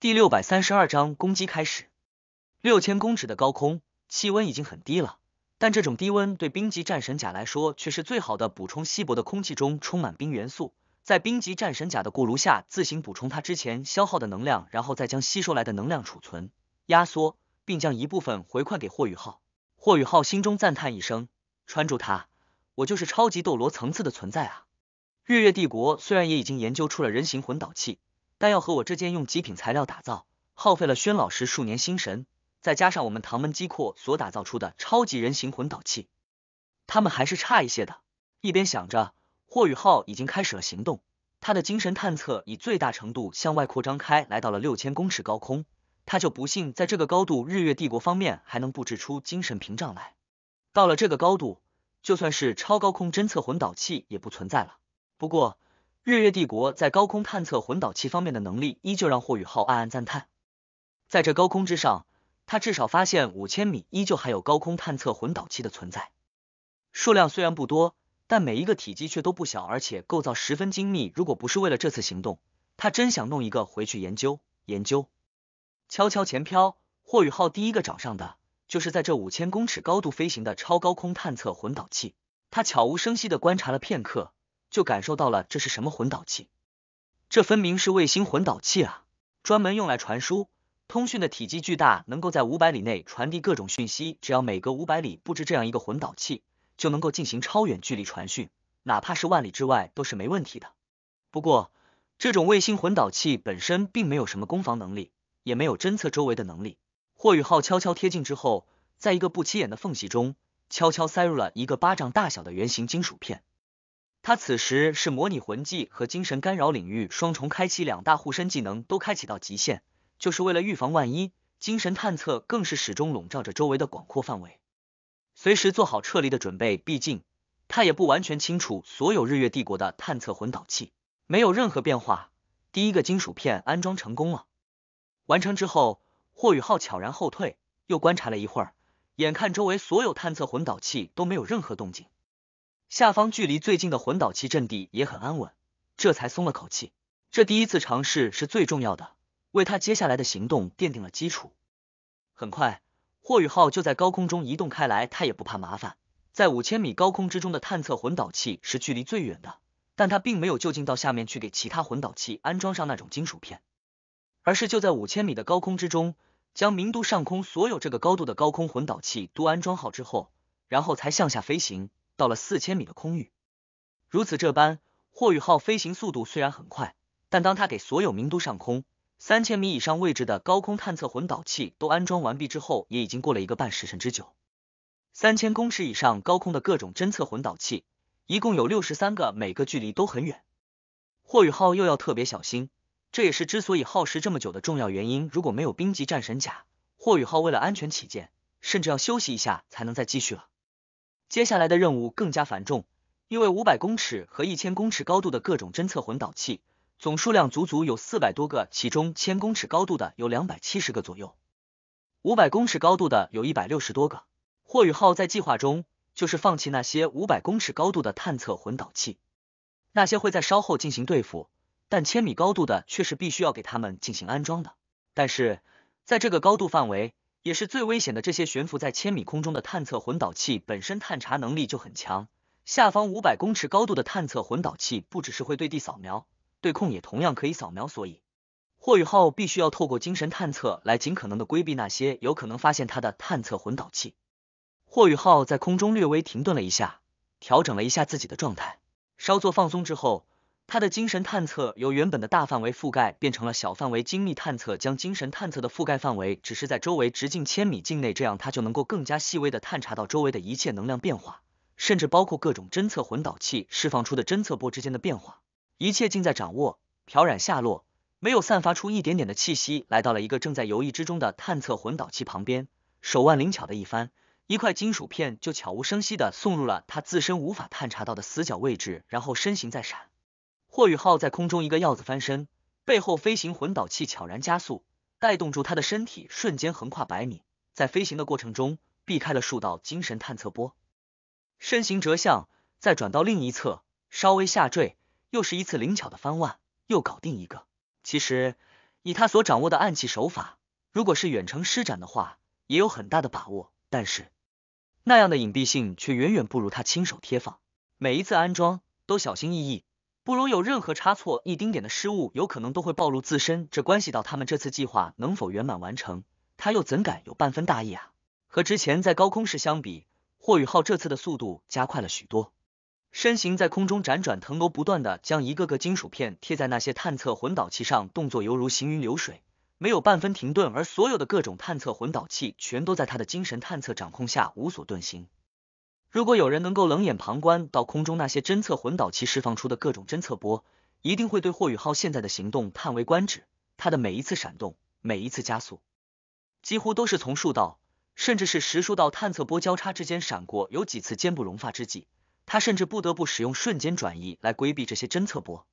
第六百三十二章，攻击开始。六千公尺的高空，气温已经很低了，但这种低温对冰级战神甲来说却是最好的补充。稀薄的空气中充满冰元素，在冰级战神甲的锅炉下自行补充它之前消耗的能量，然后再将吸收来的能量储存、压缩，并将一部分回款给霍宇浩。霍宇浩心中赞叹一声：“穿住他，我就是超级斗罗层次的存在啊！”日月帝国虽然也已经研究出了人形混导器。但要和我这间用极品材料打造，耗费了轩老师数年心神，再加上我们唐门机括所打造出的超级人形魂导器，他们还是差一些的。一边想着，霍雨浩已经开始了行动，他的精神探测以最大程度向外扩张开来，到了六千公尺高空，他就不信在这个高度日月帝国方面还能布置出精神屏障来。到了这个高度，就算是超高空侦测魂导器也不存在了。不过。日月帝国在高空探测混导器方面的能力，依旧让霍宇浩暗暗赞叹。在这高空之上，他至少发现五千米依旧还有高空探测混导器的存在，数量虽然不多，但每一个体积却都不小，而且构造十分精密。如果不是为了这次行动，他真想弄一个回去研究研究。悄悄前飘，霍宇浩第一个找上的就是在这五千公尺高度飞行的超高空探测混导器。他悄无声息的观察了片刻。就感受到了这是什么魂导器，这分明是卫星魂导器啊，专门用来传输通讯的，体积巨大，能够在五百里内传递各种讯息。只要每隔五百里布置这样一个魂导器，就能够进行超远距离传讯，哪怕是万里之外都是没问题的。不过，这种卫星魂导器本身并没有什么攻防能力，也没有侦测周围的能力。霍雨浩悄悄贴近之后，在一个不起眼的缝隙中悄悄塞入了一个巴掌大小的圆形金属片。他此时是模拟魂技和精神干扰领域双重开启，两大护身技能都开启到极限，就是为了预防万一。精神探测更是始终笼罩着周围的广阔范围，随时做好撤离的准备。毕竟他也不完全清楚所有日月帝国的探测魂导器没有任何变化。第一个金属片安装成功了，完成之后，霍雨浩悄然后退，又观察了一会儿，眼看周围所有探测魂导器都没有任何动静。下方距离最近的魂导器阵地也很安稳，这才松了口气。这第一次尝试是最重要的，为他接下来的行动奠定了基础。很快，霍宇浩就在高空中移动开来，他也不怕麻烦。在五千米高空之中的探测魂导器是距离最远的，但他并没有就近到下面去给其他魂导器安装上那种金属片，而是就在五千米的高空之中，将明都上空所有这个高度的高空魂导器都安装好之后，然后才向下飞行。到了四千米的空域，如此这般，霍宇浩飞行速度虽然很快，但当他给所有名都上空三千米以上位置的高空探测魂导器都安装完毕之后，也已经过了一个半时辰之久。三千公尺以上高空的各种侦测魂导器一共有六十三个，每个距离都很远，霍宇浩又要特别小心，这也是之所以耗时这么久的重要原因。如果没有冰级战神甲，霍宇浩为了安全起见，甚至要休息一下才能再继续了。接下来的任务更加繁重，因为五百公尺和一千公尺高度的各种侦测混导器总数量足足有四百多个，其中千公尺高度的有两百七十个左右，五百公尺高度的有一百六十多个。霍宇浩在计划中就是放弃那些五百公尺高度的探测混导器，那些会在稍后进行对付，但千米高度的却是必须要给他们进行安装的。但是在这个高度范围。也是最危险的。这些悬浮在千米空中的探测混导器本身探查能力就很强，下方五百公尺高度的探测混导器不只是会对地扫描，对空也同样可以扫描。所以，霍宇浩必须要透过精神探测来尽可能的规避那些有可能发现他的探测混导器。霍宇浩在空中略微停顿了一下，调整了一下自己的状态，稍作放松之后。他的精神探测由原本的大范围覆盖变成了小范围精密探测，将精神探测的覆盖范围只是在周围直径千米境内，这样他就能够更加细微的探查到周围的一切能量变化，甚至包括各种侦测混导器释放出的侦测波之间的变化，一切尽在掌握。朴冉下落，没有散发出一点点的气息，来到了一个正在游弋之中的探测混导器旁边，手腕灵巧的一翻，一块金属片就悄无声息的送入了他自身无法探查到的死角位置，然后身形再闪。霍雨浩在空中一个鹞子翻身，背后飞行魂导器悄然加速，带动住他的身体，瞬间横跨百米。在飞行的过程中，避开了数道精神探测波，身形折向，再转到另一侧，稍微下坠，又是一次灵巧的翻腕，又搞定一个。其实，以他所掌握的暗器手法，如果是远程施展的话，也有很大的把握，但是那样的隐蔽性却远远不如他亲手贴放。每一次安装都小心翼翼。不容有任何差错，一丁点的失误有可能都会暴露自身，这关系到他们这次计划能否圆满完成，他又怎敢有半分大意啊？和之前在高空时相比，霍宇浩这次的速度加快了许多，身形在空中辗转腾挪，不断的将一个个金属片贴在那些探测混导器上，动作犹如行云流水，没有半分停顿，而所有的各种探测混导器全都在他的精神探测掌控下无所遁形。如果有人能够冷眼旁观到空中那些侦测混导器释放出的各种侦测波，一定会对霍宇浩现在的行动叹为观止。他的每一次闪动，每一次加速，几乎都是从数道甚至是十数道探测波交叉之间闪过。有几次坚不容发之际，他甚至不得不使用瞬间转移来规避这些侦测波。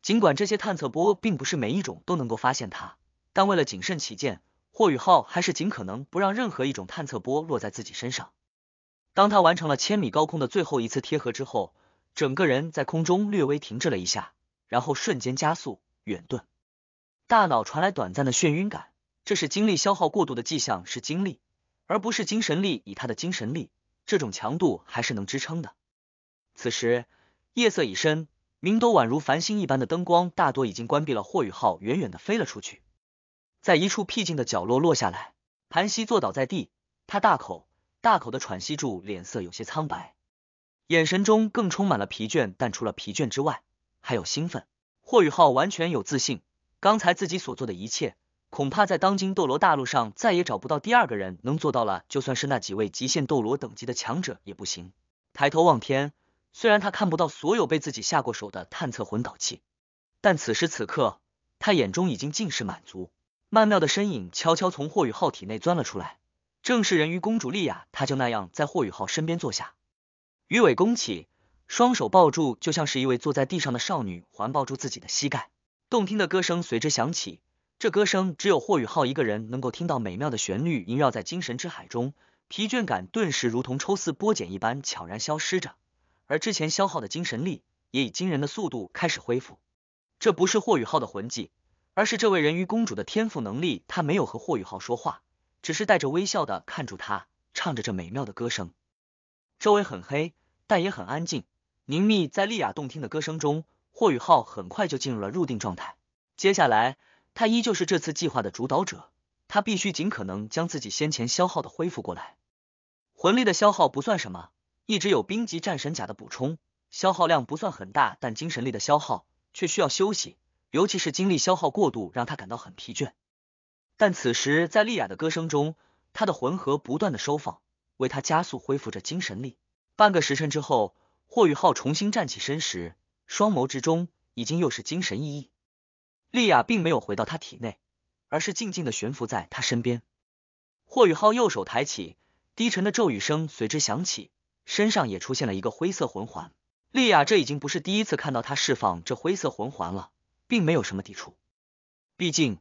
尽管这些探测波并不是每一种都能够发现他，但为了谨慎起见，霍宇浩还是尽可能不让任何一种探测波落在自己身上。当他完成了千米高空的最后一次贴合之后，整个人在空中略微停滞了一下，然后瞬间加速远遁。大脑传来短暂的眩晕感，这是精力消耗过度的迹象，是精力而不是精神力。以他的精神力，这种强度还是能支撑的。此时夜色已深，明都宛如繁星一般的灯光大多已经关闭了。霍雨浩远远的飞了出去，在一处僻静的角落落下来，盘膝坐倒在地。他大口。大口的喘息住，脸色有些苍白，眼神中更充满了疲倦。但除了疲倦之外，还有兴奋。霍雨浩完全有自信，刚才自己所做的一切，恐怕在当今斗罗大陆上再也找不到第二个人能做到了。就算是那几位极限斗罗等级的强者也不行。抬头望天，虽然他看不到所有被自己下过手的探测魂导器，但此时此刻，他眼中已经尽是满足。曼妙的身影悄悄从霍雨浩体内钻了出来。正是人鱼公主莉亚，她就那样在霍雨浩身边坐下，鱼尾弓起，双手抱住，就像是一位坐在地上的少女，环抱住自己的膝盖。动听的歌声随之响起，这歌声只有霍雨浩一个人能够听到。美妙的旋律萦绕在精神之海中，疲倦感顿时如同抽丝剥茧一般悄然消失着，而之前消耗的精神力也以惊人的速度开始恢复。这不是霍雨浩的魂技，而是这位人鱼公主的天赋能力。她没有和霍雨浩说话。只是带着微笑的看住他，唱着这美妙的歌声。周围很黑，但也很安静。宁谧在丽雅动听的歌声中，霍雨浩很快就进入了入定状态。接下来，他依旧是这次计划的主导者。他必须尽可能将自己先前消耗的恢复过来。魂力的消耗不算什么，一直有冰级战神甲的补充，消耗量不算很大。但精神力的消耗却需要休息，尤其是精力消耗过度，让他感到很疲倦。但此时，在丽亚的歌声中，她的魂核不断的收放，为她加速恢复着精神力。半个时辰之后，霍雨浩重新站起身时，双眸之中已经又是精神奕奕。丽亚并没有回到他体内，而是静静的悬浮在他身边。霍雨浩右手抬起，低沉的咒语声随之响起，身上也出现了一个灰色魂环。丽亚这已经不是第一次看到他释放这灰色魂环了，并没有什么抵触，毕竟。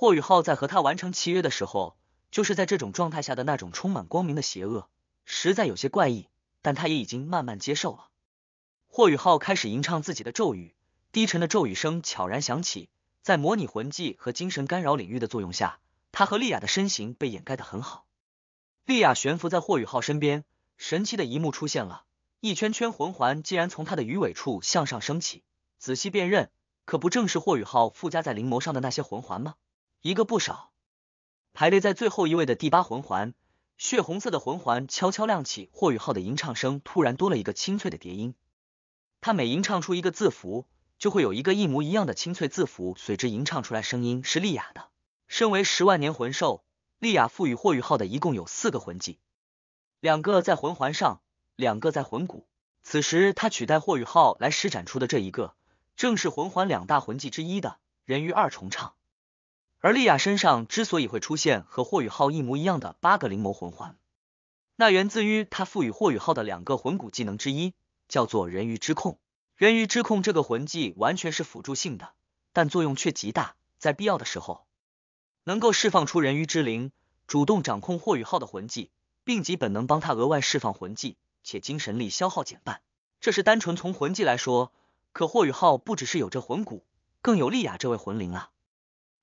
霍雨浩在和他完成契约的时候，就是在这种状态下的那种充满光明的邪恶，实在有些怪异。但他也已经慢慢接受了。霍雨浩开始吟唱自己的咒语，低沉的咒语声悄然响起。在模拟魂技和精神干扰领域的作用下，他和丽亚的身形被掩盖的很好。丽亚悬浮在霍雨浩身边，神奇的一幕出现了，一圈圈魂环竟然从他的鱼尾处向上升起。仔细辨认，可不正是霍雨浩附加在灵眸上的那些魂环吗？一个不少，排列在最后一位的第八魂环，血红色的魂环悄悄亮起。霍雨浩的吟唱声突然多了一个清脆的叠音，他每吟唱出一个字符，就会有一个一模一样的清脆字符随之吟唱出来，声音是莉雅的。身为十万年魂兽，莉雅赋予霍雨浩的，一共有四个魂技，两个在魂环上，两个在魂骨。此时他取代霍雨浩来施展出的这一个，正是魂环两大魂技之一的人鱼二重唱。而丽亚身上之所以会出现和霍雨浩一模一样的八个灵魔魂环，那源自于他赋予霍雨浩的两个魂骨技能之一，叫做人鱼之控。人鱼之控这个魂技完全是辅助性的，但作用却极大，在必要的时候能够释放出人鱼之灵，主动掌控霍雨浩的魂技，并及本能帮他额外释放魂技，且精神力消耗减半。这是单纯从魂技来说，可霍雨浩不只是有这魂骨，更有丽亚这位魂灵啊。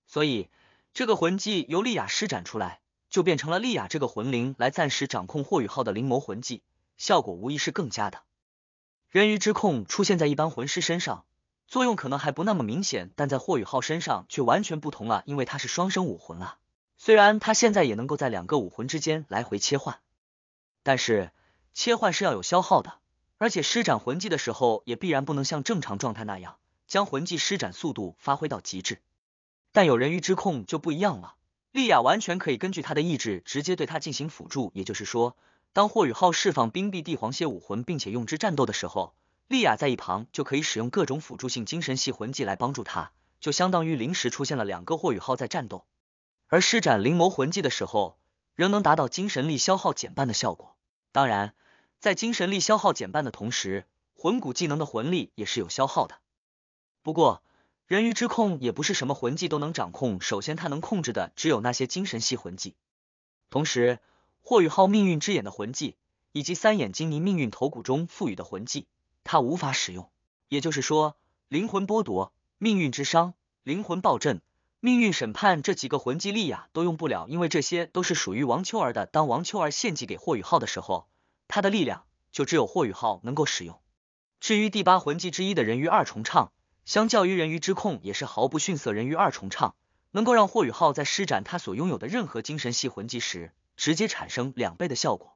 所以，这个魂技由丽亚施展出来，就变成了丽亚这个魂灵来暂时掌控霍雨浩的灵魔魂技，效果无疑是更加的。人鱼之控出现在一般魂师身上，作用可能还不那么明显，但在霍雨浩身上却完全不同了，因为他是双生武魂啊。虽然他现在也能够在两个武魂之间来回切换，但是切换是要有消耗的，而且施展魂技的时候，也必然不能像正常状态那样将魂技施展速度发挥到极致。但有人鱼之控就不一样了，莉亚完全可以根据他的意志直接对他进行辅助。也就是说，当霍雨浩释放冰壁帝皇蝎武魂并且用之战斗的时候，莉亚在一旁就可以使用各种辅助性精神系魂技来帮助他，就相当于临时出现了两个霍雨浩在战斗。而施展灵眸魂技的时候，仍能达到精神力消耗减半的效果。当然，在精神力消耗减半的同时，魂骨技能的魂力也是有消耗的。不过。人鱼之控也不是什么魂技都能掌控，首先他能控制的只有那些精神系魂技，同时霍雨浩命运之眼的魂技以及三眼精灵命运头骨中赋予的魂技，他无法使用。也就是说，灵魂剥夺、命运之伤、灵魂暴政、命运审判这几个魂技，利雅都用不了，因为这些都是属于王秋儿的。当王秋儿献祭给霍雨浩的时候，他的力量就只有霍雨浩能够使用。至于第八魂技之一的人鱼二重唱。相较于人鱼之控也是毫不逊色，人鱼二重唱能够让霍雨浩在施展他所拥有的任何精神系魂技时，直接产生两倍的效果。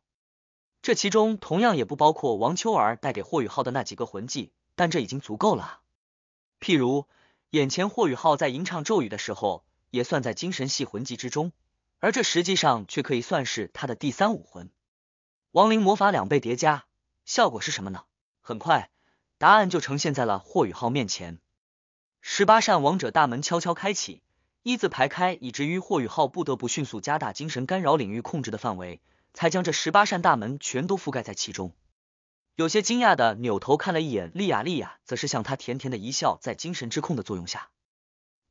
这其中同样也不包括王秋儿带给霍雨浩的那几个魂技，但这已经足够了。譬如，眼前霍雨浩在吟唱咒语的时候，也算在精神系魂技之中，而这实际上却可以算是他的第三武魂——亡灵魔法两倍叠加，效果是什么呢？很快。答案就呈现在了霍雨浩面前，十八扇王者大门悄悄开启，一字排开，以至于霍雨浩不得不迅速加大精神干扰领域控制的范围，才将这十八扇大门全都覆盖在其中。有些惊讶的扭头看了一眼莉亚，莉亚则是向他甜甜的一笑。在精神之控的作用下，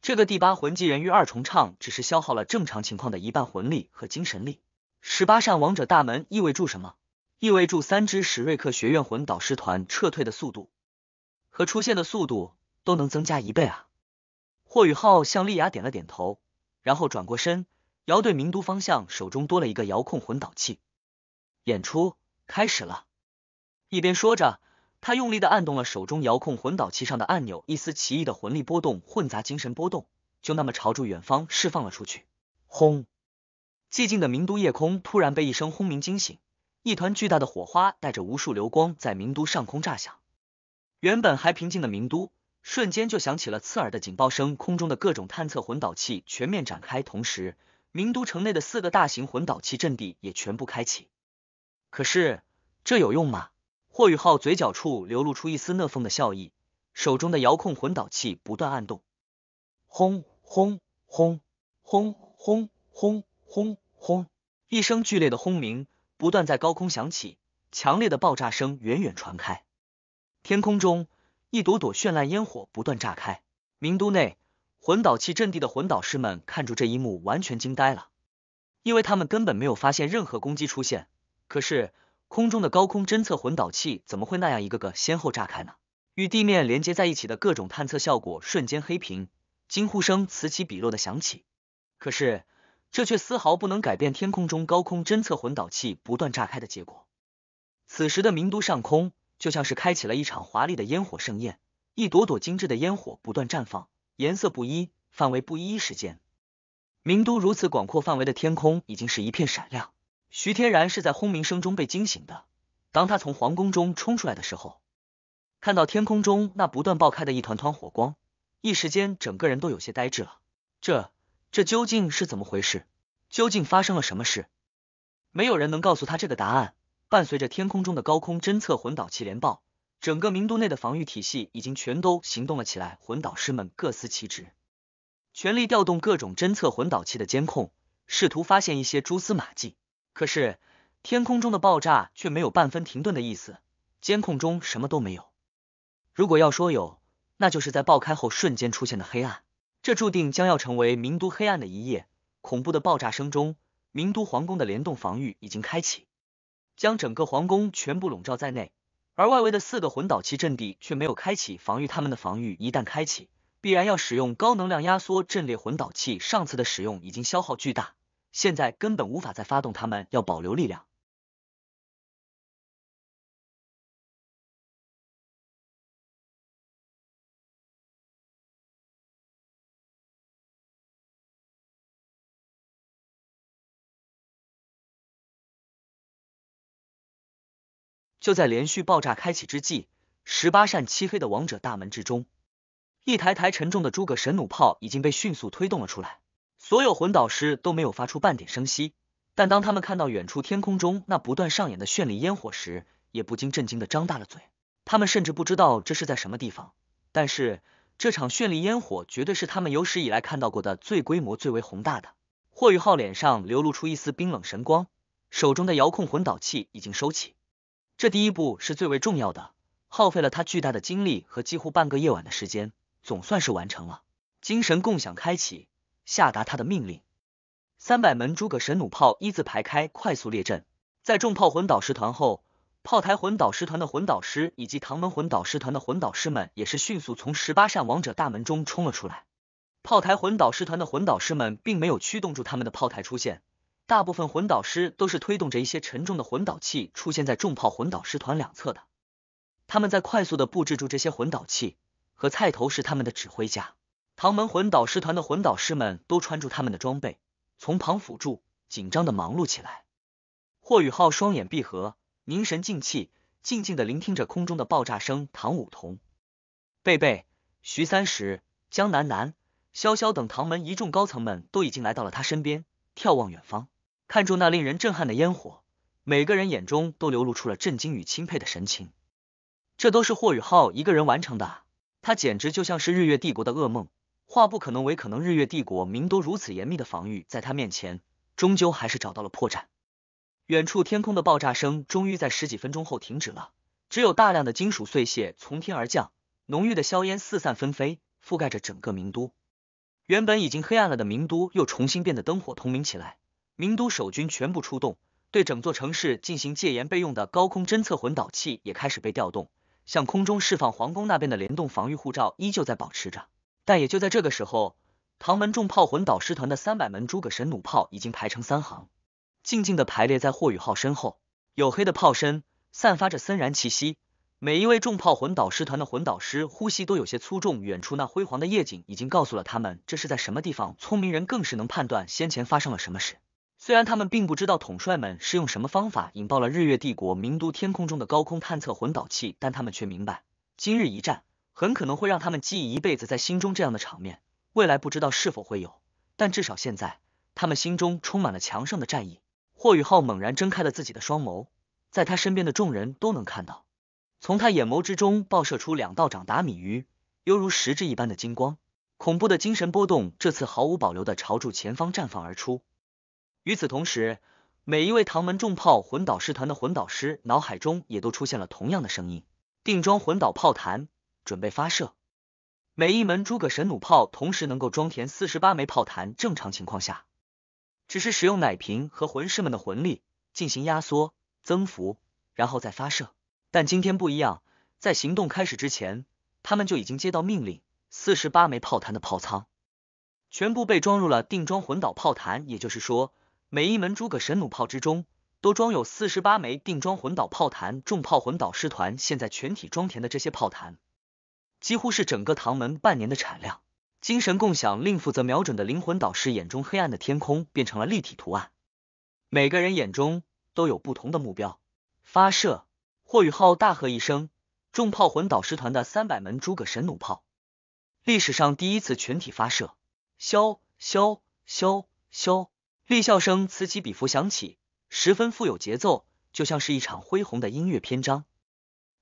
这个第八魂技人鱼二重唱只是消耗了正常情况的一半魂力和精神力。十八扇王者大门意味住什么？意味住三只史瑞克学院魂导师团撤退的速度。和出现的速度都能增加一倍啊！霍雨浩向丽雅点了点头，然后转过身，遥对明都方向，手中多了一个遥控魂导器。演出开始了，一边说着，他用力的按动了手中遥控魂导器上的按钮，一丝奇异的魂力波动混杂精神波动，就那么朝住远方释放了出去。轰！寂静的名都夜空突然被一声轰鸣惊醒，一团巨大的火花带着无数流光在名都上空炸响。原本还平静的名都，瞬间就响起了刺耳的警报声，空中的各种探测混导器全面展开，同时，名都城内的四个大型混导器阵地也全部开启。可是，这有用吗？霍宇浩嘴角处流露出一丝乐风的笑意，手中的遥控混导器不断按动，轰轰轰轰轰轰轰轰，一声剧烈的轰鸣不断在高空响起，强烈的爆炸声远远传开。天空中一朵朵绚烂烟火不断炸开，名都内魂导器阵地的魂导师们看着这一幕，完全惊呆了，因为他们根本没有发现任何攻击出现。可是空中的高空侦测魂导器怎么会那样一个个先后炸开呢？与地面连接在一起的各种探测效果瞬间黑屏，惊呼声此起彼落的响起。可是这却丝毫不能改变天空中高空侦测魂导器不断炸开的结果。此时的名都上空。就像是开启了一场华丽的烟火盛宴，一朵朵精致的烟火不断绽放，颜色不一，范围不一。一时间，明都如此广阔范围的天空已经是一片闪亮。徐天然是在轰鸣声中被惊醒的。当他从皇宫中冲出来的时候，看到天空中那不断爆开的一团团火光，一时间整个人都有些呆滞了。这，这究竟是怎么回事？究竟发生了什么事？没有人能告诉他这个答案。伴随着天空中的高空侦测混导器连爆，整个明都内的防御体系已经全都行动了起来。混导师们各司其职，全力调动各种侦测混导器的监控，试图发现一些蛛丝马迹。可是天空中的爆炸却没有半分停顿的意思，监控中什么都没有。如果要说有，那就是在爆开后瞬间出现的黑暗。这注定将要成为明都黑暗的一夜。恐怖的爆炸声中，明都皇宫的联动防御已经开启。将整个皇宫全部笼罩在内，而外围的四个魂导器阵地却没有开启防御。他们的防御一旦开启，必然要使用高能量压缩阵列魂导器。上次的使用已经消耗巨大，现在根本无法再发动他们，要保留力量。就在连续爆炸开启之际，十八扇漆黑的王者大门之中，一台台沉重的诸葛神弩炮已经被迅速推动了出来。所有魂导师都没有发出半点声息，但当他们看到远处天空中那不断上演的绚丽烟火时，也不禁震惊的张大了嘴。他们甚至不知道这是在什么地方，但是这场绚丽烟火绝对是他们有史以来看到过的最规模最为宏大的。霍雨浩脸上流露出一丝冰冷神光，手中的遥控魂导器已经收起。这第一步是最为重要的，耗费了他巨大的精力和几乎半个夜晚的时间，总算是完成了。精神共享开启，下达他的命令。三百门诸葛神弩炮一字排开，快速列阵，在重炮魂导师团后，炮台魂导师团的魂导师以及唐门魂导师团的魂导师们也是迅速从十八扇王者大门中冲了出来。炮台魂导师团的魂导师们并没有驱动住他们的炮台出现。大部分魂导师都是推动着一些沉重的魂导器出现在重炮魂导师团两侧的，他们在快速的布置住这些魂导器。和菜头是他们的指挥家。唐门魂导师团的魂导师们都穿住他们的装备，从旁辅助，紧张的忙碌起来。霍雨浩双眼闭合，凝神静气，静静的聆听着空中的爆炸声。唐舞桐、贝贝、徐三石、江南南、潇潇等唐门一众高层们都已经来到了他身边，眺望远方。看住那令人震撼的烟火，每个人眼中都流露出了震惊与钦佩的神情。这都是霍雨浩一个人完成的，他简直就像是日月帝国的噩梦，化不可能为可能。日月帝国名都如此严密的防御，在他面前终究还是找到了破绽。远处天空的爆炸声终于在十几分钟后停止了，只有大量的金属碎屑从天而降，浓郁的硝烟四散纷飞，覆盖着整个名都。原本已经黑暗了的名都，又重新变得灯火通明起来。明都守军全部出动，对整座城市进行戒严。备用的高空侦测魂导器也开始被调动，向空中释放。皇宫那边的联动防御护罩依旧在保持着。但也就在这个时候，唐门重炮魂导师团的三百门诸葛神弩炮已经排成三行，静静的排列在霍雨浩身后。黝黑的炮身散发着森然气息，每一位重炮魂导师团的魂导师呼吸都有些粗重。远处那辉煌的夜景已经告诉了他们这是在什么地方。聪明人更是能判断先前发生了什么事。虽然他们并不知道统帅们是用什么方法引爆了日月帝国名都天空中的高空探测魂导器，但他们却明白，今日一战很可能会让他们记忆一辈子在心中。这样的场面，未来不知道是否会有，但至少现在，他们心中充满了强盛的战意。霍雨浩猛然睁开了自己的双眸，在他身边的众人都能看到，从他眼眸之中爆射出两道长达米余、犹如实质一般的金光，恐怖的精神波动这次毫无保留的朝住前方绽放而出。与此同时，每一位唐门重炮魂导师团的魂导师脑海中也都出现了同样的声音：定装魂导炮弹，准备发射。每一门诸葛神弩炮同时能够装填四十八枚炮弹，正常情况下，只是使用奶瓶和魂师们的魂力进行压缩增幅，然后再发射。但今天不一样，在行动开始之前，他们就已经接到命令，四十八枚炮弹的炮仓全部被装入了定装魂导炮弹，也就是说。每一门诸葛神弩炮之中，都装有四十八枚定装魂导炮弹。重炮魂导师团现在全体装填的这些炮弹，几乎是整个唐门半年的产量。精神共享令负责瞄准的灵魂导师眼中黑暗的天空变成了立体图案。每个人眼中都有不同的目标。发射！霍雨浩大喝一声：“重炮魂导师团的三百门诸葛神弩炮，历史上第一次全体发射！”消消。消消厉笑声此起彼伏响起，十分富有节奏，就像是一场恢宏的音乐篇章。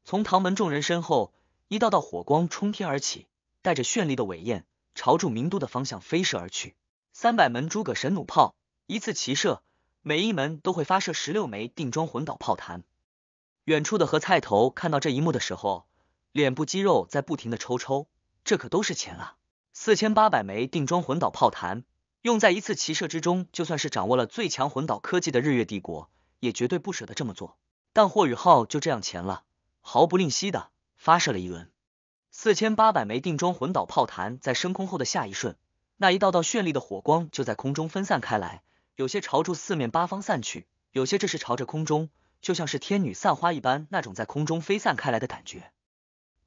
从唐门众人身后，一道道火光冲天而起，带着绚丽的尾焰，朝住名都的方向飞射而去。三百门诸葛神弩炮一次齐射，每一门都会发射十六枚定装魂导炮弹。远处的何菜头看到这一幕的时候，脸部肌肉在不停的抽抽，这可都是钱啊！四千八百枚定装魂导炮弹。用在一次骑射之中，就算是掌握了最强魂导科技的日月帝国，也绝对不舍得这么做。但霍雨浩就这样前了，毫不吝惜的发射了一轮四千八百枚定装魂导炮弹，在升空后的下一瞬，那一道道绚丽的火光就在空中分散开来，有些朝着四面八方散去，有些这是朝着空中，就像是天女散花一般，那种在空中飞散开来的感觉，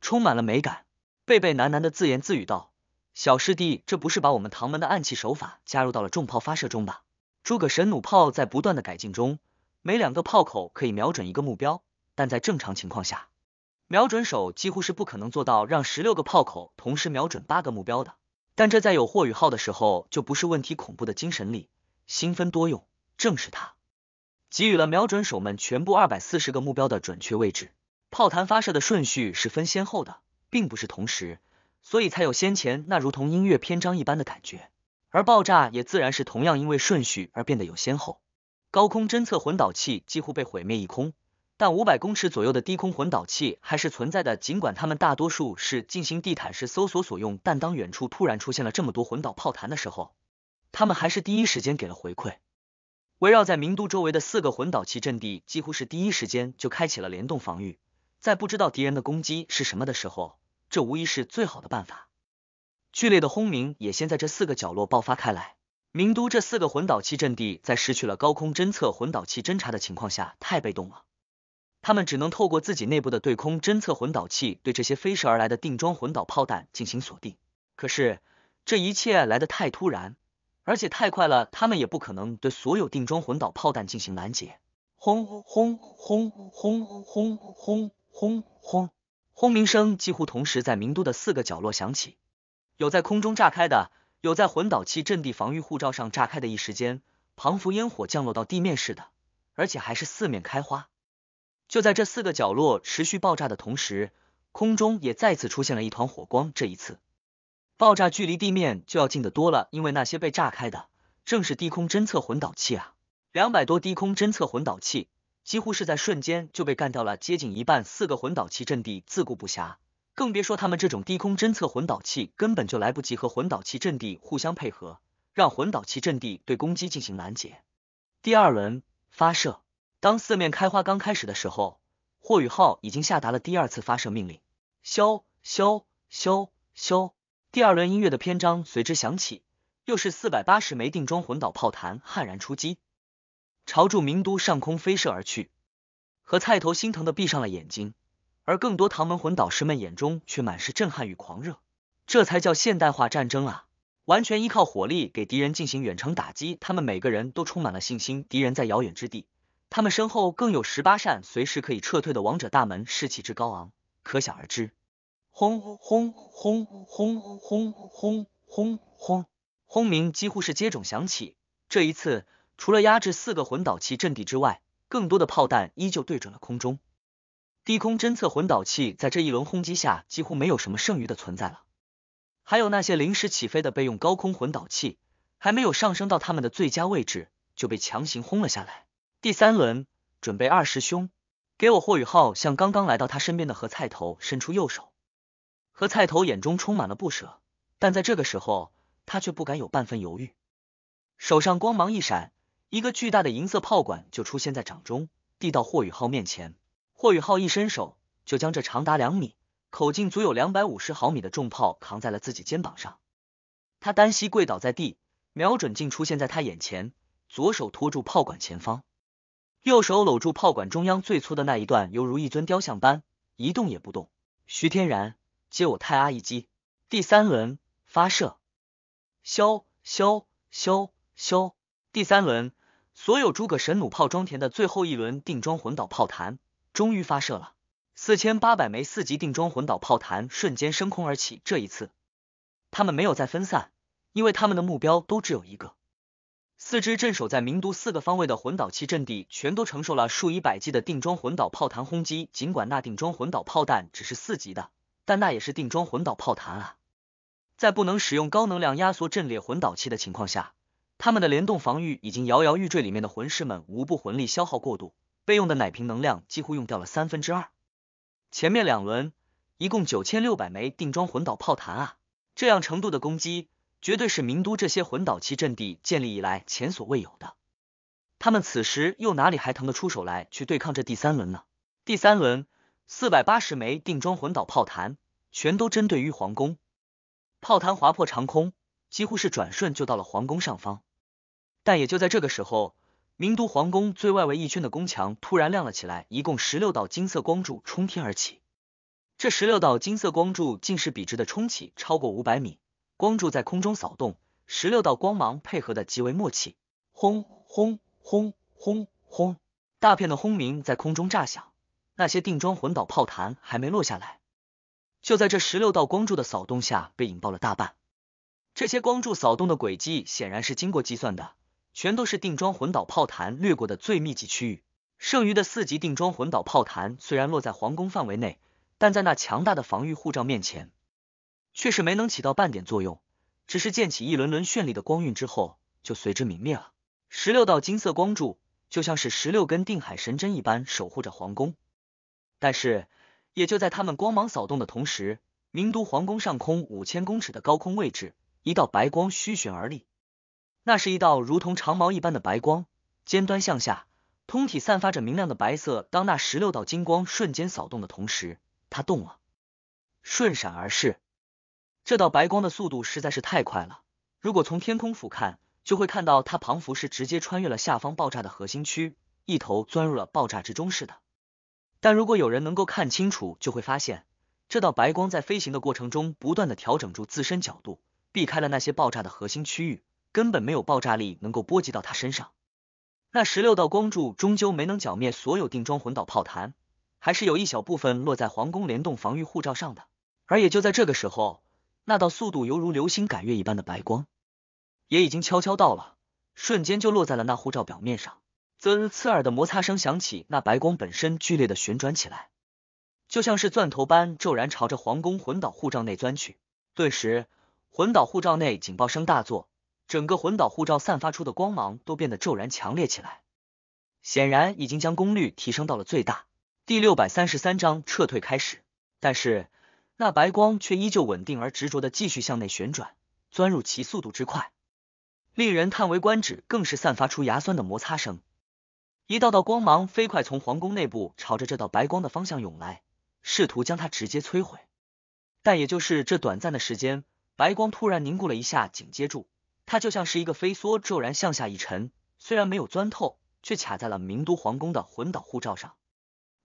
充满了美感。贝贝喃喃的自言自语道。小师弟，这不是把我们唐门的暗器手法加入到了重炮发射中吧？诸葛神弩炮在不断的改进中，每两个炮口可以瞄准一个目标，但在正常情况下，瞄准手几乎是不可能做到让十六个炮口同时瞄准八个目标的。但这在有霍雨浩的时候就不是问题，恐怖的精神力，新分多用，正是他给予了瞄准手们全部二百四十个目标的准确位置。炮弹发射的顺序是分先后的，并不是同时。所以才有先前那如同音乐篇章一般的感觉，而爆炸也自然是同样因为顺序而变得有先后。高空侦测混导器几乎被毁灭一空，但五百公尺左右的低空混导器还是存在的。尽管它们大多数是进行地毯式搜索所用，但当远处突然出现了这么多混导炮弹的时候，它们还是第一时间给了回馈。围绕在名都周围的四个混导器阵地几乎是第一时间就开启了联动防御，在不知道敌人的攻击是什么的时候。这无疑是最好的办法。剧烈的轰鸣也先在这四个角落爆发开来。明都这四个混导器阵地在失去了高空侦测混导器侦查的情况下，太被动了。他们只能透过自己内部的对空侦测混导器对这些飞射而来的定装混导炮弹进行锁定。可是这一切来的太突然，而且太快了，他们也不可能对所有定装混导炮弹进行拦截。轰轰轰轰轰轰轰轰！轰鸣声几乎同时在明都的四个角落响起，有在空中炸开的，有在魂导器阵地防御护罩上炸开的。一时间，磅幅烟火降落到地面似的，而且还是四面开花。就在这四个角落持续爆炸的同时，空中也再次出现了一团火光。这一次，爆炸距离地面就要近的多了，因为那些被炸开的正是低空侦测魂导器啊，两百多低空侦测魂导器。几乎是在瞬间就被干掉了，接近一半。四个混导器阵地自顾不暇，更别说他们这种低空侦测混导器，根本就来不及和混导器阵地互相配合，让混导器阵地对攻击进行拦截。第二轮发射，当四面开花刚开始的时候，霍宇浩已经下达了第二次发射命令。消消消消！第二轮音乐的篇章随之响起，又是四百八十枚定装混导炮弹悍然出击。朝著名都上空飞射而去，和菜头心疼的闭上了眼睛，而更多唐门魂导师们眼中却满是震撼与狂热。这才叫现代化战争啊！完全依靠火力给敌人进行远程打击，他们每个人都充满了信心。敌人在遥远之地，他们身后更有十八扇随时可以撤退的王者大门，士气之高昂，可想而知。轰轰轰轰轰轰轰轰！轰鸣几乎是接踵响起，这一次。除了压制四个混导器阵地之外，更多的炮弹依旧对准了空中低空侦测混导器，在这一轮轰击下，几乎没有什么剩余的存在了。还有那些临时起飞的备用高空混导器，还没有上升到他们的最佳位置，就被强行轰了下来。第三轮准备，二师兄，给我霍雨浩向刚刚来到他身边的何菜头伸出右手，何菜头眼中充满了不舍，但在这个时候，他却不敢有半分犹豫，手上光芒一闪。一个巨大的银色炮管就出现在掌中，递到霍宇浩面前。霍宇浩一伸手，就将这长达两米、口径足有两百五十毫米的重炮扛在了自己肩膀上。他单膝跪倒在地，瞄准镜出现在他眼前，左手托住炮管前方，右手搂住炮管中央最粗的那一段，犹如一尊雕像般一动也不动。徐天然接我太阿一击，第三轮发射，消消消消，第三轮。所有诸葛神弩炮装填的最后一轮定装魂导炮弹终于发射了，四千八百枚四级定装魂导炮弹瞬间升空而起。这一次，他们没有再分散，因为他们的目标都只有一个。四支镇守在明都四个方位的魂导器阵地全都承受了数以百计的定装魂导炮弹轰击。尽管那定装魂导炮弹只是四级的，但那也是定装魂导炮弹啊！在不能使用高能量压缩阵列魂导器的情况下。他们的联动防御已经摇摇欲坠，里面的魂师们无不魂力消耗过度，备用的奶瓶能量几乎用掉了三分之二。前面两轮一共九千六百枚定装魂导炮弹啊，这样程度的攻击绝对是明都这些魂导器阵地建立以来前所未有的。他们此时又哪里还腾得出手来去对抗这第三轮呢？第三轮四百八十枚定装魂导炮弹全都针对于皇宫，炮弹划破长空，几乎是转瞬就到了皇宫上方。但也就在这个时候，明都皇宫最外围一圈的宫墙突然亮了起来，一共十六道金色光柱冲天而起。这十六道金色光柱竟是笔直的冲起超过五百米，光柱在空中扫动，十六道光芒配合的极为默契。轰轰轰轰轰！大片的轰鸣在空中炸响，那些定装魂导炮弹还没落下来，就在这十六道光柱的扫动下被引爆了大半。这些光柱扫动的轨迹显然是经过计算的。全都是定装魂导炮弹掠过的最密集区域，剩余的四级定装魂导炮弹虽然落在皇宫范围内，但在那强大的防御护罩面前，却是没能起到半点作用，只是溅起一轮轮绚丽的光晕之后，就随之泯灭了。十六道金色光柱就像是十六根定海神针一般守护着皇宫，但是也就在他们光芒扫动的同时，明都皇宫上空五千公尺的高空位置，一道白光虚悬而立。那是一道如同长矛一般的白光，尖端向下，通体散发着明亮的白色。当那十六道金光瞬间扫动的同时，它动了，瞬闪而逝。这道白光的速度实在是太快了，如果从天空俯瞰，就会看到它仿佛是直接穿越了下方爆炸的核心区，一头钻入了爆炸之中似的。但如果有人能够看清楚，就会发现这道白光在飞行的过程中不断的调整住自身角度，避开了那些爆炸的核心区域。根本没有爆炸力能够波及到他身上。那十六道光柱终究没能剿灭所有定装魂导炮弹，还是有一小部分落在皇宫联动防御护罩上的。而也就在这个时候，那道速度犹如流星赶月一般的白光，也已经悄悄到了，瞬间就落在了那护罩表面上。啧，刺耳的摩擦声响起，那白光本身剧烈的旋转起来，就像是钻头般骤然朝着皇宫魂导护罩内钻去。顿时，魂导护罩内警报声大作。整个魂岛护照散发出的光芒都变得骤然强烈起来，显然已经将功率提升到了最大。第六百三十三章撤退开始，但是那白光却依旧稳定而执着的继续向内旋转，钻入其速度之快，令人叹为观止，更是散发出牙酸的摩擦声。一道道光芒飞快从皇宫内部朝着这道白光的方向涌来，试图将它直接摧毁。但也就是这短暂的时间，白光突然凝固了一下，紧接住。它就像是一个飞梭，骤然向下一沉，虽然没有钻透，却卡在了明都皇宫的魂导护罩上。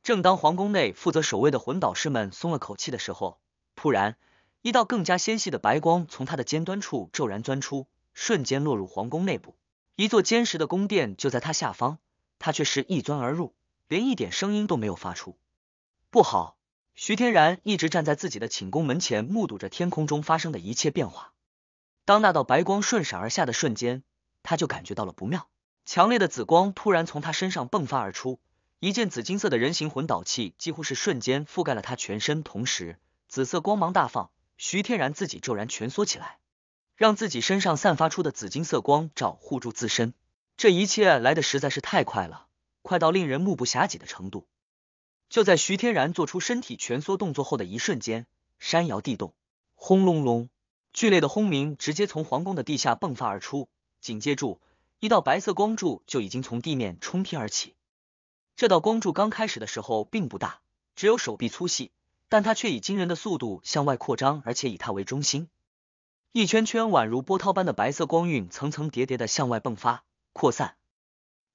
正当皇宫内负责守卫的魂导师们松了口气的时候，突然一道更加纤细的白光从他的尖端处骤然钻出，瞬间落入皇宫内部。一座坚实的宫殿就在他下方，他却是一钻而入，连一点声音都没有发出。不好！徐天然一直站在自己的寝宫门前，目睹着天空中发生的一切变化。当那道白光顺闪而下的瞬间，他就感觉到了不妙。强烈的紫光突然从他身上迸发而出，一件紫金色的人形魂导器几乎是瞬间覆盖了他全身，同时紫色光芒大放。徐天然自己骤然蜷缩起来，让自己身上散发出的紫金色光照护住自身。这一切来的实在是太快了，快到令人目不暇接的程度。就在徐天然做出身体蜷缩动作后的一瞬间，山摇地动，轰隆隆。剧烈的轰鸣直接从皇宫的地下迸发而出，紧接住，一道白色光柱就已经从地面冲天而起。这道光柱刚开始的时候并不大，只有手臂粗细，但它却以惊人的速度向外扩张，而且以它为中心，一圈圈宛如波涛般的白色光晕层层叠叠的向外迸发、扩散。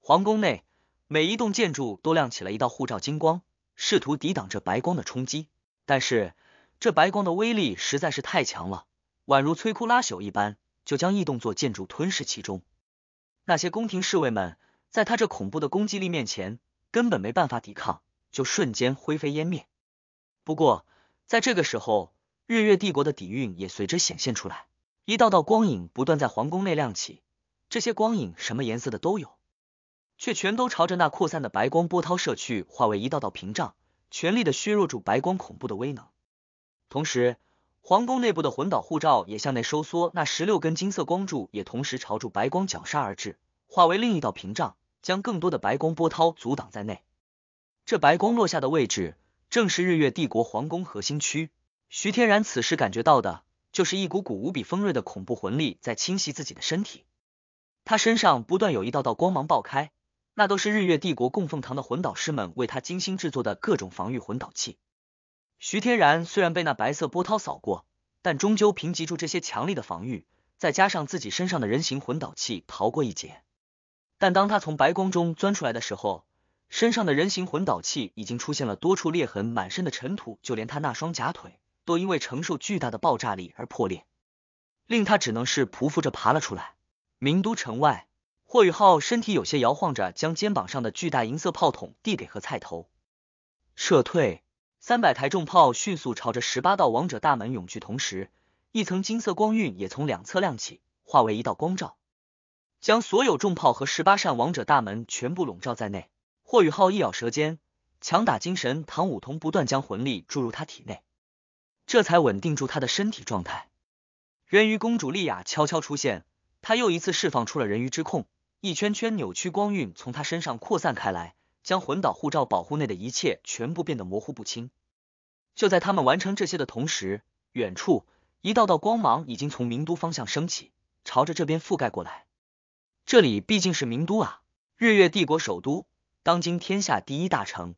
皇宫内每一栋建筑都亮起了一道护照金光，试图抵挡这白光的冲击，但是这白光的威力实在是太强了。宛如摧枯拉朽一般，就将异动作建筑吞噬其中。那些宫廷侍卫们在他这恐怖的攻击力面前，根本没办法抵抗，就瞬间灰飞烟灭。不过，在这个时候，日月帝国的底蕴也随之显现出来，一道道光影不断在皇宫内亮起，这些光影什么颜色的都有，却全都朝着那扩散的白光波涛射去，化为一道道屏障，全力的削弱住白光恐怖的威能，同时。皇宫内部的魂导护罩也向内收缩，那十六根金色光柱也同时朝住白光绞杀而至，化为另一道屏障，将更多的白光波涛阻挡在内。这白光落下的位置，正是日月帝国皇宫核心区。徐天然此时感觉到的，就是一股股无比锋锐的恐怖魂力在侵袭自己的身体。他身上不断有一道道光芒爆开，那都是日月帝国供奉堂的魂导师们为他精心制作的各种防御魂导器。徐天然虽然被那白色波涛扫过，但终究凭藉住这些强力的防御，再加上自己身上的人形魂导器，逃过一劫。但当他从白光中钻出来的时候，身上的人形魂导器已经出现了多处裂痕，满身的尘土，就连他那双假腿都因为承受巨大的爆炸力而破裂，令他只能是匍匐着爬了出来。名都城外，霍雨浩身体有些摇晃着，将肩膀上的巨大银色炮筒递给何菜头，撤退。三百台重炮迅速朝着十八道王者大门涌去，同时一层金色光晕也从两侧亮起，化为一道光照，将所有重炮和十八扇王者大门全部笼罩在内。霍雨浩一咬舌尖，强打精神，唐舞桐不断将魂力注入他体内，这才稳定住他的身体状态。人鱼公主莉亚悄悄出现，她又一次释放出了人鱼之控，一圈圈扭曲光晕从她身上扩散开来。将魂导护照保护内的一切全部变得模糊不清。就在他们完成这些的同时，远处一道道光芒已经从明都方向升起，朝着这边覆盖过来。这里毕竟是明都啊，日月帝国首都，当今天下第一大城。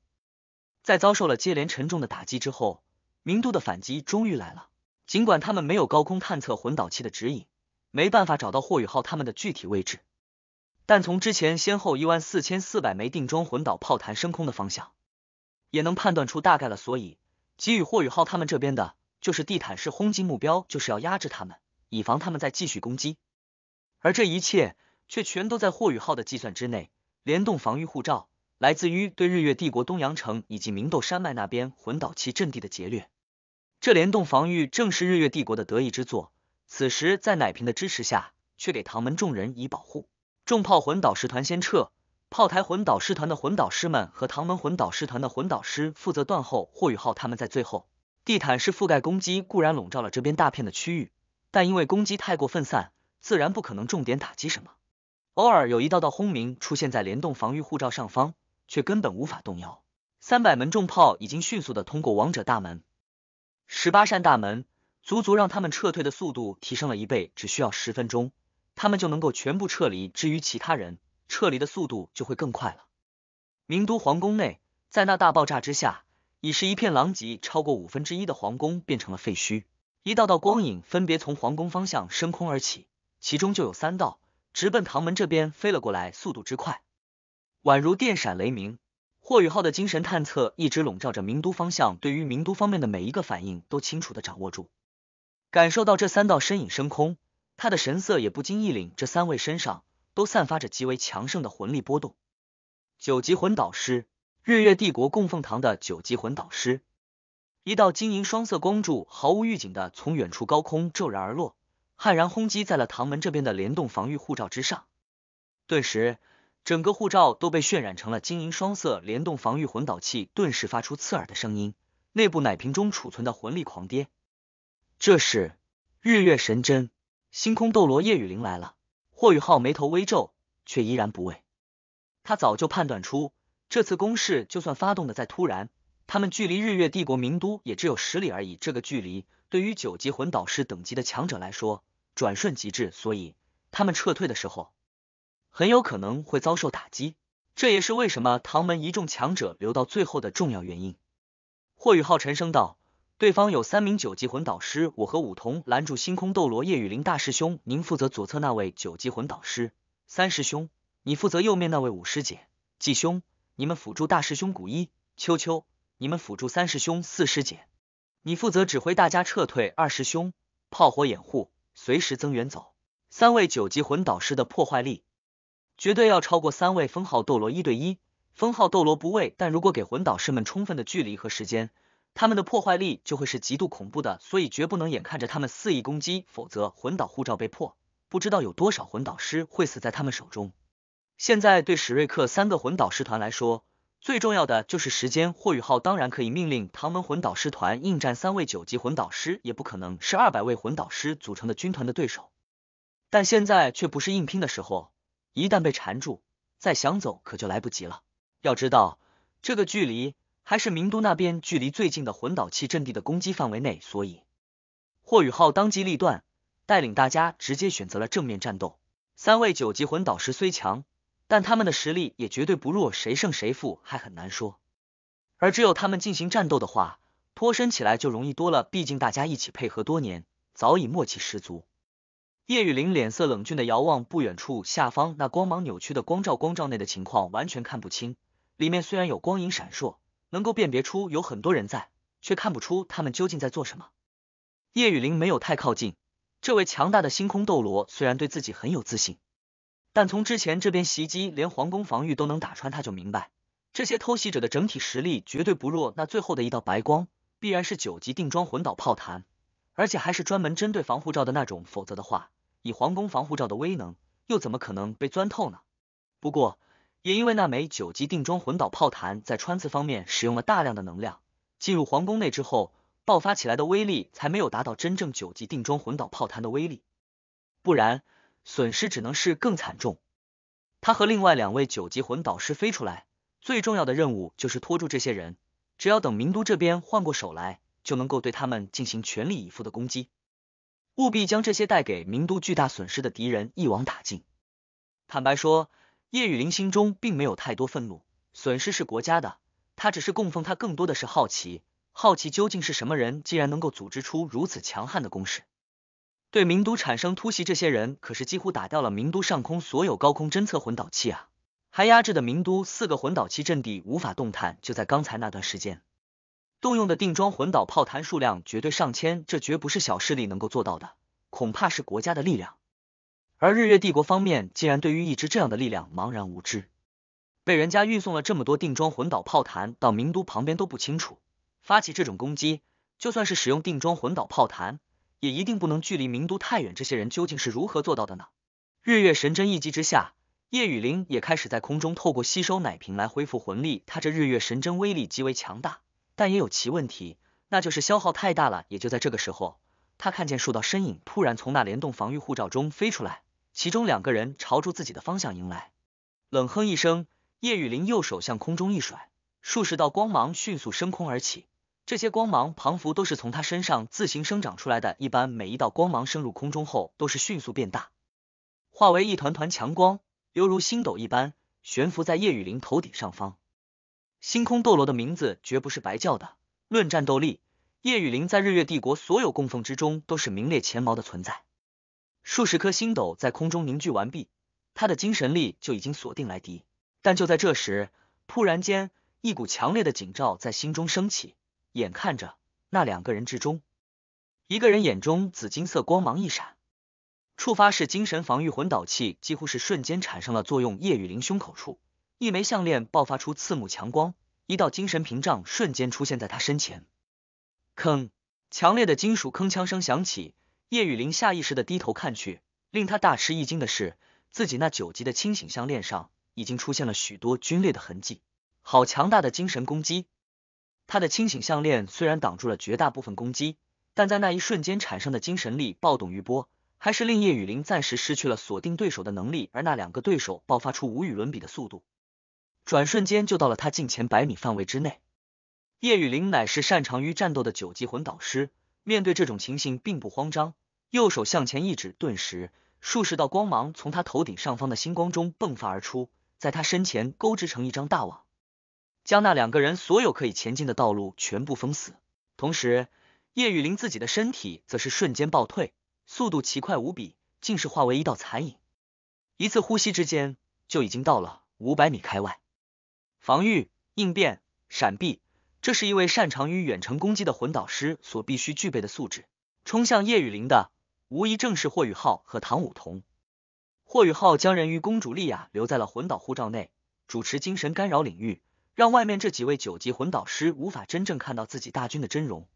在遭受了接连沉重的打击之后，明都的反击终于来了。尽管他们没有高空探测魂导器的指引，没办法找到霍雨浩他们的具体位置。但从之前先后一万四千四百枚定装魂导炮弹升空的方向，也能判断出大概了。所以给予霍宇浩他们这边的就是地毯式轰击，目标就是要压制他们，以防他们再继续攻击。而这一切却全都在霍宇浩的计算之内。联动防御护照来自于对日月帝国东阳城以及明斗山脉那边魂导器阵地的劫掠。这联动防御正是日月帝国的得意之作。此时在奶瓶的支持下，却给唐门众人以保护。重炮魂导师团先撤，炮台魂导师团的魂导师们和唐门魂导师团的魂导师负责断后。霍雨浩他们在最后。地毯式覆盖攻击固然笼罩了这边大片的区域，但因为攻击太过分散，自然不可能重点打击什么。偶尔有一道道轰鸣出现在联动防御护罩上方，却根本无法动摇。三百门重炮已经迅速的通过王者大门，十八扇大门，足足让他们撤退的速度提升了一倍，只需要十分钟。他们就能够全部撤离，至于其他人，撤离的速度就会更快了。明都皇宫内，在那大爆炸之下，已是一片狼藉，超过五分之一的皇宫变成了废墟。一道道光影分别从皇宫方向升空而起，其中就有三道，直奔唐门这边飞了过来，速度之快，宛如电闪雷鸣。霍雨浩的精神探测一直笼罩着明都方向，对于明都方面的每一个反应都清楚的掌握住。感受到这三道身影升空。他的神色也不禁一凛，这三位身上都散发着极为强盛的魂力波动。九级魂导师，日月帝国供奉堂的九级魂导师。一道晶莹双色光柱毫无预警的从远处高空骤然而落，悍然轰击在了唐门这边的联动防御护罩之上。顿时，整个护罩都被渲染成了晶莹双色。联动防御魂导器顿时发出刺耳的声音，内部奶瓶中储存的魂力狂跌。这是日月神针。星空斗罗叶雨玲来了，霍雨浩眉头微皱，却依然不畏。他早就判断出，这次攻势就算发动的再突然，他们距离日月帝国名都也只有十里而已。这个距离对于九级魂导师等级的强者来说，转瞬即至。所以他们撤退的时候，很有可能会遭受打击。这也是为什么唐门一众强者留到最后的重要原因。霍雨浩沉声道。对方有三名九级魂导师，我和武桐拦住星空斗罗叶雨林大师兄，您负责左侧那位九级魂导师。三师兄，你负责右面那位五师姐。季兄，你们辅助大师兄古一。秋秋，你们辅助三师兄四师姐。你负责指挥大家撤退。二师兄，炮火掩护，随时增援。走，三位九级魂导师的破坏力绝对要超过三位封号斗罗一对一。封号斗罗不畏，但如果给魂导师们充分的距离和时间。他们的破坏力就会是极度恐怖的，所以绝不能眼看着他们肆意攻击，否则魂导护照被破，不知道有多少魂导师会死在他们手中。现在对史瑞克三个魂导师团来说，最重要的就是时间。霍雨浩当然可以命令唐门魂导师团应战，三位九级魂导师也不可能是二百位魂导师组成的军团的对手。但现在却不是硬拼的时候，一旦被缠住，再想走可就来不及了。要知道这个距离。还是明都那边距离最近的魂导器阵地的攻击范围内，所以霍雨浩当机立断，带领大家直接选择了正面战斗。三位九级魂导师虽强，但他们的实力也绝对不弱，谁胜谁负还很难说。而只有他们进行战斗的话，脱身起来就容易多了。毕竟大家一起配合多年，早已默契十足。叶雨林脸色冷峻的遥望不远处下方那光芒扭曲的光照，光照内的情况完全看不清，里面虽然有光影闪烁。能够辨别出有很多人在，却看不出他们究竟在做什么。叶雨林没有太靠近这位强大的星空斗罗，虽然对自己很有自信，但从之前这边袭击连皇宫防御都能打穿，他就明白这些偷袭者的整体实力绝对不弱。那最后的一道白光，必然是九级定装魂导炮弹，而且还是专门针对防护罩的那种。否则的话，以皇宫防护罩的威能，又怎么可能被钻透呢？不过。也因为那枚九级定装魂导炮弹在穿刺方面使用了大量的能量，进入皇宫内之后爆发起来的威力才没有达到真正九级定装魂导炮弹的威力，不然损失只能是更惨重。他和另外两位九级魂导师飞出来，最重要的任务就是拖住这些人，只要等明都这边换过手来，就能够对他们进行全力以赴的攻击，务必将这些带给明都巨大损失的敌人一网打尽。坦白说。叶雨林心中并没有太多愤怒，损失是国家的，他只是供奉。他更多的是好奇，好奇究竟是什么人，竟然能够组织出如此强悍的攻势，对明都产生突袭。这些人可是几乎打掉了明都上空所有高空侦测魂导器啊，还压制的明都四个魂导器阵地无法动弹。就在刚才那段时间，动用的定装魂导炮弹数量绝对上千，这绝不是小势力能够做到的，恐怕是国家的力量。而日月帝国方面竟然对于一支这样的力量茫然无知，被人家运送了这么多定装魂导炮弹到明都旁边都不清楚，发起这种攻击，就算是使用定装魂导炮弹，也一定不能距离明都太远。这些人究竟是如何做到的呢？日月神针一击之下，叶雨林也开始在空中透过吸收奶瓶来恢复魂力。他这日月神针威力极为强大，但也有其问题，那就是消耗太大了。也就在这个时候，他看见数道身影突然从那联动防御护罩中飞出来。其中两个人朝住自己的方向迎来，冷哼一声，叶雨林右手向空中一甩，数十道光芒迅速升空而起。这些光芒仿佛都是从他身上自行生长出来的，一般每一道光芒升入空中后，都是迅速变大，化为一团团强光，犹如星斗一般悬浮在叶雨林头顶上方。星空斗罗的名字绝不是白叫的，论战斗力，叶雨林在日月帝国所有供奉之中都是名列前茅的存在。数十颗星斗在空中凝聚完毕，他的精神力就已经锁定来敌。但就在这时，突然间一股强烈的警兆在心中升起。眼看着那两个人之中，一个人眼中紫金色光芒一闪，触发式精神防御魂导器几乎是瞬间产生了作用。叶雨林胸口处一枚项链爆发出刺目强光，一道精神屏障瞬间出现在他身前。铿，强烈的金属铿锵声响起。叶雨林下意识的低头看去，令他大吃一惊的是，自己那九级的清醒项链上已经出现了许多龟裂的痕迹。好强大的精神攻击！他的清醒项链虽然挡住了绝大部分攻击，但在那一瞬间产生的精神力暴动余波，还是令叶雨林暂时失去了锁定对手的能力。而那两个对手爆发出无与伦比的速度，转瞬间就到了他近前百米范围之内。叶雨林乃是擅长于战斗的九级魂导师，面对这种情形并不慌张。右手向前一指，顿时数十道光芒从他头顶上方的星光中迸发而出，在他身前勾织成一张大网，将那两个人所有可以前进的道路全部封死。同时，叶雨林自己的身体则是瞬间暴退，速度奇快无比，竟是化为一道残影，一次呼吸之间就已经到了五百米开外。防御、应变、闪避，这是一位擅长于远程攻击的魂导师所必须具备的素质。冲向叶雨林的。无疑正是霍雨浩和唐舞桐。霍雨浩将人鱼公主莉亚留在了魂导护照内，主持精神干扰领域，让外面这几位九级魂导师无法真正看到自己大军的真容。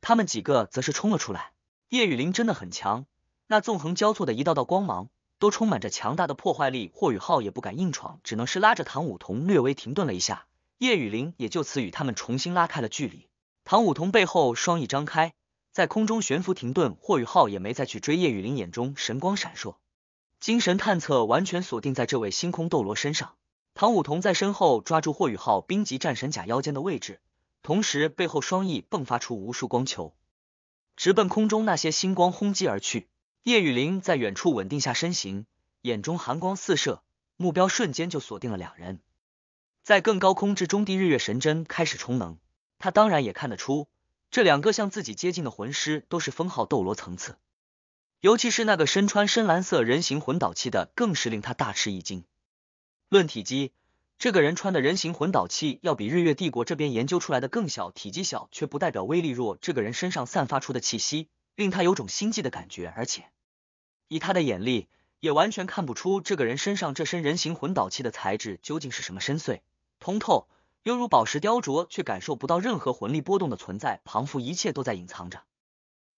他们几个则是冲了出来。叶雨林真的很强，那纵横交错的一道道光芒都充满着强大的破坏力。霍雨浩也不敢硬闯，只能是拉着唐舞桐略微停顿了一下。叶雨林也就此与他们重新拉开了距离。唐舞桐背后双翼张开。在空中悬浮停顿，霍雨浩也没再去追。叶雨林，眼中神光闪烁，精神探测完全锁定在这位星空斗罗身上。唐舞桐在身后抓住霍雨浩冰级战神甲腰间的位置，同时背后双翼迸发出无数光球，直奔空中那些星光轰击而去。叶雨林在远处稳定下身形，眼中寒光四射，目标瞬间就锁定了两人。在更高空至中地，日月神针开始充能。他当然也看得出。这两个向自己接近的魂师都是封号斗罗层次，尤其是那个身穿深蓝色人形魂导器的，更是令他大吃一惊。论体积，这个人穿的人形魂导器要比日月帝国这边研究出来的更小，体积小却不代表威力弱。这个人身上散发出的气息，令他有种心悸的感觉，而且以他的眼力，也完全看不出这个人身上这身人形魂导器的材质究竟是什么。深邃、通透。犹如宝石雕琢，却感受不到任何魂力波动的存在，仿佛一切都在隐藏着，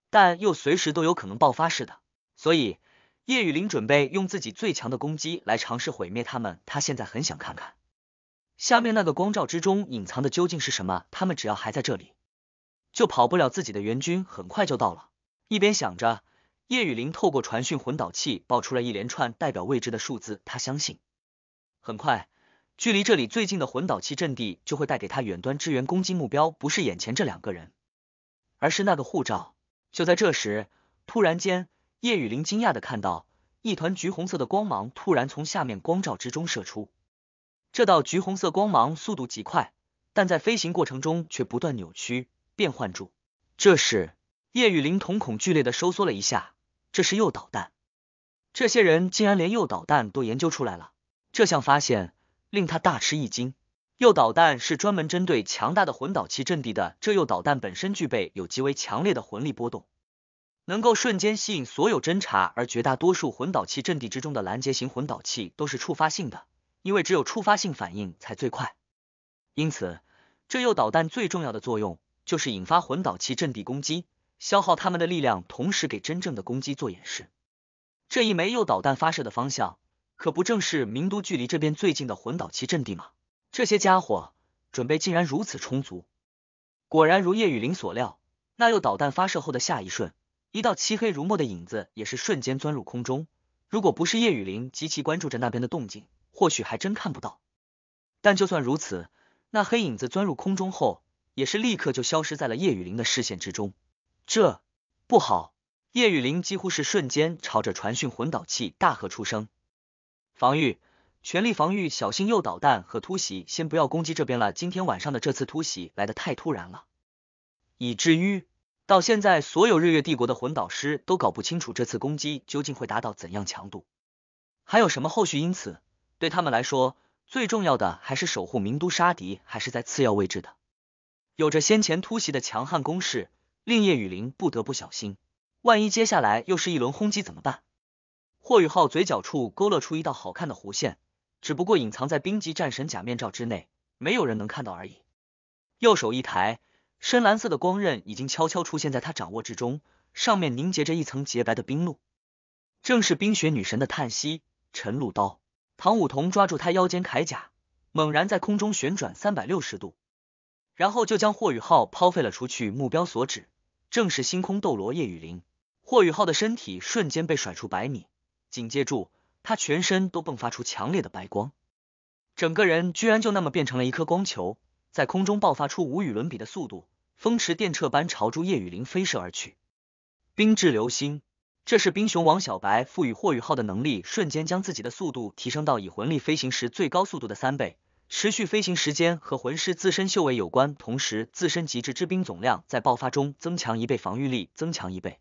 但又随时都有可能爆发似的。所以，叶雨林准备用自己最强的攻击来尝试毁灭他们。他现在很想看看下面那个光照之中隐藏的究竟是什么。他们只要还在这里，就跑不了。自己的援军很快就到了。一边想着，叶雨林透过传讯魂导器报出了一连串代表未知的数字。他相信，很快。距离这里最近的魂导器阵地就会带给他远端支援攻击目标，不是眼前这两个人，而是那个护照。就在这时，突然间，叶雨林惊讶的看到一团橘红色的光芒突然从下面光照之中射出。这道橘红色光芒速度极快，但在飞行过程中却不断扭曲变换住。这时，叶雨林瞳孔剧烈的收缩了一下。这是诱导弹，这些人竟然连诱导弹都研究出来了，这项发现。令他大吃一惊，诱导弹是专门针对强大的魂导器阵地的。这诱导弹本身具备有极为强烈的魂力波动，能够瞬间吸引所有侦查。而绝大多数魂导器阵地之中的拦截型魂导器都是触发性的，因为只有触发性反应才最快。因此，这诱导弹最重要的作用就是引发魂导器阵地攻击，消耗他们的力量，同时给真正的攻击做演示。这一枚诱导弹发射的方向。可不正是名都距离这边最近的魂导器阵地吗？这些家伙准备竟然如此充足，果然如叶雨林所料，那又导弹发射后的下一瞬，一道漆黑如墨的影子也是瞬间钻入空中。如果不是叶雨林极其关注着那边的动静，或许还真看不到。但就算如此，那黑影子钻入空中后，也是立刻就消失在了叶雨林的视线之中。这不好！叶雨林几乎是瞬间朝着传讯魂导器大喝出声。防御，全力防御！小心诱导弹和突袭，先不要攻击这边了。今天晚上的这次突袭来得太突然了，以至于到现在，所有日月帝国的魂导师都搞不清楚这次攻击究竟会达到怎样强度，还有什么后续。因此，对他们来说，最重要的还是守护名都，杀敌还是在次要位置的。有着先前突袭的强悍攻势，令叶雨林不得不小心，万一接下来又是一轮轰击怎么办？霍雨浩嘴角处勾勒出一道好看的弧线，只不过隐藏在冰级战神假面罩之内，没有人能看到而已。右手一抬，深蓝色的光刃已经悄悄出现在他掌握之中，上面凝结着一层洁白的冰露，正是冰雪女神的叹息。晨露刀，唐舞桐抓住他腰间铠甲，猛然在空中旋转三百六十度，然后就将霍雨浩抛飞了出去。目标所指，正是星空斗罗叶雨林。霍雨浩的身体瞬间被甩出百米。紧接住，他全身都迸发出强烈的白光，整个人居然就那么变成了一颗光球，在空中爆发出无与伦比的速度，风驰电掣般朝朱叶雨林飞射而去。冰质流星，这是冰熊王小白赋予霍雨浩的能力，瞬间将自己的速度提升到以魂力飞行时最高速度的三倍，持续飞行时间和魂师自身修为有关，同时自身极致之冰总量在爆发中增强一倍，防御力增强一倍。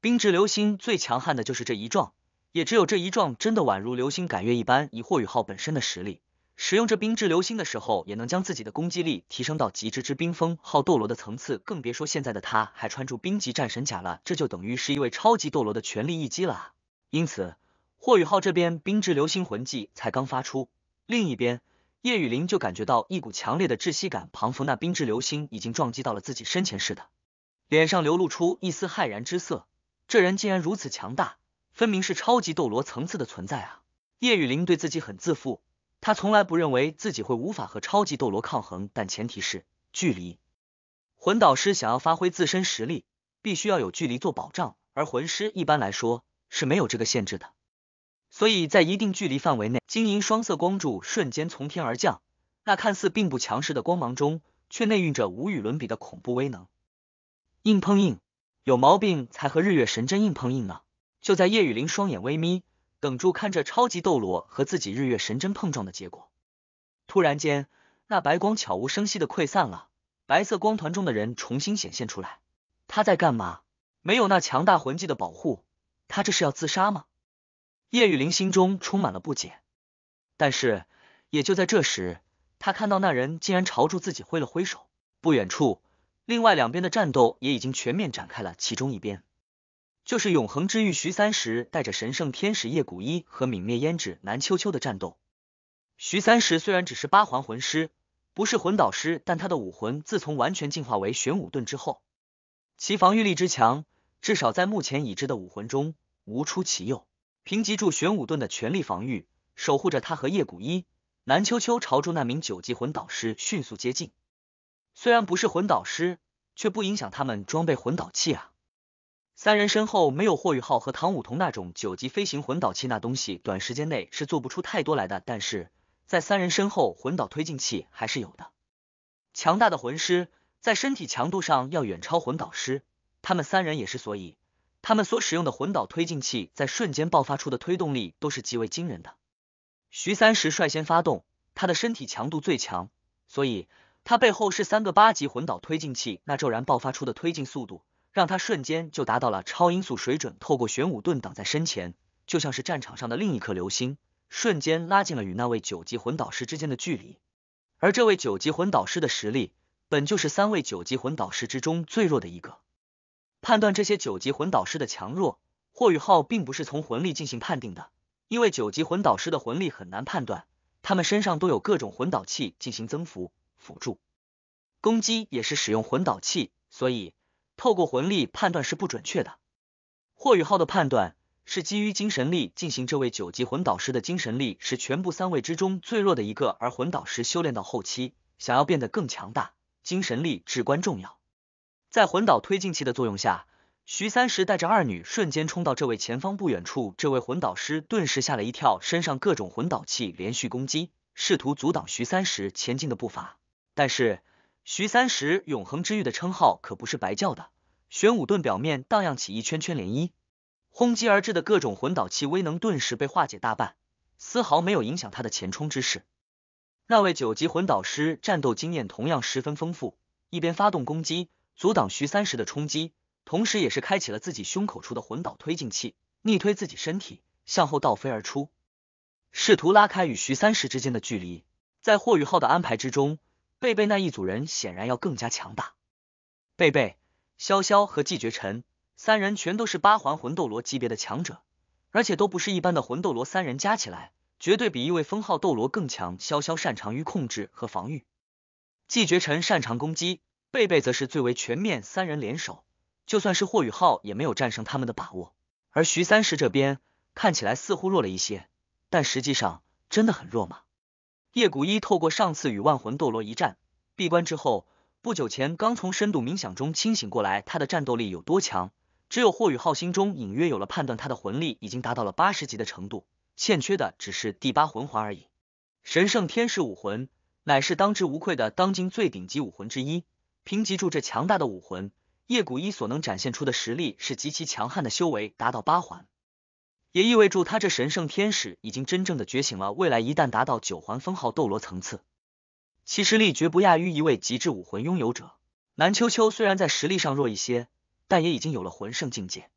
冰质流星最强悍的就是这一撞。也只有这一撞，真的宛如流星赶月一般。以霍雨浩本身的实力，使用这冰之流星的时候，也能将自己的攻击力提升到极致之冰封号斗罗的层次。更别说现在的他还穿住冰级战神甲了，这就等于是一位超级斗罗的全力一击了。因此，霍雨浩这边冰之流星魂技才刚发出，另一边叶雨林就感觉到一股强烈的窒息感，仿佛那冰之流星已经撞击到了自己身前似的，脸上流露出一丝骇然之色。这人竟然如此强大！分明是超级斗罗层次的存在啊！叶雨玲对自己很自负，他从来不认为自己会无法和超级斗罗抗衡。但前提是距离，魂导师想要发挥自身实力，必须要有距离做保障。而魂师一般来说是没有这个限制的，所以在一定距离范围内，晶莹双色光柱瞬间从天而降。那看似并不强势的光芒中，却内蕴着无与伦比的恐怖威能。硬碰硬，有毛病才和日月神针硬碰硬呢。就在叶雨林双眼微眯，等住看着超级斗罗和自己日月神针碰撞的结果，突然间，那白光悄无声息的溃散了，白色光团中的人重新显现出来。他在干嘛？没有那强大魂技的保护，他这是要自杀吗？叶雨林心中充满了不解。但是，也就在这时，他看到那人竟然朝住自己挥了挥手。不远处，另外两边的战斗也已经全面展开了，其中一边。就是永恒之域，徐三石带着神圣天使叶古一和泯灭胭脂南秋秋的战斗。徐三石虽然只是八环魂师，不是魂导师，但他的武魂自从完全进化为玄武盾之后，其防御力之强，至少在目前已知的武魂中无出其右。凭藉助玄武盾的全力防御，守护着他和叶古一、南秋秋朝住那名九级魂导师迅速接近。虽然不是魂导师，却不影响他们装备魂导器啊。三人身后没有霍雨浩和唐舞桐那种九级飞行魂导器，那东西短时间内是做不出太多来的。但是在三人身后，魂导推进器还是有的。强大的魂师在身体强度上要远超魂导师，他们三人也是，所以他们所使用的魂导推进器在瞬间爆发出的推动力都是极为惊人的。徐三石率先发动，他的身体强度最强，所以他背后是三个八级魂导推进器，那骤然爆发出的推进速度。让他瞬间就达到了超音速水准，透过玄武盾挡在身前，就像是战场上的另一颗流星，瞬间拉近了与那位九级魂导师之间的距离。而这位九级魂导师的实力，本就是三位九级魂导师之中最弱的一个。判断这些九级魂导师的强弱，霍雨浩并不是从魂力进行判定的，因为九级魂导师的魂力很难判断，他们身上都有各种魂导器进行增幅辅助，攻击也是使用魂导器，所以。透过魂力判断是不准确的。霍雨浩的判断是基于精神力进行。这位九级魂导师的精神力是全部三位之中最弱的一个，而魂导师修炼到后期，想要变得更强大，精神力至关重要。在魂导推进器的作用下，徐三石带着二女瞬间冲到这位前方不远处。这位魂导师顿时吓了一跳，身上各种魂导器连续攻击，试图阻挡徐三石前进的步伐，但是。徐三石“永恒之玉”的称号可不是白叫的，玄武盾表面荡漾起一圈圈涟漪，轰击而至的各种魂导器威能顿时被化解大半，丝毫没有影响他的前冲之势。那位九级魂导师战斗经验同样十分丰富，一边发动攻击阻挡徐三石的冲击，同时也是开启了自己胸口处的魂导推进器，逆推自己身体向后倒飞而出，试图拉开与徐三石之间的距离。在霍宇浩的安排之中。贝贝那一组人显然要更加强大。贝贝、潇潇和季绝尘三人全都是八环魂斗罗级别的强者，而且都不是一般的魂斗罗。三人加起来，绝对比一位封号斗罗更强。潇潇擅长于控制和防御，季绝尘擅长攻击，贝贝则是最为全面。三人联手，就算是霍雨浩也没有战胜他们的把握。而徐三石这边看起来似乎弱了一些，但实际上真的很弱吗？叶古一透过上次与万魂斗罗一战，闭关之后，不久前刚从深度冥想中清醒过来，他的战斗力有多强，只有霍雨浩心中隐约有了判断。他的魂力已经达到了八十级的程度，欠缺的只是第八魂环而已。神圣天使武魂，乃是当之无愧的当今最顶级武魂之一。凭借住这强大的武魂，叶古一所能展现出的实力是极其强悍的，修为达到八环。也意味着他这神圣天使已经真正的觉醒了。未来一旦达到九环封号斗罗层次，其实力绝不亚于一位极致武魂拥有者。南秋秋虽然在实力上弱一些，但也已经有了魂圣境界。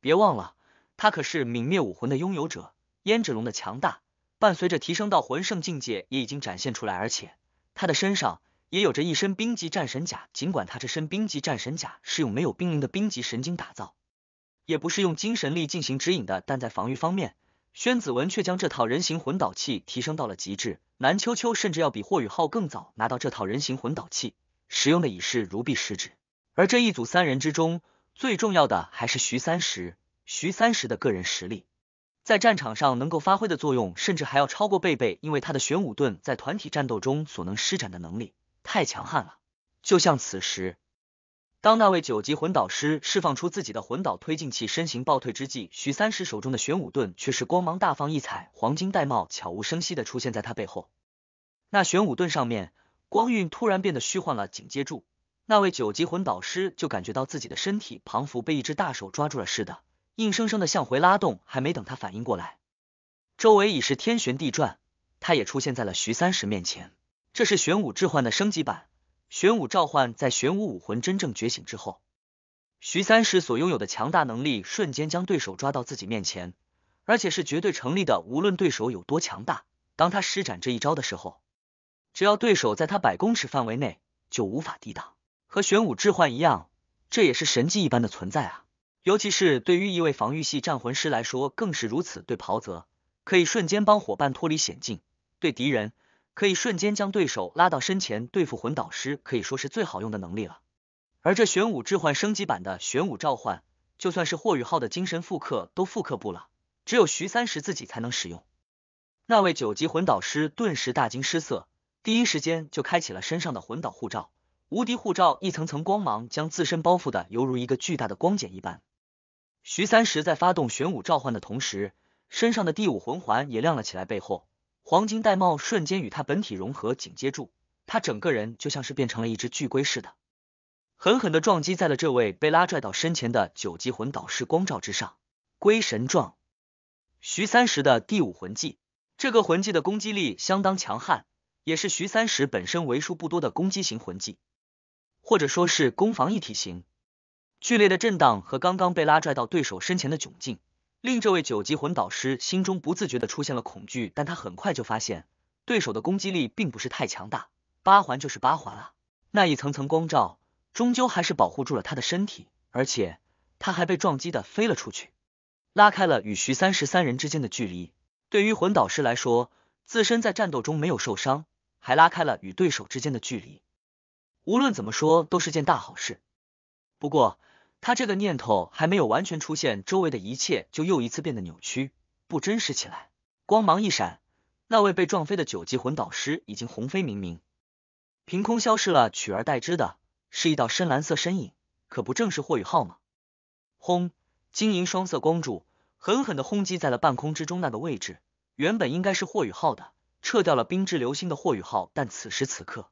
别忘了，他可是泯灭武魂的拥有者。胭脂龙的强大，伴随着提升到魂圣境界也已经展现出来。而且他的身上也有着一身冰级战神甲，尽管他这身冰级战神甲是用没有冰灵的冰级神经打造。也不是用精神力进行指引的，但在防御方面，宣子文却将这套人形魂导器提升到了极致。南秋秋甚至要比霍雨浩更早拿到这套人形魂导器，使用的已是如臂使指。而这一组三人之中，最重要的还是徐三石。徐三石的个人实力，在战场上能够发挥的作用，甚至还要超过贝贝，因为他的玄武盾在团体战斗中所能施展的能力太强悍了。就像此时。当那位九级魂导师释放出自己的魂导推进器，身形暴退之际，徐三石手中的玄武盾却是光芒大放异彩，黄金玳瑁悄无声息的出现在他背后。那玄武盾上面光晕突然变得虚幻了，紧接住那位九级魂导师就感觉到自己的身体彷佛被一只大手抓住了似的，硬生生的向回拉动。还没等他反应过来，周围已是天旋地转，他也出现在了徐三石面前。这是玄武置换的升级版。玄武召唤在玄武武魂真正觉醒之后，徐三石所拥有的强大能力瞬间将对手抓到自己面前，而且是绝对成立的。无论对手有多强大，当他施展这一招的时候，只要对手在他百公尺范围内，就无法抵挡。和玄武置换一样，这也是神迹一般的存在啊！尤其是对于一位防御系战魂师来说，更是如此。对袍泽，可以瞬间帮伙伴脱离险境；对敌人。可以瞬间将对手拉到身前，对付魂导师可以说是最好用的能力了。而这玄武置换升级版的玄武召唤，就算是霍雨浩的精神复刻都复刻不了，只有徐三十自己才能使用。那位九级魂导师顿时大惊失色，第一时间就开启了身上的魂导护照，无敌护照一层层光芒将自身包覆的犹如一个巨大的光茧一般。徐三十在发动玄武召唤的同时，身上的第五魂环也亮了起来，背后。黄金玳瑁瞬间与他本体融合，紧接住他整个人就像是变成了一只巨龟似的，狠狠的撞击在了这位被拉拽到身前的九级魂导师光照之上。龟神状，徐三十的第五魂技，这个魂技的攻击力相当强悍，也是徐三十本身为数不多的攻击型魂技，或者说是攻防一体型。剧烈的震荡和刚刚被拉拽到对手身前的窘境。令这位九级魂导师心中不自觉的出现了恐惧，但他很快就发现对手的攻击力并不是太强大，八环就是八环啊！那一层层光照终究还是保护住了他的身体，而且他还被撞击的飞了出去，拉开了与徐三十三人之间的距离。对于魂导师来说，自身在战斗中没有受伤，还拉开了与对手之间的距离，无论怎么说都是件大好事。不过，他这个念头还没有完全出现，周围的一切就又一次变得扭曲、不真实起来。光芒一闪，那位被撞飞的九级魂导师已经红飞冥冥，凭空消失了。取而代之的是一道深蓝色身影，可不正是霍雨浩吗？轰！金银双色光柱狠狠的轰击在了半空之中那个位置，原本应该是霍雨浩的，撤掉了冰之流星的霍雨浩，但此时此刻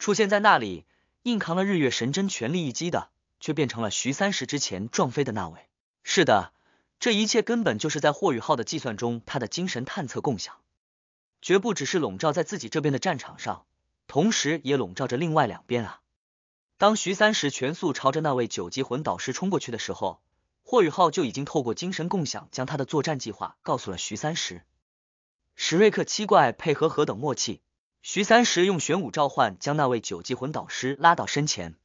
出现在那里，硬扛了日月神针全力一击的。却变成了徐三十之前撞飞的那位。是的，这一切根本就是在霍宇浩的计算中，他的精神探测共享，绝不只是笼罩在自己这边的战场上，同时也笼罩着另外两边啊。当徐三十全速朝着那位九级魂导师冲过去的时候，霍宇浩就已经透过精神共享将他的作战计划告诉了徐三十。史瑞克七怪配合何等默契，徐三十用玄武召唤将那位九级魂导师拉到身前。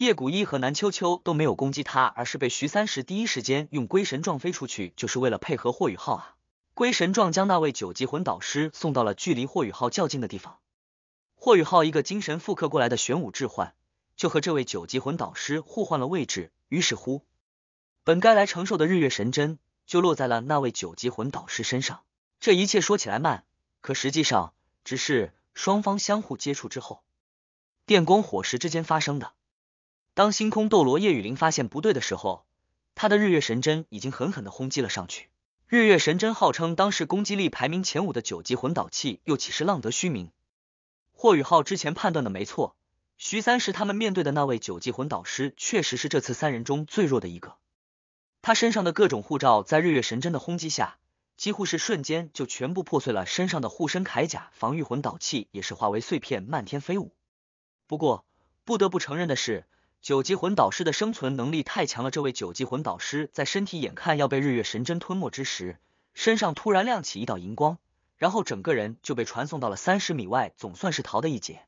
叶古一和南秋秋都没有攻击他，而是被徐三石第一时间用龟神撞飞出去，就是为了配合霍雨浩啊！龟神撞将那位九级魂导师送到了距离霍雨浩较近的地方。霍雨浩一个精神复刻过来的玄武置换，就和这位九级魂导师互换了位置。于是乎，本该来承受的日月神针就落在了那位九级魂导师身上。这一切说起来慢，可实际上只是双方相互接触之后，电光火石之间发生的。当星空斗罗叶雨林发现不对的时候，他的日月神针已经狠狠的轰击了上去。日月神针号称当时攻击力排名前五的九级魂导器，又岂是浪得虚名？霍雨浩之前判断的没错，徐三石他们面对的那位九级魂导师，确实是这次三人中最弱的一个。他身上的各种护罩在日月神针的轰击下，几乎是瞬间就全部破碎了。身上的护身铠甲、防御魂导器也是化为碎片，漫天飞舞。不过，不得不承认的是。九级魂导师的生存能力太强了，这位九级魂导师在身体眼看要被日月神针吞没之时，身上突然亮起一道银光，然后整个人就被传送到了三十米外，总算是逃得一劫。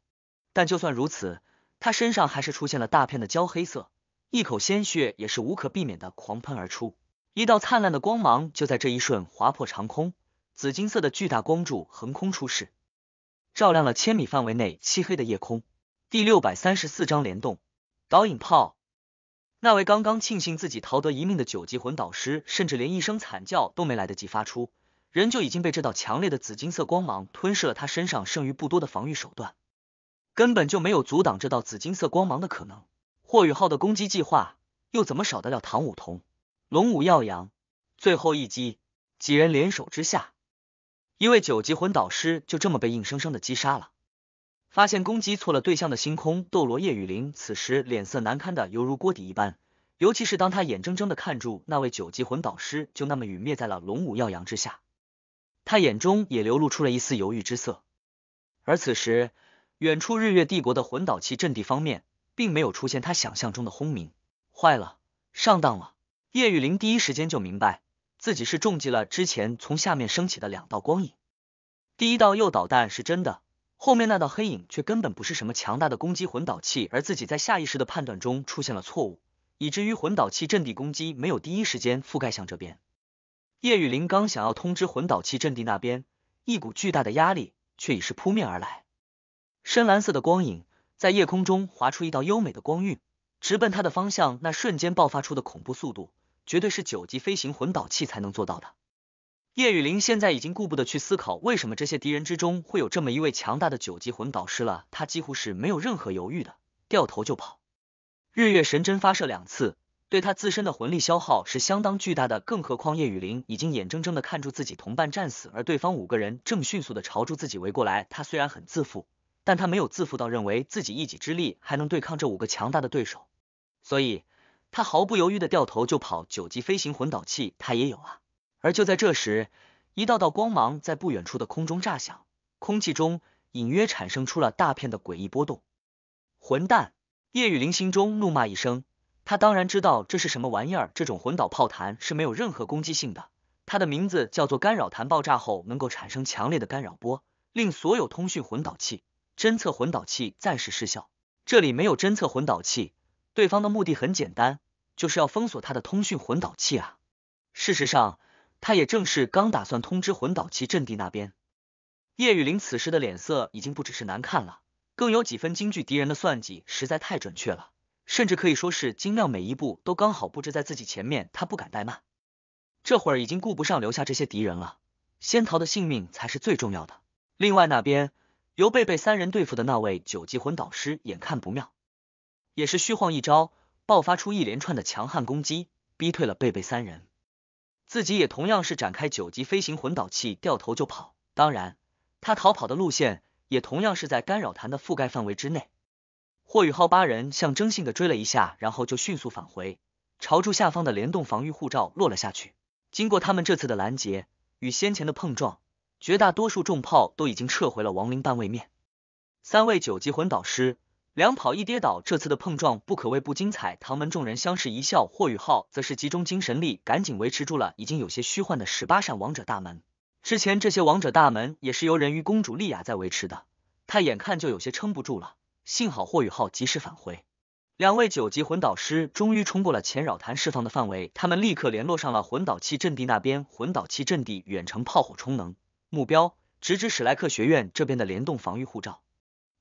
但就算如此，他身上还是出现了大片的焦黑色，一口鲜血也是无可避免的狂喷而出。一道灿烂的光芒就在这一瞬划破长空，紫金色的巨大光柱横空出世，照亮了千米范围内漆黑的夜空。第六百三十四章联动。导引炮，那位刚刚庆幸自己逃得一命的九级魂导师，甚至连一声惨叫都没来得及发出，人就已经被这道强烈的紫金色光芒吞噬了。他身上剩余不多的防御手段，根本就没有阻挡这道紫金色光芒的可能。霍雨浩的攻击计划，又怎么少得了唐舞桐、龙舞耀阳？最后一击，几人联手之下，一位九级魂导师就这么被硬生生的击杀了。发现攻击错了对象的星空斗罗叶雨林，此时脸色难堪的犹如锅底一般。尤其是当他眼睁睁的看住那位九级魂导师，就那么陨灭在了龙武耀阳之下，他眼中也流露出了一丝犹豫之色。而此时，远处日月帝国的魂导器阵地方面，并没有出现他想象中的轰鸣。坏了，上当了！叶雨林第一时间就明白自己是中计了。之前从下面升起的两道光影，第一道诱导弹是真的。后面那道黑影却根本不是什么强大的攻击魂导器，而自己在下意识的判断中出现了错误，以至于魂导器阵地攻击没有第一时间覆盖向这边。叶雨林刚想要通知魂导器阵地那边，一股巨大的压力却已是扑面而来。深蓝色的光影在夜空中划出一道优美的光晕，直奔他的方向。那瞬间爆发出的恐怖速度，绝对是九级飞行魂导器才能做到的。叶雨林现在已经顾不得去思考为什么这些敌人之中会有这么一位强大的九级魂导师了，他几乎是没有任何犹豫的掉头就跑。日月神针发射两次，对他自身的魂力消耗是相当巨大的，更何况叶雨林已经眼睁睁的看住自己同伴战死，而对方五个人正迅速的朝住自己围过来。他虽然很自负，但他没有自负到认为自己一己之力还能对抗这五个强大的对手，所以他毫不犹豫的掉头就跑。九级飞行魂导器他也有啊。而就在这时，一道道光芒在不远处的空中炸响，空气中隐约产生出了大片的诡异波动。混蛋！叶雨林心中怒骂一声。他当然知道这是什么玩意儿，这种魂导炮弹是没有任何攻击性的。它的名字叫做干扰弹，爆炸后能够产生强烈的干扰波，令所有通讯混导器、侦测混导器暂时失效。这里没有侦测混导器，对方的目的很简单，就是要封锁他的通讯混导器啊。事实上。他也正是刚打算通知魂导器阵地那边，叶雨林此时的脸色已经不只是难看了，更有几分惊惧。敌人的算计实在太准确了，甚至可以说是精妙，每一步都刚好布置在自己前面，他不敢怠慢。这会儿已经顾不上留下这些敌人了，仙桃的性命才是最重要的。另外那边，由贝贝三人对付的那位九级魂导师眼看不妙，也是虚晃一招，爆发出一连串的强悍攻击，逼退了贝贝三人。自己也同样是展开九级飞行魂导器，掉头就跑。当然，他逃跑的路线也同样是在干扰弹的覆盖范围之内。霍雨浩八人象征性的追了一下，然后就迅速返回，朝住下方的联动防御护罩落了下去。经过他们这次的拦截与先前的碰撞，绝大多数重炮都已经撤回了亡灵半位面。三位九级魂导师。两跑一跌倒，这次的碰撞不可谓不精彩。唐门众人相视一笑，霍雨浩则是集中精神力，赶紧维持住了已经有些虚幻的十八扇王者大门。之前这些王者大门也是由人鱼公主莉亚在维持的，她眼看就有些撑不住了，幸好霍雨浩及时返回。两位九级魂导师终于冲过了前扰坛释放的范围，他们立刻联络上了魂导器阵地那边，魂导器阵地远程炮火充能，目标直指史莱克学院这边的联动防御护罩。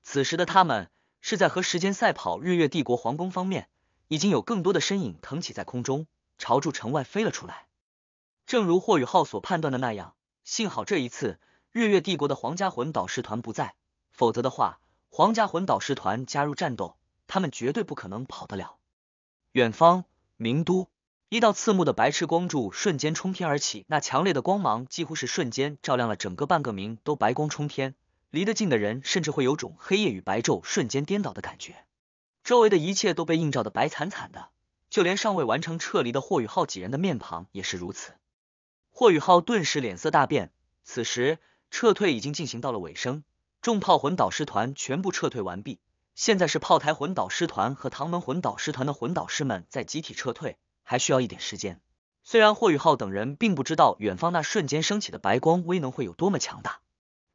此时的他们。是在和时间赛跑，日月帝国皇宫方面已经有更多的身影腾起在空中，朝住城外飞了出来。正如霍雨浩所判断的那样，幸好这一次日月帝国的皇家魂导师团不在，否则的话，皇家魂导师团加入战斗，他们绝对不可能跑得了。远方，明都，一道刺目的白炽光柱瞬间冲天而起，那强烈的光芒几乎是瞬间照亮了整个半个明都，白光冲天。离得近的人甚至会有种黑夜与白昼瞬间颠倒的感觉，周围的一切都被映照的白惨惨的，就连尚未完成撤离的霍宇浩几人的面庞也是如此。霍宇浩顿时脸色大变，此时撤退已经进行到了尾声，重炮魂导师团全部撤退完毕，现在是炮台魂导师团和唐门魂导师团的魂导师们在集体撤退，还需要一点时间。虽然霍宇浩等人并不知道远方那瞬间升起的白光威能会有多么强大。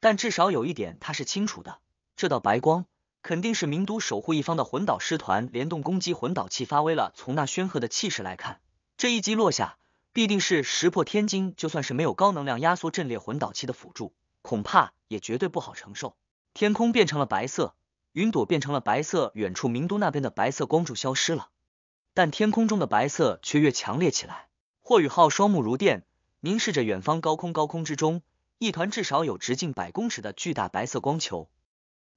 但至少有一点他是清楚的，这道白光肯定是名都守护一方的魂导师团联动攻击魂导器发威了。从那宣赫的气势来看，这一击落下必定是石破天惊。就算是没有高能量压缩阵列魂导器的辅助，恐怕也绝对不好承受。天空变成了白色，云朵变成了白色，远处名都那边的白色光柱消失了，但天空中的白色却越强烈起来。霍雨浩双目如电，凝视着远方高空，高空之中。一团至少有直径百公尺的巨大白色光球，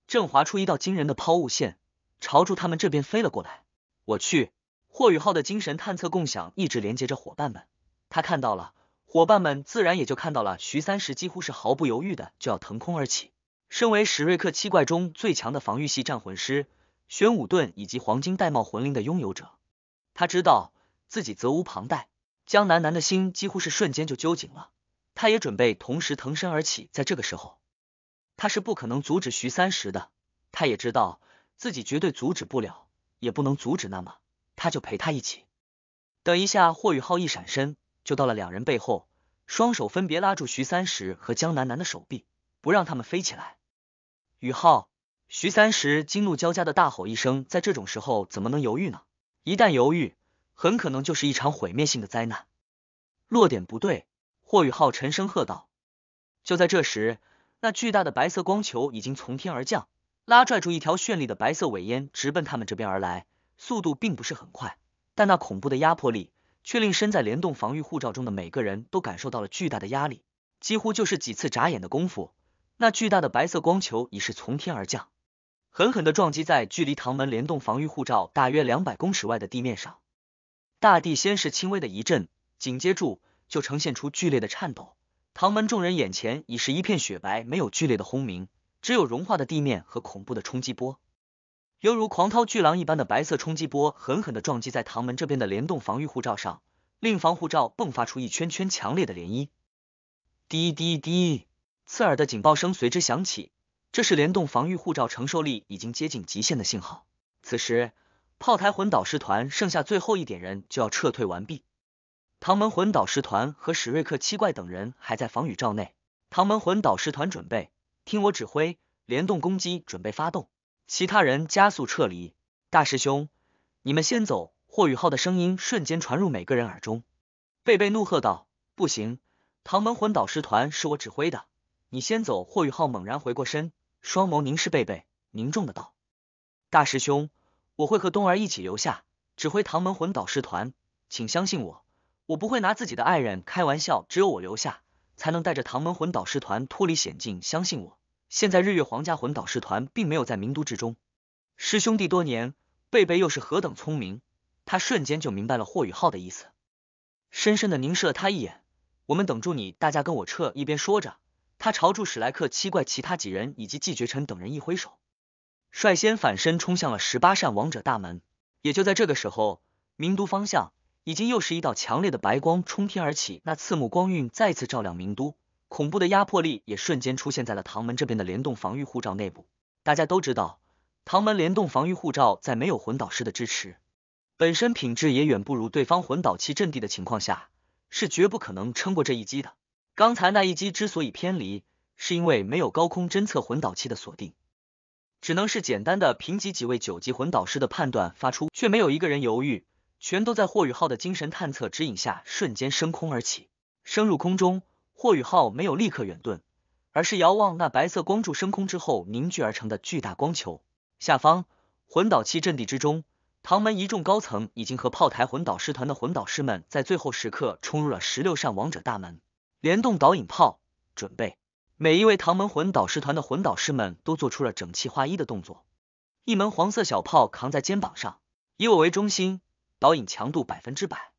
正划出一道惊人的抛物线，朝住他们这边飞了过来。我去！霍雨浩的精神探测共享一直连接着伙伴们，他看到了，伙伴们自然也就看到了。徐三石几乎是毫不犹豫的就要腾空而起。身为史瑞克七怪中最强的防御系战魂师，玄武盾以及黄金玳瑁魂灵的拥有者，他知道自己责无旁贷。江楠楠的心几乎是瞬间就揪紧了。他也准备同时腾身而起，在这个时候，他是不可能阻止徐三十的。他也知道自己绝对阻止不了，也不能阻止。那么，他就陪他一起。等一下，霍雨浩一闪身就到了两人背后，双手分别拉住徐三十和江楠楠的手臂，不让他们飞起来。雨浩，徐三十惊怒交加的大吼一声，在这种时候怎么能犹豫呢？一旦犹豫，很可能就是一场毁灭性的灾难。落点不对。霍宇浩沉声喝道：“就在这时，那巨大的白色光球已经从天而降，拉拽住一条绚丽的白色尾烟，直奔他们这边而来。速度并不是很快，但那恐怖的压迫力却令身在联动防御护罩中的每个人都感受到了巨大的压力。几乎就是几次眨眼的功夫，那巨大的白色光球已是从天而降，狠狠的撞击在距离唐门联动防御护罩大约两百公尺外的地面上。大地先是轻微的一震，紧接住。”就呈现出剧烈的颤抖，唐门众人眼前已是一片雪白，没有剧烈的轰鸣，只有融化的地面和恐怖的冲击波，犹如狂涛巨浪一般的白色冲击波狠狠的撞击在唐门这边的联动防御护罩上，令防护罩迸发出一圈圈强烈的涟漪。滴滴滴，刺耳的警报声随之响起，这是联动防御护罩承受力已经接近极限的信号。此时，炮台魂导师团剩下最后一点人就要撤退完毕。唐门魂导师团和史瑞克七怪等人还在防雨罩内。唐门魂导师团准备听我指挥，联动攻击准备发动。其他人加速撤离。大师兄，你们先走。霍雨浩的声音瞬间传入每个人耳中。贝贝怒喝道：“不行！唐门魂导师团是我指挥的，你先走。”霍雨浩猛然回过身，双眸凝视贝贝，凝重的道：“大师兄，我会和冬儿一起留下，指挥唐门魂导师团，请相信我。”我不会拿自己的爱人开玩笑，只有我留下，才能带着唐门魂导师团脱离险境。相信我，现在日月皇家魂导师团并没有在名都之中。师兄弟多年，贝贝又是何等聪明，他瞬间就明白了霍雨浩的意思，深深的凝视了他一眼。我们等住你，大家跟我撤！一边说着，他朝住史莱克七怪其他几人以及季绝尘等人一挥手，率先反身冲向了十八扇王者大门。也就在这个时候，名都方向。已经又是一道强烈的白光冲天而起，那刺目光晕再次照亮明都，恐怖的压迫力也瞬间出现在了唐门这边的联动防御护罩内部。大家都知道，唐门联动防御护罩在没有魂导师的支持，本身品质也远不如对方魂导器阵地的情况下，是绝不可能撑过这一击的。刚才那一击之所以偏离，是因为没有高空侦测魂导器的锁定，只能是简单的评级几位九级魂导师的判断发出，却没有一个人犹豫。全都在霍宇浩的精神探测指引下，瞬间升空而起，升入空中。霍宇浩没有立刻远遁，而是遥望那白色光柱升空之后凝聚而成的巨大光球。下方，魂导器阵地之中，唐门一众高层已经和炮台魂导师团的魂导师们在最后时刻冲入了十六扇王者大门，联动导引炮准备。每一位唐门魂导师团的魂导师们都做出了整齐划一的动作，一门黄色小炮扛在肩膀上，以我为中心。导引强度百分之百，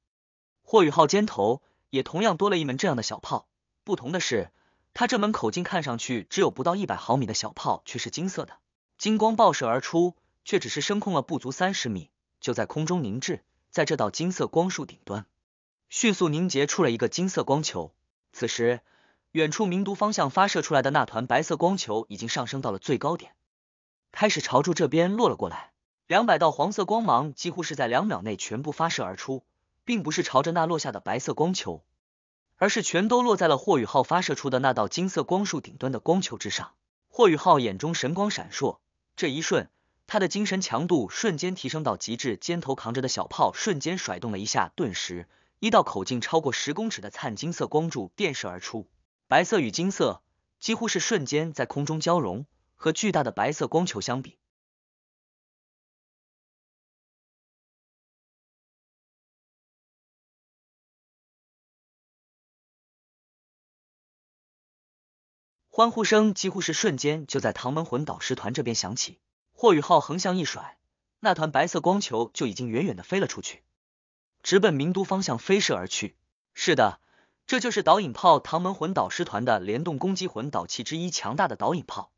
霍宇浩肩头也同样多了一门这样的小炮。不同的是，他这门口径看上去只有不到一百毫米的小炮却是金色的，金光爆射而出，却只是升空了不足三十米，就在空中凝滞，在这道金色光束顶端，迅速凝结出了一个金色光球。此时，远处明都方向发射出来的那团白色光球已经上升到了最高点，开始朝住这边落了过来。两百道黄色光芒几乎是在两秒内全部发射而出，并不是朝着那落下的白色光球，而是全都落在了霍雨浩发射出的那道金色光束顶端的光球之上。霍雨浩眼中神光闪烁，这一瞬，他的精神强度瞬间提升到极致，肩头扛着的小炮瞬间甩动了一下，顿时一道口径超过十公尺的灿金色光柱电射而出。白色与金色几乎是瞬间在空中交融，和巨大的白色光球相比。欢呼声几乎是瞬间就在唐门魂导师团这边响起。霍雨浩横向一甩，那团白色光球就已经远远的飞了出去，直奔名都方向飞射而去。是的，这就是导引炮。唐门魂导师团的联动攻击魂导器之一，强大的导引炮，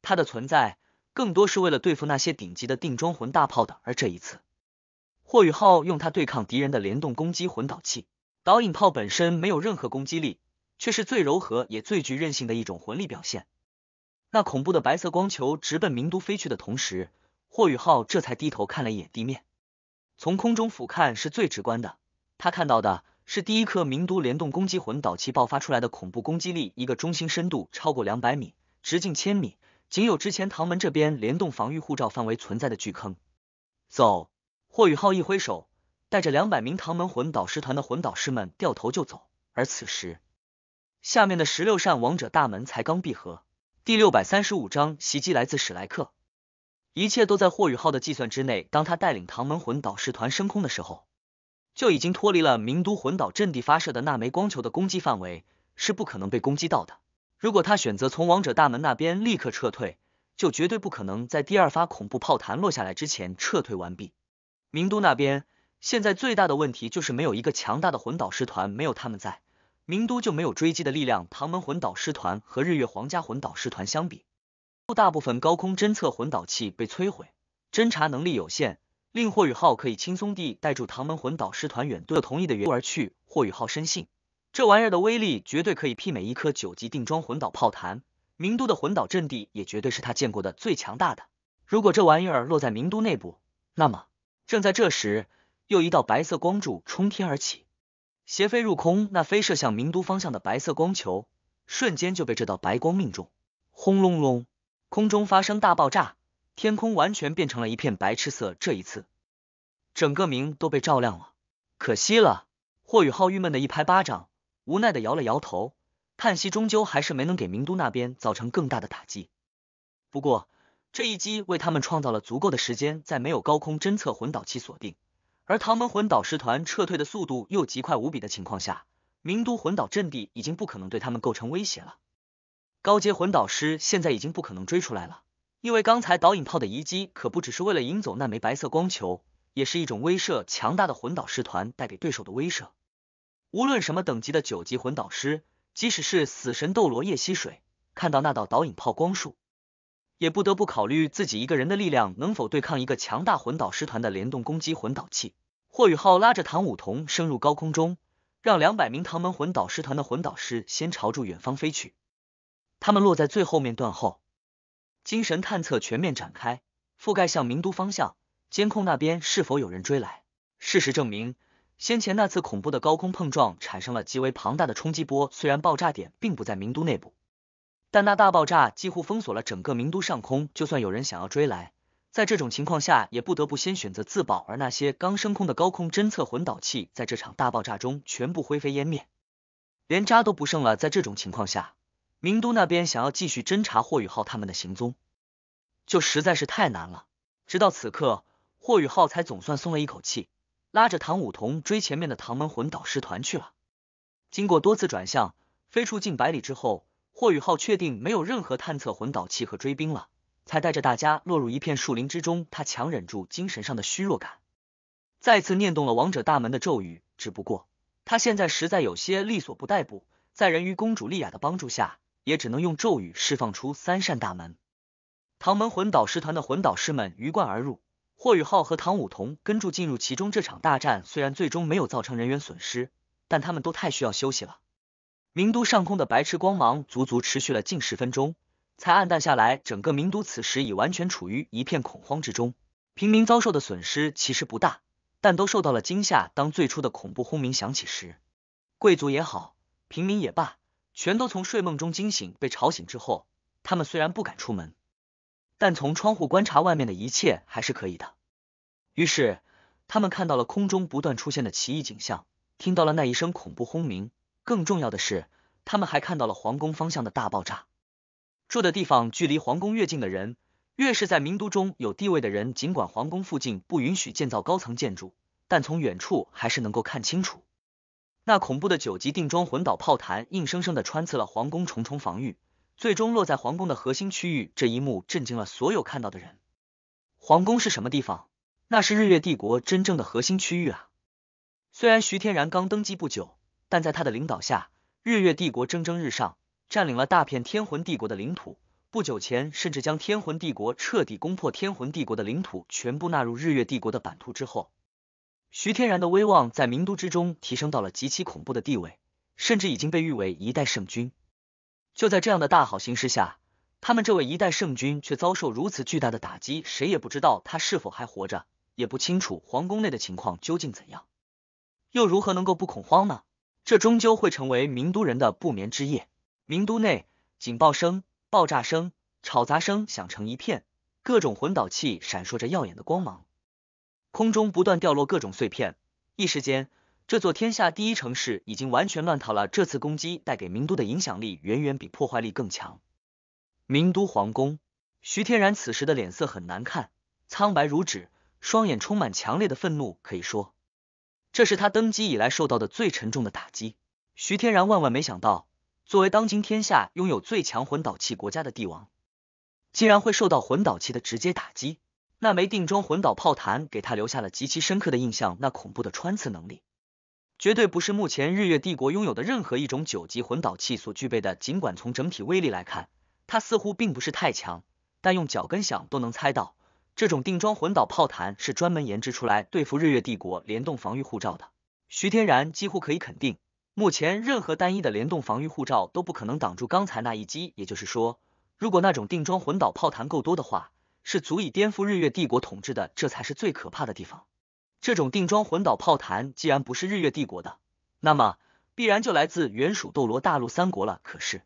它的存在更多是为了对付那些顶级的定装魂大炮的。而这一次，霍雨浩用它对抗敌人的联动攻击魂导器。导引炮本身没有任何攻击力。却是最柔和也最具韧性的一种魂力表现。那恐怖的白色光球直奔明都飞去的同时，霍雨浩这才低头看了一眼地面。从空中俯瞰是最直观的，他看到的是第一颗明都联动攻击魂导器爆发出来的恐怖攻击力，一个中心深度超过两百米，直径千米，仅有之前唐门这边联动防御护罩范围存在的巨坑。走，霍雨浩一挥手，带着两百名唐门魂导师团的魂导师们掉头就走。而此时。下面的十六扇王者大门才刚闭合。第六百三十五章袭击来自史莱克，一切都在霍雨浩的计算之内。当他带领唐门魂导师团升空的时候，就已经脱离了名都魂岛阵地发射的那枚光球的攻击范围，是不可能被攻击到的。如果他选择从王者大门那边立刻撤退，就绝对不可能在第二发恐怖炮弹落下来之前撤退完毕。名都那边现在最大的问题就是没有一个强大的魂导师团，没有他们在。名都就没有追击的力量。唐门魂导师团和日月皇家魂导师团相比，大部分高空侦测魂导器被摧毁，侦查能力有限，令霍宇浩可以轻松地带住唐门魂导师团远遁。同意的，故而去。霍宇浩深信，这玩意儿的威力绝对可以媲美一颗九级定装魂导炮弹。名都的魂导阵地也绝对是他见过的最强大的。如果这玩意儿落在名都内部，那么……正在这时，又一道白色光柱冲天而起。斜飞入空，那飞射向明都方向的白色光球，瞬间就被这道白光命中。轰隆隆，空中发生大爆炸，天空完全变成了一片白赤色。这一次，整个明都被照亮了。可惜了，霍雨浩郁闷的一拍巴掌，无奈的摇了摇头，叹息，终究还是没能给明都那边造成更大的打击。不过，这一击为他们创造了足够的时间，在没有高空侦测混导器锁定。而唐门魂导师团撤退的速度又极快无比的情况下，明都魂岛阵地已经不可能对他们构成威胁了。高阶魂导师现在已经不可能追出来了，因为刚才导引炮的遗迹可不只是为了引走那枚白色光球，也是一种威慑，强大的魂导师团带给对手的威慑。无论什么等级的九级魂导师，即使是死神斗罗叶溪水，看到那道导引炮光束。也不得不考虑自己一个人的力量能否对抗一个强大魂导师团的联动攻击。魂导器，霍雨浩拉着唐舞桐升入高空中，让两百名唐门魂导师团的魂导师先朝住远方飞去，他们落在最后面断后。精神探测全面展开，覆盖向明都方向，监控那边是否有人追来。事实证明，先前那次恐怖的高空碰撞产生了极为庞大的冲击波，虽然爆炸点并不在明都内部。但那大爆炸几乎封锁了整个明都上空，就算有人想要追来，在这种情况下，也不得不先选择自保。而那些刚升空的高空侦测混导器，在这场大爆炸中全部灰飞烟灭，连渣都不剩了。在这种情况下，明都那边想要继续侦查霍宇浩他们的行踪，就实在是太难了。直到此刻，霍宇浩才总算松了一口气，拉着唐舞桐追前面的唐门混导师团去了。经过多次转向，飞出近百里之后。霍雨浩确定没有任何探测魂导器和追兵了，才带着大家落入一片树林之中。他强忍住精神上的虚弱感，再次念动了王者大门的咒语。只不过他现在实在有些力所不逮，不，在人鱼公主莉亚的帮助下，也只能用咒语释放出三扇大门。唐门魂导师团的魂导师们鱼贯而入，霍雨浩和唐舞桐跟住进入其中。这场大战虽然最终没有造成人员损失，但他们都太需要休息了。名都上空的白炽光芒足足持续了近十分钟，才暗淡下来。整个名都此时已完全处于一片恐慌之中。平民遭受的损失其实不大，但都受到了惊吓。当最初的恐怖轰鸣响起时，贵族也好，平民也罢，全都从睡梦中惊醒。被吵醒之后，他们虽然不敢出门，但从窗户观察外面的一切还是可以的。于是，他们看到了空中不断出现的奇异景象，听到了那一声恐怖轰鸣。更重要的是，他们还看到了皇宫方向的大爆炸。住的地方距离皇宫越近的人，越是在名都中有地位的人。尽管皇宫附近不允许建造高层建筑，但从远处还是能够看清楚那恐怖的九级定装魂导炮弹，硬生生的穿刺了皇宫重重防御，最终落在皇宫的核心区域。这一幕震惊了所有看到的人。皇宫是什么地方？那是日月帝国真正的核心区域啊！虽然徐天然刚登基不久。但在他的领导下，日月帝国蒸蒸日上，占领了大片天魂帝国的领土。不久前，甚至将天魂帝国彻底攻破，天魂帝国的领土全部纳入日月帝国的版图之后，徐天然的威望在明都之中提升到了极其恐怖的地位，甚至已经被誉为一代圣君。就在这样的大好形势下，他们这位一代圣君却遭受如此巨大的打击，谁也不知道他是否还活着，也不清楚皇宫内的情况究竟怎样，又如何能够不恐慌呢？这终究会成为名都人的不眠之夜。名都内，警报声、爆炸声、吵杂声响成一片，各种混导器闪烁着耀眼的光芒，空中不断掉落各种碎片。一时间，这座天下第一城市已经完全乱套了。这次攻击带给名都的影响力，远远比破坏力更强。名都皇宫，徐天然此时的脸色很难看，苍白如纸，双眼充满强烈的愤怒。可以说。这是他登基以来受到的最沉重的打击。徐天然万万没想到，作为当今天下拥有最强魂导器国家的帝王，竟然会受到魂导器的直接打击。那枚定装魂导炮弹给他留下了极其深刻的印象，那恐怖的穿刺能力，绝对不是目前日月帝国拥有的任何一种九级魂导器所具备的。尽管从整体威力来看，它似乎并不是太强，但用脚跟想都能猜到。这种定装魂导炮弹是专门研制出来对付日月帝国联动防御护罩的。徐天然几乎可以肯定，目前任何单一的联动防御护罩都不可能挡住刚才那一击。也就是说，如果那种定装魂导炮弹够多的话，是足以颠覆日月帝国统治的。这才是最可怕的地方。这种定装魂导炮弹既然不是日月帝国的，那么必然就来自原属斗罗大陆三国了。可是，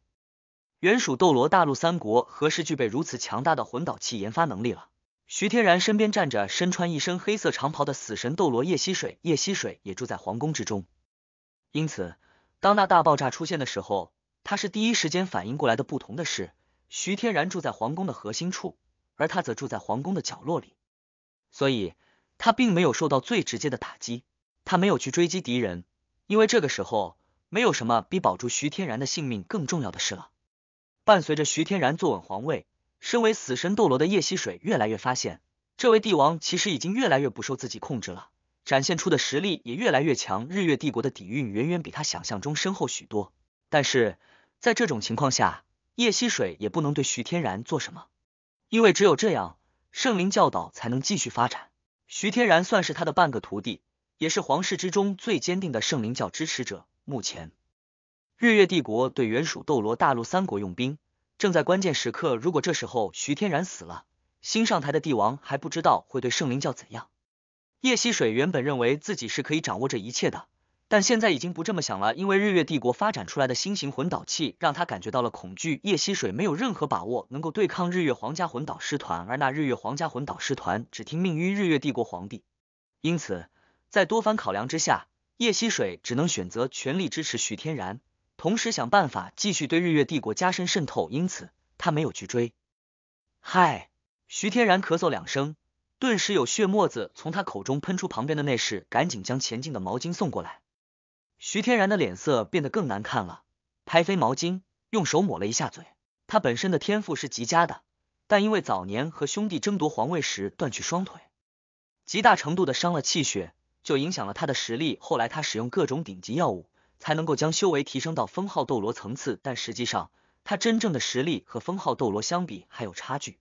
原属斗罗大陆三国何时具备如此强大的魂导器研发能力了？徐天然身边站着身穿一身黑色长袍的死神斗罗叶溪水，叶溪水也住在皇宫之中，因此当那大爆炸出现的时候，他是第一时间反应过来的。不同的是，徐天然住在皇宫的核心处，而他则住在皇宫的角落里，所以他并没有受到最直接的打击。他没有去追击敌人，因为这个时候没有什么比保住徐天然的性命更重要的事了。伴随着徐天然坐稳皇位。身为死神斗罗的叶溪水越来越发现，这位帝王其实已经越来越不受自己控制了，展现出的实力也越来越强。日月帝国的底蕴远远比他想象中深厚许多。但是在这种情况下，叶溪水也不能对徐天然做什么，因为只有这样，圣灵教导才能继续发展。徐天然算是他的半个徒弟，也是皇室之中最坚定的圣灵教支持者。目前，日月帝国对原属斗罗大陆三国用兵。正在关键时刻，如果这时候徐天然死了，新上台的帝王还不知道会对圣灵教怎样。叶溪水原本认为自己是可以掌握这一切的，但现在已经不这么想了，因为日月帝国发展出来的新型魂导器让他感觉到了恐惧。叶溪水没有任何把握能够对抗日月皇家魂导师团，而那日月皇家魂导师团只听命于日月帝国皇帝，因此在多番考量之下，叶溪水只能选择全力支持徐天然。同时想办法继续对日月帝国加深渗透，因此他没有去追。嗨，徐天然咳嗽两声，顿时有血沫子从他口中喷出，旁边的内侍赶紧将前进的毛巾送过来。徐天然的脸色变得更难看了，拍飞毛巾，用手抹了一下嘴。他本身的天赋是极佳的，但因为早年和兄弟争夺皇位时断去双腿，极大程度的伤了气血，就影响了他的实力。后来他使用各种顶级药物。才能够将修为提升到封号斗罗层次，但实际上他真正的实力和封号斗罗相比还有差距。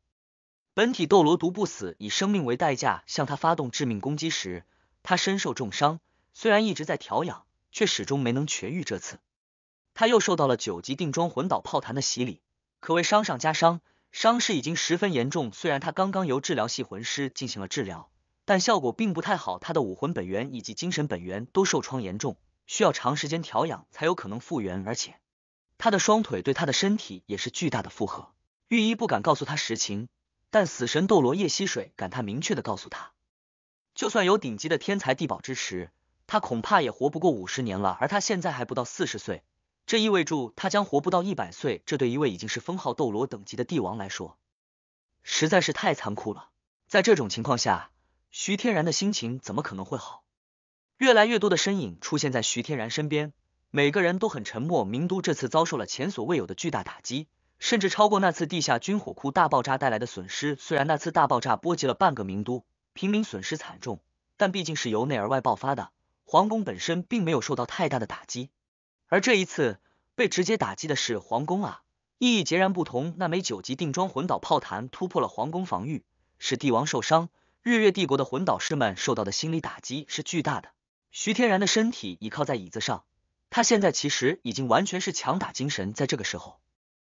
本体斗罗独不死以生命为代价向他发动致命攻击时，他身受重伤，虽然一直在调养，却始终没能痊愈。这次他又受到了九级定装魂导炮弹的洗礼，可谓伤上加伤，伤势已经十分严重。虽然他刚刚由治疗系魂师进行了治疗，但效果并不太好，他的武魂本源以及精神本源都受创严重。需要长时间调养才有可能复原，而且他的双腿对他的身体也是巨大的负荷。御医不敢告诉他实情，但死神斗罗叶溪水敢他明确的告诉他，就算有顶级的天才地宝支持，他恐怕也活不过五十年了。而他现在还不到四十岁，这意味着他将活不到一百岁。这对一位已经是封号斗罗等级的帝王来说，实在是太残酷了。在这种情况下，徐天然的心情怎么可能会好？越来越多的身影出现在徐天然身边，每个人都很沉默。明都这次遭受了前所未有的巨大打击，甚至超过那次地下军火库大爆炸带来的损失。虽然那次大爆炸波及了半个明都，平民损失惨重，但毕竟是由内而外爆发的，皇宫本身并没有受到太大的打击。而这一次被直接打击的是皇宫啊，意义截然不同。那枚九级定装魂导炮弹突破了皇宫防御，使帝王受伤。日月帝国的魂导师们受到的心理打击是巨大的。徐天然的身体倚靠在椅子上，他现在其实已经完全是强打精神。在这个时候，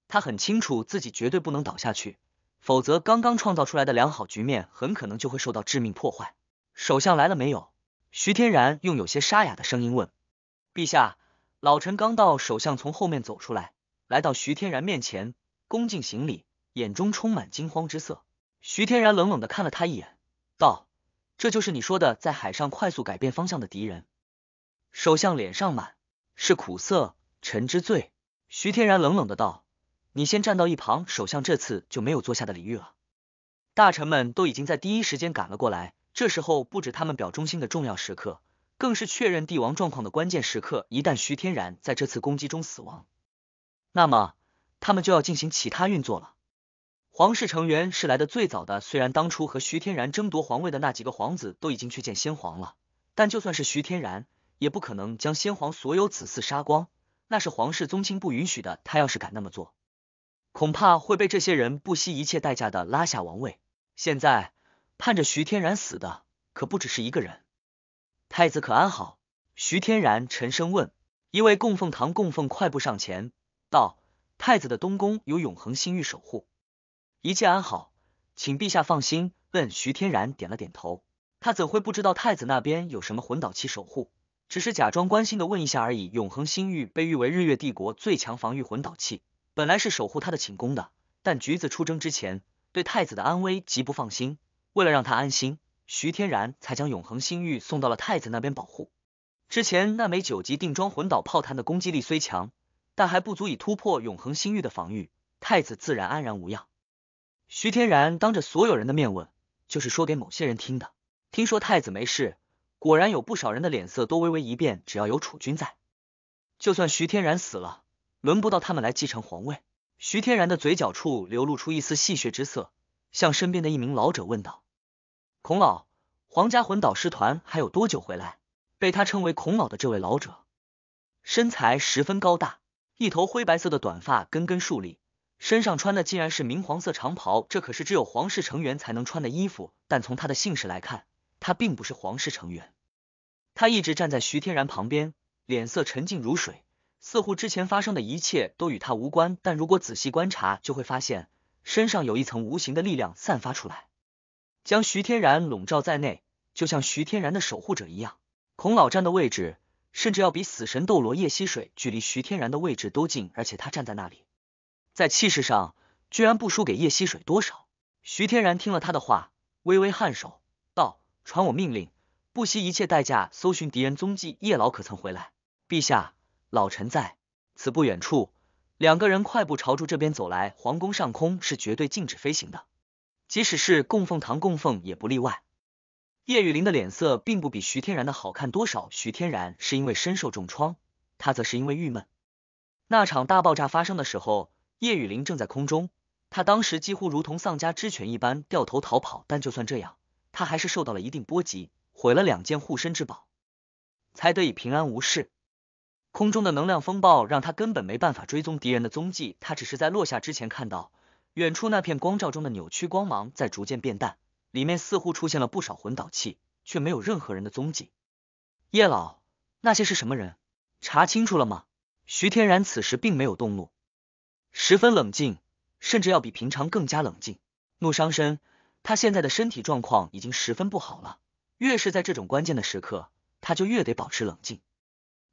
他很清楚自己绝对不能倒下去，否则刚刚创造出来的良好局面很可能就会受到致命破坏。首相来了没有？徐天然用有些沙哑的声音问。陛下，老臣刚到。首相从后面走出来，来到徐天然面前，恭敬行礼，眼中充满惊慌之色。徐天然冷冷的看了他一眼，道。这就是你说的在海上快速改变方向的敌人。首相脸上满是苦涩，臣之罪。徐天然冷冷的道：“你先站到一旁，首相这次就没有坐下的礼遇了。”大臣们都已经在第一时间赶了过来，这时候不止他们表忠心的重要时刻，更是确认帝王状况的关键时刻。一旦徐天然在这次攻击中死亡，那么他们就要进行其他运作了。皇室成员是来的最早的。虽然当初和徐天然争夺皇位的那几个皇子都已经去见先皇了，但就算是徐天然，也不可能将先皇所有子嗣杀光，那是皇室宗亲不允许的。他要是敢那么做，恐怕会被这些人不惜一切代价的拉下王位。现在，盼着徐天然死的可不只是一个人。太子可安好？徐天然沉声问。一位供奉堂供奉快步上前道：“太子的东宫有永恒星域守护。”一切安好，请陛下放心。问徐天然点了点头，他怎会不知道太子那边有什么魂导器守护？只是假装关心的问一下而已。永恒星域被誉为日月帝国最强防御魂导器，本来是守护他的寝宫的。但橘子出征之前对太子的安危极不放心，为了让他安心，徐天然才将永恒星域送到了太子那边保护。之前那枚九级定装魂导炮弹的攻击力虽强，但还不足以突破永恒星域的防御，太子自然安然无恙。徐天然当着所有人的面问，就是说给某些人听的。听说太子没事，果然有不少人的脸色都微微一变。只要有储君在，就算徐天然死了，轮不到他们来继承皇位。徐天然的嘴角处流露出一丝戏谑之色，向身边的一名老者问道：“孔老，皇家魂导师团还有多久回来？”被他称为孔老的这位老者，身材十分高大，一头灰白色的短发根根竖立。身上穿的竟然是明黄色长袍，这可是只有皇室成员才能穿的衣服。但从他的姓氏来看，他并不是皇室成员。他一直站在徐天然旁边，脸色沉静如水，似乎之前发生的一切都与他无关。但如果仔细观察，就会发现身上有一层无形的力量散发出来，将徐天然笼罩在内，就像徐天然的守护者一样。孔老站的位置甚至要比死神斗罗叶溪水距离徐天然的位置都近，而且他站在那里。在气势上，居然不输给叶溪水多少。徐天然听了他的话，微微颔首，道：“传我命令，不惜一切代价搜寻敌人踪迹。叶老可曾回来？”“陛下，老臣在此不远处。”两个人快步朝住这边走来。皇宫上空是绝对禁止飞行的，即使是供奉堂供奉也不例外。叶雨林的脸色并不比徐天然的好看多少。徐天然是因为身受重创，他则是因为郁闷。那场大爆炸发生的时候。叶雨林正在空中，他当时几乎如同丧家之犬一般掉头逃跑，但就算这样，他还是受到了一定波及，毁了两件护身之宝，才得以平安无事。空中的能量风暴让他根本没办法追踪敌人的踪迹，他只是在落下之前看到远处那片光照中的扭曲光芒在逐渐变淡，里面似乎出现了不少魂导器，却没有任何人的踪迹。叶老，那些是什么人？查清楚了吗？徐天然此时并没有动怒。十分冷静，甚至要比平常更加冷静。怒伤身，他现在的身体状况已经十分不好了。越是在这种关键的时刻，他就越得保持冷静，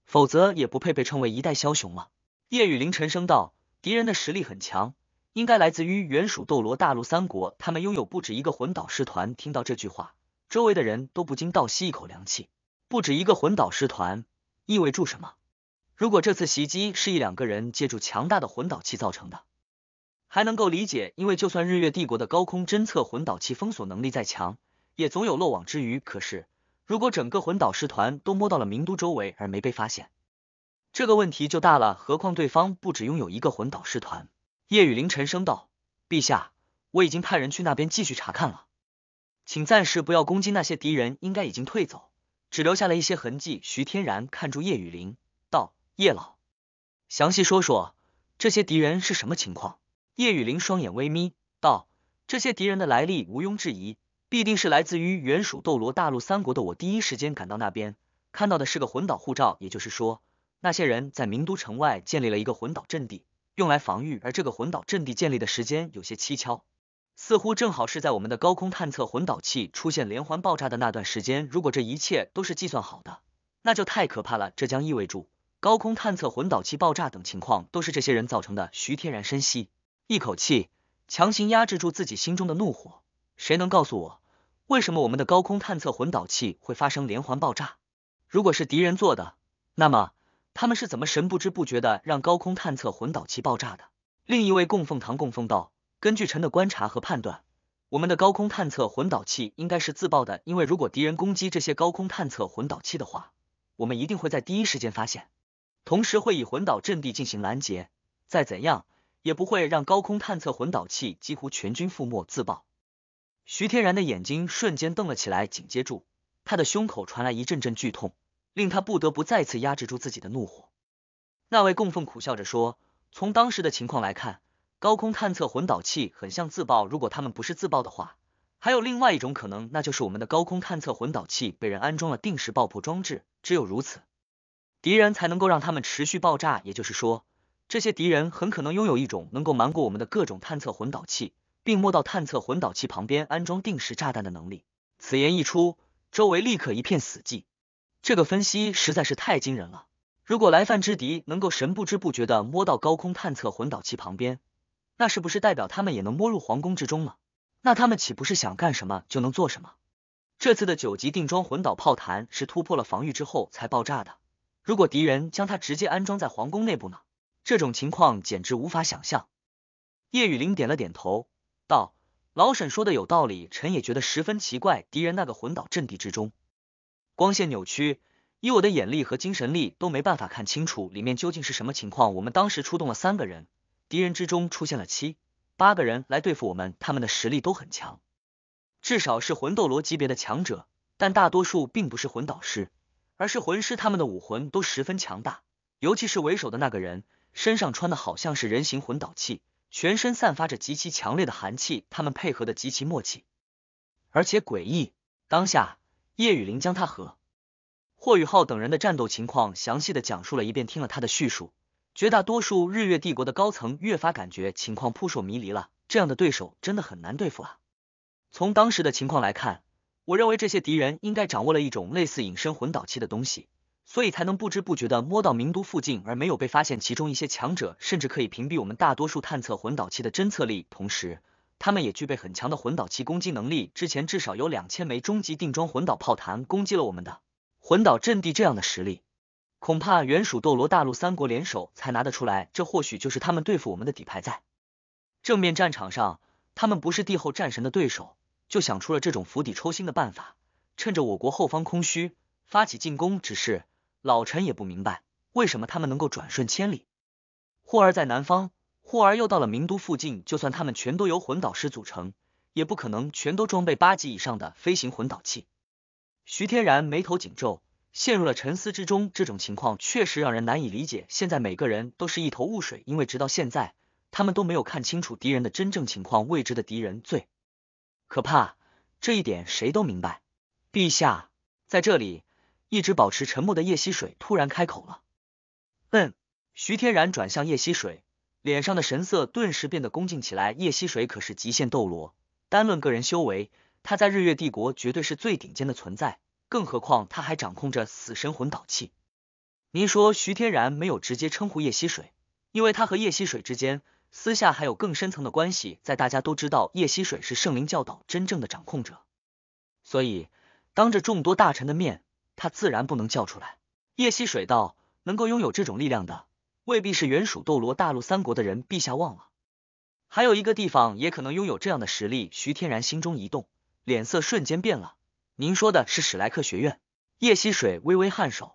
否则也不配被称为一代枭雄吗？叶雨林沉声道：“敌人的实力很强，应该来自于原属斗罗大陆三国。他们拥有不止一个魂导师团。”听到这句话，周围的人都不禁倒吸一口凉气。不止一个魂导师团，意味住什么？如果这次袭击是一两个人借助强大的魂导器造成的，还能够理解，因为就算日月帝国的高空侦测魂导器封锁能力再强，也总有漏网之鱼。可是，如果整个魂导师团都摸到了明都周围而没被发现，这个问题就大了。何况对方不止拥有一个魂导师团。叶雨林沉声道：“陛下，我已经派人去那边继续查看了，请暂时不要攻击那些敌人，应该已经退走，只留下了一些痕迹。”徐天然看住叶雨林道。叶老，详细说说这些敌人是什么情况？叶雨林双眼微眯，道：“这些敌人的来历毋庸置疑，必定是来自于原属斗罗大陆三国的。我第一时间赶到那边，看到的是个魂岛护照，也就是说，那些人在明都城外建立了一个魂岛阵地，用来防御。而这个魂岛阵地建立的时间有些蹊跷，似乎正好是在我们的高空探测魂导器出现连环爆炸的那段时间。如果这一切都是计算好的，那就太可怕了，这将意味住……”高空探测混导器爆炸等情况都是这些人造成的。徐天然深吸一口气，强行压制住自己心中的怒火。谁能告诉我，为什么我们的高空探测混导器会发生连环爆炸？如果是敌人做的，那么他们是怎么神不知不觉的让高空探测混导器爆炸的？另一位供奉堂供奉道，根据臣的观察和判断，我们的高空探测混导器应该是自爆的。因为如果敌人攻击这些高空探测混导器的话，我们一定会在第一时间发现。同时会以魂导阵地进行拦截，再怎样也不会让高空探测魂导器几乎全军覆没自爆。徐天然的眼睛瞬间瞪了起来，紧接住，他的胸口传来一阵阵剧痛，令他不得不再次压制住自己的怒火。那位供奉苦笑着说：“从当时的情况来看，高空探测魂导器很像自爆。如果他们不是自爆的话，还有另外一种可能，那就是我们的高空探测魂导器被人安装了定时爆破装置。只有如此。”敌人才能够让他们持续爆炸，也就是说，这些敌人很可能拥有一种能够瞒过我们的各种探测混导器，并摸到探测混导器旁边安装定时炸弹的能力。此言一出，周围立刻一片死寂。这个分析实在是太惊人了。如果来犯之敌能够神不知不觉的摸到高空探测混导器旁边，那是不是代表他们也能摸入皇宫之中了？那他们岂不是想干什么就能做什么？这次的九级定装混导炮弹是突破了防御之后才爆炸的。如果敌人将它直接安装在皇宫内部呢？这种情况简直无法想象。叶雨林点了点头，道：“老沈说的有道理，臣也觉得十分奇怪。敌人那个魂导阵地之中，光线扭曲，以我的眼力和精神力都没办法看清楚里面究竟是什么情况。我们当时出动了三个人，敌人之中出现了七八个人来对付我们，他们的实力都很强，至少是魂斗罗级别的强者，但大多数并不是魂导师。”而是魂师，他们的武魂都十分强大，尤其是为首的那个人，身上穿的好像是人形魂导器，全身散发着极其强烈的寒气。他们配合的极其默契，而且诡异。当下，叶雨林将他和霍雨浩等人的战斗情况详细的讲述了一遍。听了他的叙述，绝大多数日月帝国的高层越发感觉情况扑朔迷离了。这样的对手真的很难对付啊。从当时的情况来看。我认为这些敌人应该掌握了一种类似隐身魂导器的东西，所以才能不知不觉的摸到名都附近而没有被发现。其中一些强者甚至可以屏蔽我们大多数探测魂导器的侦测力，同时他们也具备很强的魂导器攻击能力。之前至少有两千枚终极定装魂导炮弹攻击了我们的魂导阵地，这样的实力，恐怕原属斗罗大陆三国联手才拿得出来。这或许就是他们对付我们的底牌，在正面战场上，他们不是帝后战神的对手。就想出了这种釜底抽薪的办法，趁着我国后方空虚发起进攻。只是老臣也不明白，为什么他们能够转瞬千里，忽而在南方，忽而又到了名都附近。就算他们全都由魂导师组成，也不可能全都装备八级以上的飞行魂导器。徐天然眉头紧皱，陷入了沉思之中。这种情况确实让人难以理解。现在每个人都是一头雾水，因为直到现在，他们都没有看清楚敌人的真正情况。未知的敌人最。可怕，这一点谁都明白。陛下在这里一直保持沉默的叶溪水突然开口了。嗯，徐天然转向叶溪水，脸上的神色顿时变得恭敬起来。叶溪水可是极限斗罗，单论个人修为，他在日月帝国绝对是最顶尖的存在，更何况他还掌控着死神魂导器。您说，徐天然没有直接称呼叶溪水，因为他和叶溪水之间。私下还有更深层的关系，在大家都知道叶熙水是圣灵教导真正的掌控者，所以当着众多大臣的面，他自然不能叫出来。叶熙水道：“能够拥有这种力量的，未必是原属斗罗大陆三国的人。”陛下忘了，还有一个地方也可能拥有这样的实力。徐天然心中一动，脸色瞬间变了。“您说的是史莱克学院？”叶熙水微微颔首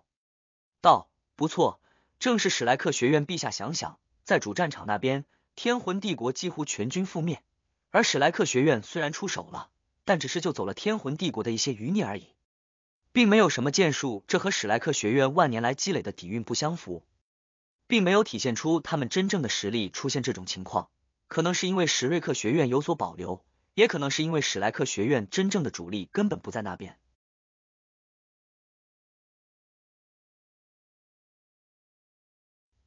道：“不错，正是史莱克学院。”陛下想想，在主战场那边。天魂帝国几乎全军覆灭，而史莱克学院虽然出手了，但只是救走了天魂帝国的一些余孽而已，并没有什么建树。这和史莱克学院万年来积累的底蕴不相符，并没有体现出他们真正的实力。出现这种情况，可能是因为史瑞克学院有所保留，也可能是因为史莱克学院真正的主力根本不在那边。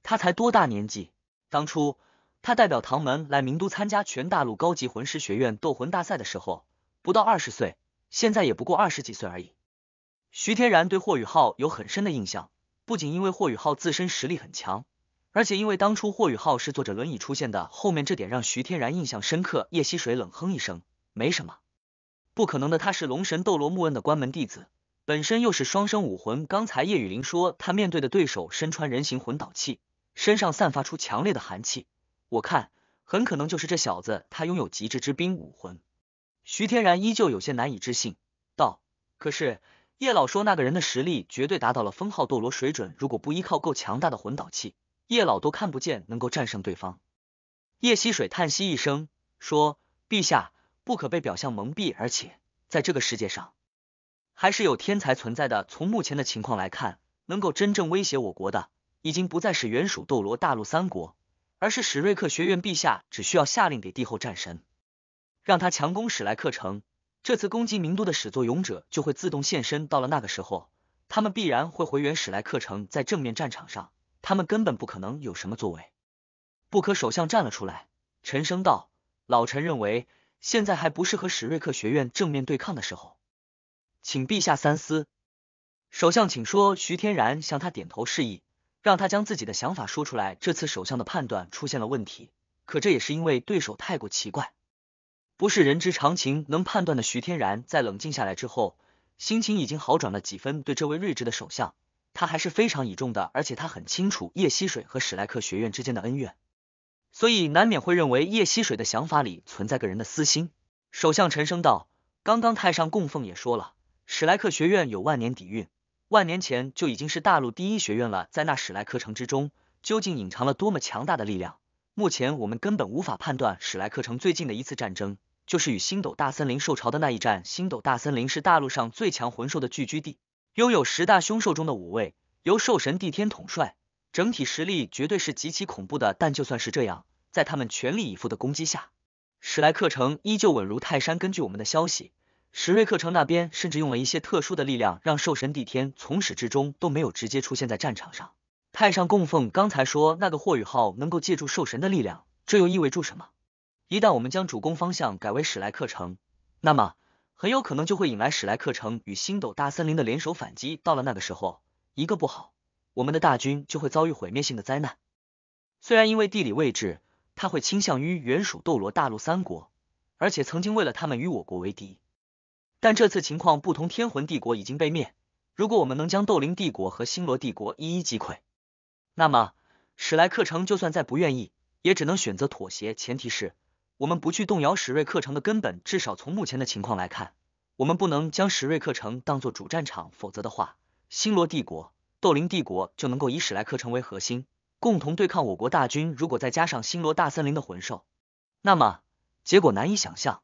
他才多大年纪？当初。他代表唐门来明都参加全大陆高级魂师学院斗魂大赛的时候不到二十岁，现在也不过二十几岁而已。徐天然对霍雨浩有很深的印象，不仅因为霍雨浩自身实力很强，而且因为当初霍雨浩是坐着轮椅出现的。后面这点让徐天然印象深刻。叶溪水冷哼一声，没什么不可能的。他是龙神斗罗穆恩的关门弟子，本身又是双生武魂。刚才叶雨林说他面对的对手身穿人形魂导器，身上散发出强烈的寒气。我看很可能就是这小子，他拥有极致之冰武魂。徐天然依旧有些难以置信道：“可是叶老说那个人的实力绝对达到了封号斗罗水准，如果不依靠够强大的魂导器，叶老都看不见能够战胜对方。”叶溪水叹息一声说：“陛下不可被表象蒙蔽，而且在这个世界上还是有天才存在的。从目前的情况来看，能够真正威胁我国的，已经不再是原属斗罗大陆三国。”而是史瑞克学院陛下只需要下令给帝后战神，让他强攻史莱克城。这次攻击名都的始作俑者就会自动现身。到了那个时候，他们必然会回援史莱克城，在正面战场上，他们根本不可能有什么作为。布克首相站了出来，沉声道：“老臣认为，现在还不是和史瑞克学院正面对抗的时候，请陛下三思。”首相，请说。徐天然向他点头示意。让他将自己的想法说出来。这次首相的判断出现了问题，可这也是因为对手太过奇怪，不是人之常情能判断的。徐天然在冷静下来之后，心情已经好转了几分。对这位睿智的首相，他还是非常倚重的。而且他很清楚叶溪水和史莱克学院之间的恩怨，所以难免会认为叶溪水的想法里存在个人的私心。首相沉声道：“刚刚太上供奉也说了，史莱克学院有万年底蕴。”万年前就已经是大陆第一学院了。在那史莱克城之中，究竟隐藏了多么强大的力量？目前我们根本无法判断。史莱克城最近的一次战争，就是与星斗大森林受潮的那一战。星斗大森林是大陆上最强魂兽的聚居地，拥有十大凶兽中的五位，由兽神帝天统帅，整体实力绝对是极其恐怖的。但就算是这样，在他们全力以赴的攻击下，史莱克城依旧稳如泰山。根据我们的消息。史瑞克城那边甚至用了一些特殊的力量，让兽神帝天从始至终都没有直接出现在战场上。太上供奉刚才说，那个霍雨浩能够借助兽神的力量，这又意味着什么？一旦我们将主攻方向改为史莱克城，那么很有可能就会引来史莱克城与星斗大森林的联手反击。到了那个时候，一个不好，我们的大军就会遭遇毁灭性的灾难。虽然因为地理位置，它会倾向于原属斗罗大陆三国，而且曾经为了他们与我国为敌。但这次情况不同，天魂帝国已经被灭。如果我们能将斗灵帝国和星罗帝国一一击溃，那么史莱克城就算再不愿意，也只能选择妥协。前提是我们不去动摇史瑞克城的根本。至少从目前的情况来看，我们不能将史瑞克城当作主战场，否则的话，星罗帝国、斗灵帝国就能够以史莱克城为核心，共同对抗我国大军。如果再加上星罗大森林的魂兽，那么结果难以想象。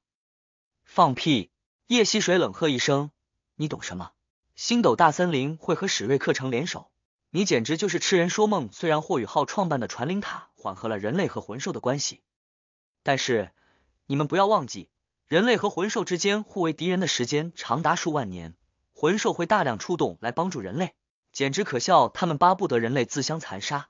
放屁！叶溪水冷喝一声：“你懂什么？星斗大森林会和史瑞克城联手？你简直就是痴人说梦！虽然霍雨浩创办的传灵塔缓和了人类和魂兽的关系，但是你们不要忘记，人类和魂兽之间互为敌人的时间长达数万年，魂兽会大量出动来帮助人类，简直可笑！他们巴不得人类自相残杀，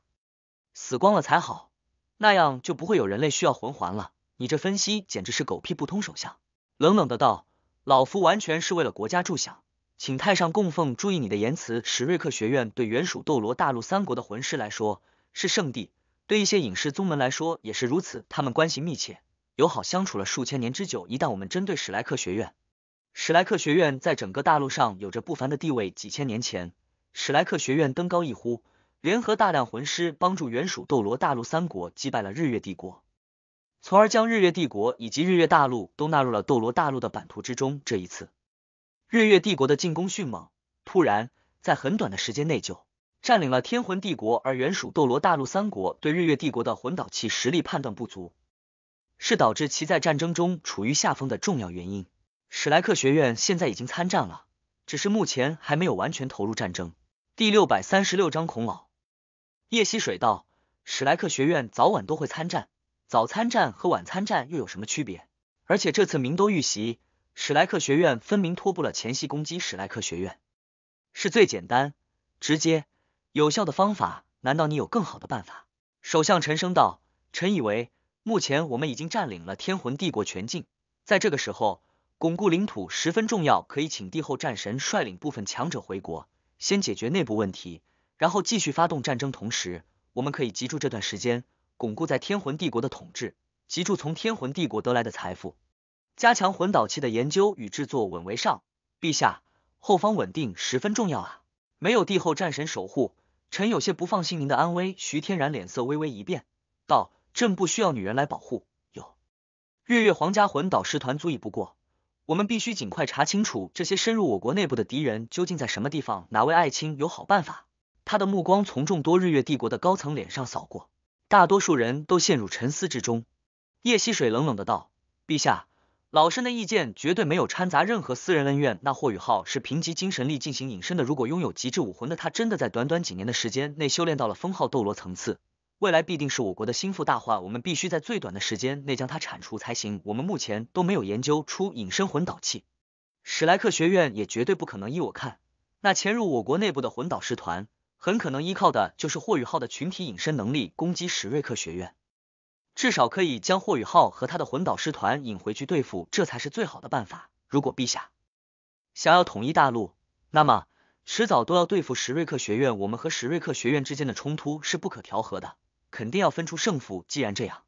死光了才好，那样就不会有人类需要魂环了。你这分析简直是狗屁不通！”手下冷冷的道。老夫完全是为了国家着想，请太上供奉注意你的言辞。史瑞克学院对原属斗罗大陆三国的魂师来说是圣地，对一些隐世宗门来说也是如此，他们关系密切，友好相处了数千年之久。一旦我们针对史莱克学院，史莱克学院在整个大陆上有着不凡的地位。几千年前，史莱克学院登高一呼，联合大量魂师，帮助原属斗罗大陆三国击败了日月帝国。从而将日月帝国以及日月大陆都纳入了斗罗大陆的版图之中。这一次，日月帝国的进攻迅猛，突然在很短的时间内就占领了天魂帝国，而原属斗罗大陆三国对日月帝国的魂导器实力判断不足，是导致其在战争中处于下风的重要原因。史莱克学院现在已经参战了，只是目前还没有完全投入战争。第六百三十六章：孔老夜袭水道，史莱克学院早晚都会参战。早餐战和晚餐战又有什么区别？而且这次明都遇袭，史莱克学院分明拖布了前夕攻击史莱克学院，是最简单、直接、有效的方法。难道你有更好的办法？首相沉声道：“臣以为，目前我们已经占领了天魂帝国全境，在这个时候巩固领土十分重要。可以请帝后战神率领部分强者回国，先解决内部问题，然后继续发动战争。同时，我们可以集中这段时间。”巩固在天魂帝国的统治，集住从天魂帝国得来的财富，加强魂导器的研究与制作，稳为上。陛下，后方稳定十分重要啊，没有帝后战神守护，臣有些不放心您的安危。徐天然脸色微微一变，道：“朕不需要女人来保护，有日月皇家魂导师团足以。不过，我们必须尽快查清楚这些深入我国内部的敌人究竟在什么地方。哪位爱卿有好办法？”他的目光从众多日月帝国的高层脸上扫过。大多数人都陷入沉思之中，叶熙水冷冷的道：“陛下，老身的意见绝对没有掺杂任何私人恩怨。那霍雨浩是凭借精神力进行隐身的，如果拥有极致武魂的他真的在短短几年的时间内修炼到了封号斗罗层次，未来必定是我国的心腹大患，我们必须在最短的时间内将他铲除才行。我们目前都没有研究出隐身魂导器，史莱克学院也绝对不可能。依我看，那潜入我国内部的魂导师团。”很可能依靠的就是霍雨浩的群体隐身能力攻击史瑞克学院，至少可以将霍雨浩和他的魂导师团引回去对付，这才是最好的办法。如果陛下想要统一大陆，那么迟早都要对付史瑞克学院。我们和史瑞克学院之间的冲突是不可调和的，肯定要分出胜负。既然这样，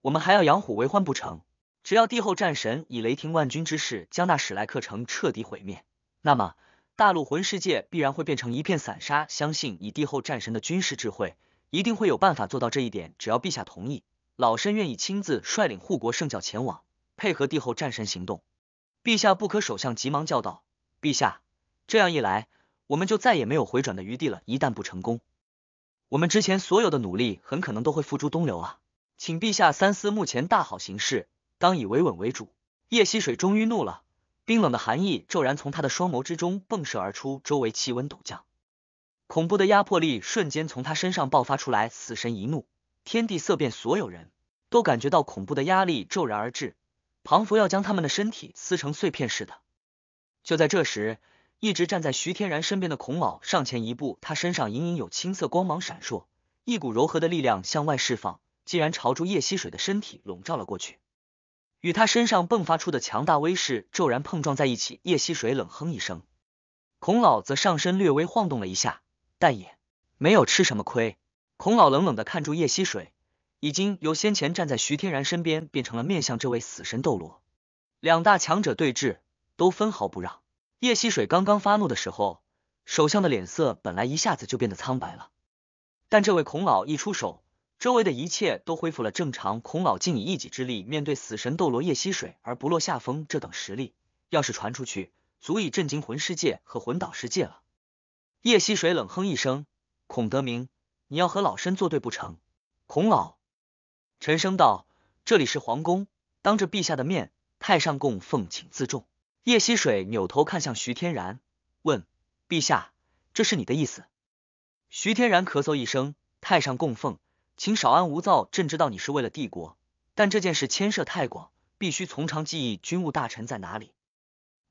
我们还要养虎为患不成？只要帝后战神以雷霆万钧之势将那史莱克城彻底毁灭，那么。大陆魂世界必然会变成一片散沙，相信以帝后战神的军事智慧，一定会有办法做到这一点。只要陛下同意，老身愿意亲自率领护国圣教前往，配合帝后战神行动。陛下不可！首相急忙叫道：“陛下，这样一来，我们就再也没有回转的余地了。一旦不成功，我们之前所有的努力很可能都会付诸东流啊！请陛下三思，目前大好形势，当以维稳为主。”叶溪水终于怒了。冰冷的寒意骤然从他的双眸之中迸射而出，周围气温陡降，恐怖的压迫力瞬间从他身上爆发出来。死神一怒，天地色变，所有人都感觉到恐怖的压力骤然而至，庞福要将他们的身体撕成碎片似的。就在这时，一直站在徐天然身边的孔老上前一步，他身上隐隐有青色光芒闪烁，一股柔和的力量向外释放，竟然朝住叶溪水的身体笼罩了过去。与他身上迸发出的强大威势骤然碰撞在一起，叶希水冷哼一声，孔老则上身略微晃动了一下，但也没有吃什么亏。孔老冷冷的看住叶希水，已经由先前站在徐天然身边变成了面向这位死神斗罗。两大强者对峙，都分毫不让。叶希水刚刚发怒的时候，首相的脸色本来一下子就变得苍白了，但这位孔老一出手。周围的一切都恢复了正常。孔老竟以一己之力面对死神斗罗叶溪水而不落下风，这等实力，要是传出去，足以震惊魂世界和魂导世界了。叶溪水冷哼一声：“孔德明，你要和老身作对不成？”孔老沉声道：“这里是皇宫，当着陛下的面，太上供奉，请自重。”叶溪水扭头看向徐天然，问：“陛下，这是你的意思？”徐天然咳嗽一声：“太上供奉。”请少安无躁，朕知道你是为了帝国，但这件事牵涉太广，必须从长计议。军务大臣在哪里？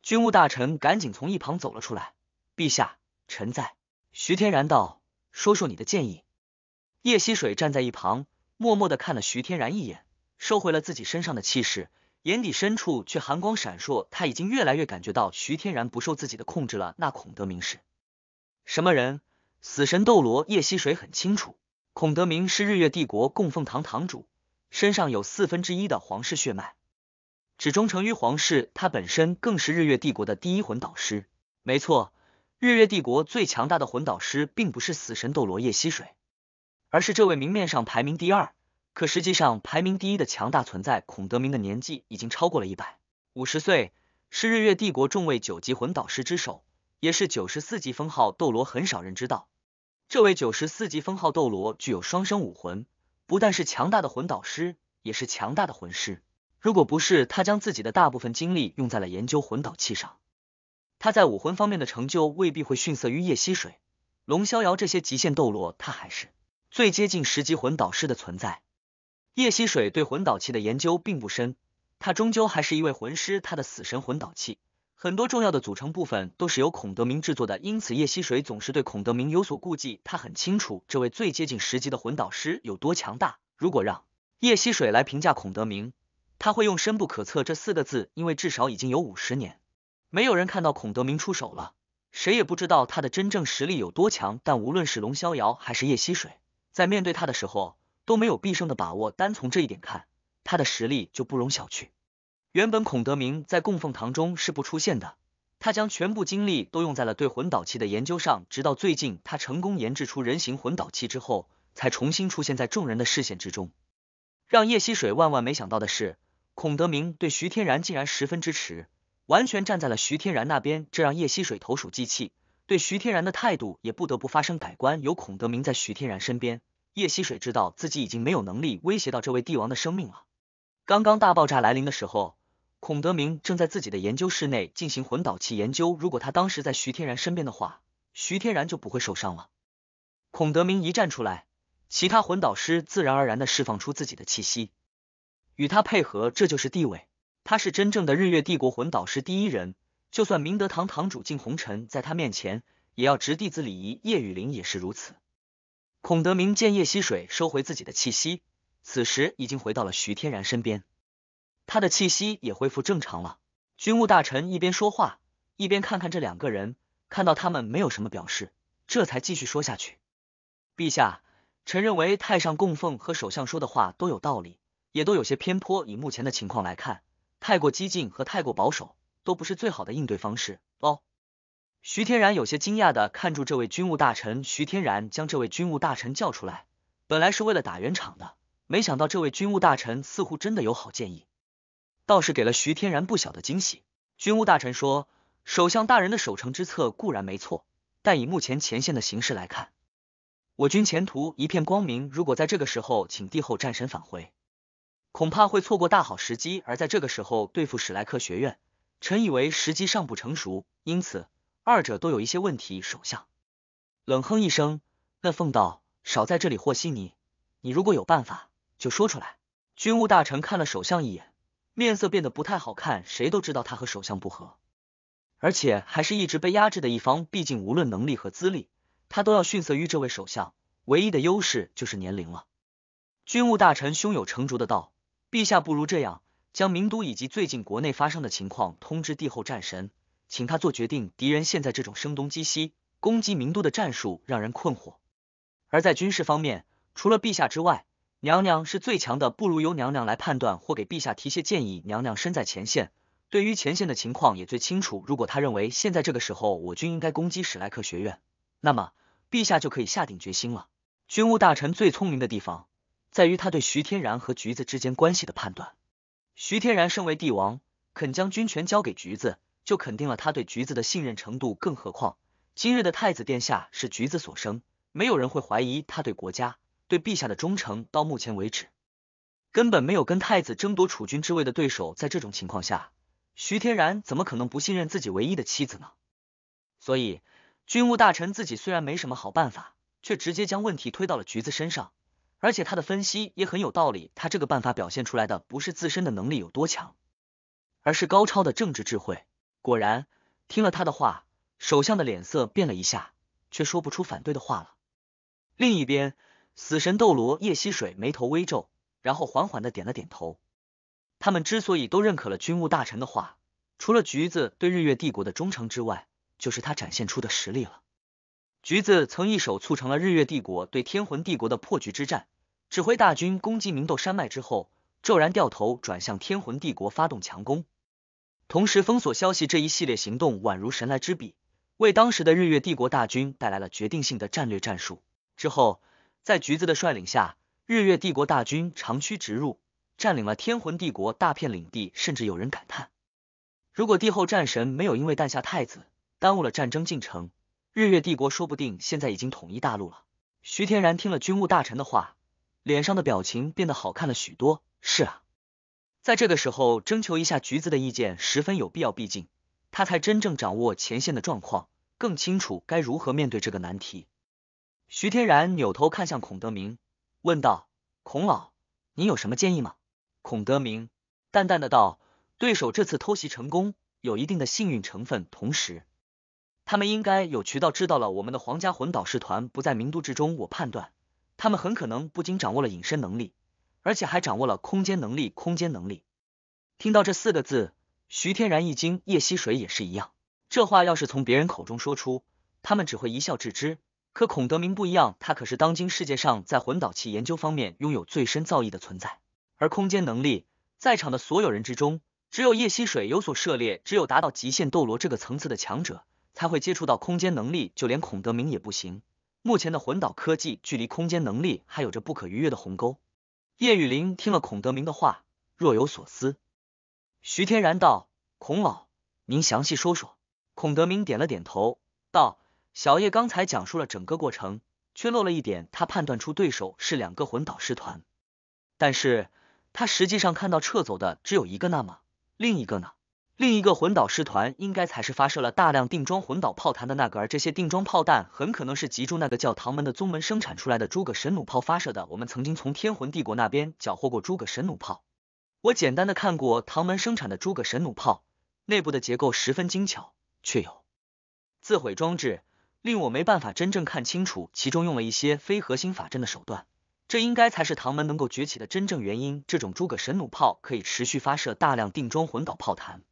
军务大臣赶紧从一旁走了出来。陛下，臣在。徐天然道：“说说你的建议。”叶溪水站在一旁，默默的看了徐天然一眼，收回了自己身上的气势，眼底深处却寒光闪烁。他已经越来越感觉到徐天然不受自己的控制了。那孔德明是，什么人？死神斗罗，叶溪水很清楚。孔德明是日月帝国供奉堂堂主，身上有四分之一的皇室血脉，只忠诚于皇室。他本身更是日月帝国的第一魂导师。没错，日月帝国最强大的魂导师，并不是死神斗罗叶溪水，而是这位明面上排名第二，可实际上排名第一的强大存在。孔德明的年纪已经超过了一百五十岁，是日月帝国众位九级魂导师之首，也是九十四级封号斗罗。很少人知道。这位九十四级封号斗罗具有双生武魂，不但是强大的魂导师，也是强大的魂师。如果不是他将自己的大部分精力用在了研究魂导器上，他在武魂方面的成就未必会逊色于叶溪水、龙逍遥这些极限斗罗。他还是最接近十级魂导师的存在。叶溪水对魂导器的研究并不深，他终究还是一位魂师，他的死神魂导器。很多重要的组成部分都是由孔德明制作的，因此叶希水总是对孔德明有所顾忌。他很清楚这位最接近十级的魂导师有多强大。如果让叶希水来评价孔德明，他会用“深不可测”这四个字，因为至少已经有五十年没有人看到孔德明出手了，谁也不知道他的真正实力有多强。但无论是龙逍遥还是叶希水，在面对他的时候都没有必胜的把握。单从这一点看，他的实力就不容小觑。原本孔德明在供奉堂中是不出现的，他将全部精力都用在了对魂导器的研究上。直到最近，他成功研制出人形魂导器之后，才重新出现在众人的视线之中。让叶溪水万万没想到的是，孔德明对徐天然竟然十分支持，完全站在了徐天然那边。这让叶溪水投鼠忌器，对徐天然的态度也不得不发生改观。有孔德明在徐天然身边，叶溪水知道自己已经没有能力威胁到这位帝王的生命了。刚刚大爆炸来临的时候。孔德明正在自己的研究室内进行混导器研究。如果他当时在徐天然身边的话，徐天然就不会受伤了。孔德明一站出来，其他混导师自然而然的释放出自己的气息，与他配合，这就是地位。他是真正的日月帝国混导师第一人，就算明德堂堂主敬红尘在他面前也要执弟子礼仪，叶雨林也是如此。孔德明见叶溪水收回自己的气息，此时已经回到了徐天然身边。他的气息也恢复正常了。军务大臣一边说话，一边看看这两个人，看到他们没有什么表示，这才继续说下去。陛下，臣认为太上供奉和首相说的话都有道理，也都有些偏颇。以目前的情况来看，太过激进和太过保守都不是最好的应对方式哦。徐天然有些惊讶的看住这位军务大臣。徐天然将这位军务大臣叫出来，本来是为了打圆场的，没想到这位军务大臣似乎真的有好建议。倒是给了徐天然不小的惊喜。军务大臣说：“首相大人的守城之策固然没错，但以目前前线的形势来看，我军前途一片光明。如果在这个时候请帝后战神返回，恐怕会错过大好时机。而在这个时候对付史莱克学院，臣以为时机尚不成熟。因此，二者都有一些问题。”首相冷哼一声：“那奉道，少在这里和稀泥。你如果有办法，就说出来。”军务大臣看了首相一眼。面色变得不太好看，谁都知道他和首相不和，而且还是一直被压制的一方。毕竟无论能力和资历，他都要逊色于这位首相，唯一的优势就是年龄了。军务大臣胸有成竹的道：“陛下，不如这样，将明都以及最近国内发生的情况通知帝后战神，请他做决定。敌人现在这种声东击西攻击明都的战术让人困惑，而在军事方面，除了陛下之外。”娘娘是最强的，不如由娘娘来判断或给陛下提些建议。娘娘身在前线，对于前线的情况也最清楚。如果她认为现在这个时候我军应该攻击史莱克学院，那么陛下就可以下定决心了。军务大臣最聪明的地方在于他对徐天然和橘子之间关系的判断。徐天然身为帝王，肯将军权交给橘子，就肯定了他对橘子的信任程度。更何况今日的太子殿下是橘子所生，没有人会怀疑他对国家。对陛下的忠诚，到目前为止根本没有跟太子争夺储君之位的对手。在这种情况下，徐天然怎么可能不信任自己唯一的妻子呢？所以，军务大臣自己虽然没什么好办法，却直接将问题推到了橘子身上。而且他的分析也很有道理。他这个办法表现出来的不是自身的能力有多强，而是高超的政治智慧。果然，听了他的话，首相的脸色变了一下，却说不出反对的话了。另一边。死神斗罗叶溪水眉头微皱，然后缓缓的点了点头。他们之所以都认可了军务大臣的话，除了橘子对日月帝国的忠诚之外，就是他展现出的实力了。橘子曾一手促成了日月帝国对天魂帝国的破局之战，指挥大军攻击明斗山脉之后，骤然掉头转向天魂帝国发动强攻，同时封锁消息，这一系列行动宛如神来之笔，为当时的日月帝国大军带来了决定性的战略战术。之后。在橘子的率领下，日月帝国大军长驱直入，占领了天魂帝国大片领地，甚至有人感叹，如果帝后战神没有因为诞下太子，耽误了战争进程，日月帝国说不定现在已经统一大陆了。徐天然听了军务大臣的话，脸上的表情变得好看了许多。是啊，在这个时候征求一下橘子的意见十分有必要，毕竟他才真正掌握前线的状况，更清楚该如何面对这个难题。徐天然扭头看向孔德明，问道：“孔老，您有什么建议吗？”孔德明淡淡的道：“对手这次偷袭成功，有一定的幸运成分。同时，他们应该有渠道知道了我们的皇家魂导师团不在名都之中。我判断，他们很可能不仅掌握了隐身能力，而且还掌握了空间能力。空间能力。”听到这四个字，徐天然一惊，叶溪水也是一样。这话要是从别人口中说出，他们只会一笑置之。可孔德明不一样，他可是当今世界上在魂导器研究方面拥有最深造诣的存在。而空间能力，在场的所有人之中，只有叶希水有所涉猎，只有达到极限斗罗这个层次的强者才会接触到空间能力，就连孔德明也不行。目前的魂导科技距离空间能力还有着不可逾越的鸿沟。叶雨林听了孔德明的话，若有所思。徐天然道：“孔老，您详细说说。”孔德明点了点头，道。小叶刚才讲述了整个过程，却漏了一点。他判断出对手是两个魂导师团，但是他实际上看到撤走的只有一个。那么另一个呢？另一个魂导师团应该才是发射了大量定装魂导炮弹的那个。而这些定装炮弹很可能是集中那个叫唐门的宗门生产出来的诸葛神弩炮发射的。我们曾经从天魂帝国那边缴获过诸葛神弩炮。我简单的看过唐门生产的诸葛神弩炮，内部的结构十分精巧，却有自毁装置。令我没办法真正看清楚，其中用了一些非核心法阵的手段，这应该才是唐门能够崛起的真正原因。这种诸葛神弩炮可以持续发射大量定装魂导炮弹，